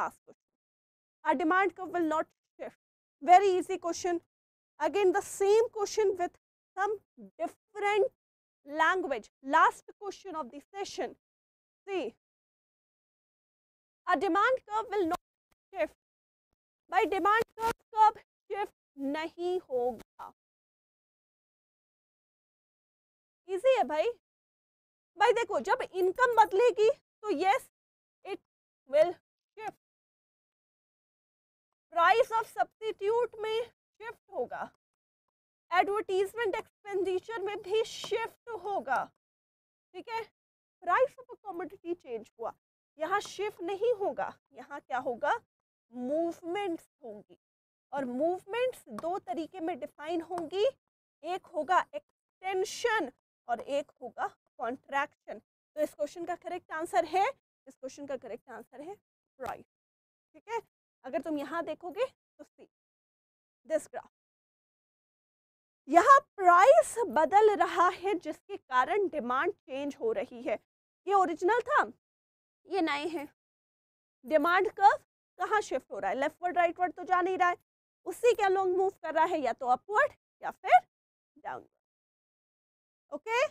last question are demand curve will not shift very easy question again the same question with some different language. Last question of the session. See, a demand curve will not shift. By demand curve, curve shift nahi hoga Easy hai bhai bhai dekho jab income badlegi to yes it will shift price of substitute mein shift hoga advertisement expenditure में भी shift होगा ठीक है price of commodity change हुआ यहाँ shift नहीं होगा यहाँ क्या होगा मूवमेंट्स होंगी और मूवमेंट्स दो तरीके में डिफाइन होंगी एक होगा एक्सटेंशन और एक होगा कॉन्ट्रैक्शन तो इस क्वेश्चन का करेक्ट आंसर है इस क्वेश्चन का करेक्ट आंसर है प्राइस ठीक है अगर तुम यहाँ देखोगे तो सी दिस ग्राफ यहाँ प्राइस बदल रहा है जिसके कारण डिमांड चेंज हो रही है ये ओरिजिनल था ये नए हैं डिमांड कर्व कहाँ शिफ्ट हो रहा है लेफ्टवर्ड राइटवर्ड तो जा नहीं रहा है उसी के अलोंग मूव कर रहा है या तो अपवर्ड या फिर downward okay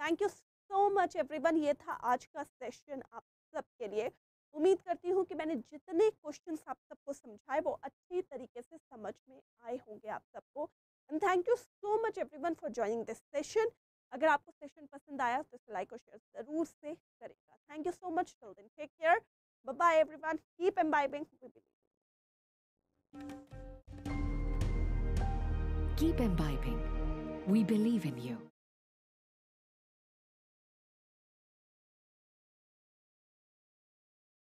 thank you so much everyone ये था आज का सेशन आप सबके लिए उम्मीद करती हूँ कि मैंने जितने क्वेश्चन आप सबको समझाए वो अच्छी तरीके से समझ में आए होंगे आप सबको and thank you so much everyone for joining this session अगर आपको सेशन पसंद आया तो इसे लाइक और शेयर ज़रूर से करेगा thank you so much till then take care bye everyone keep imbibing Keep imbibing. We believe in you.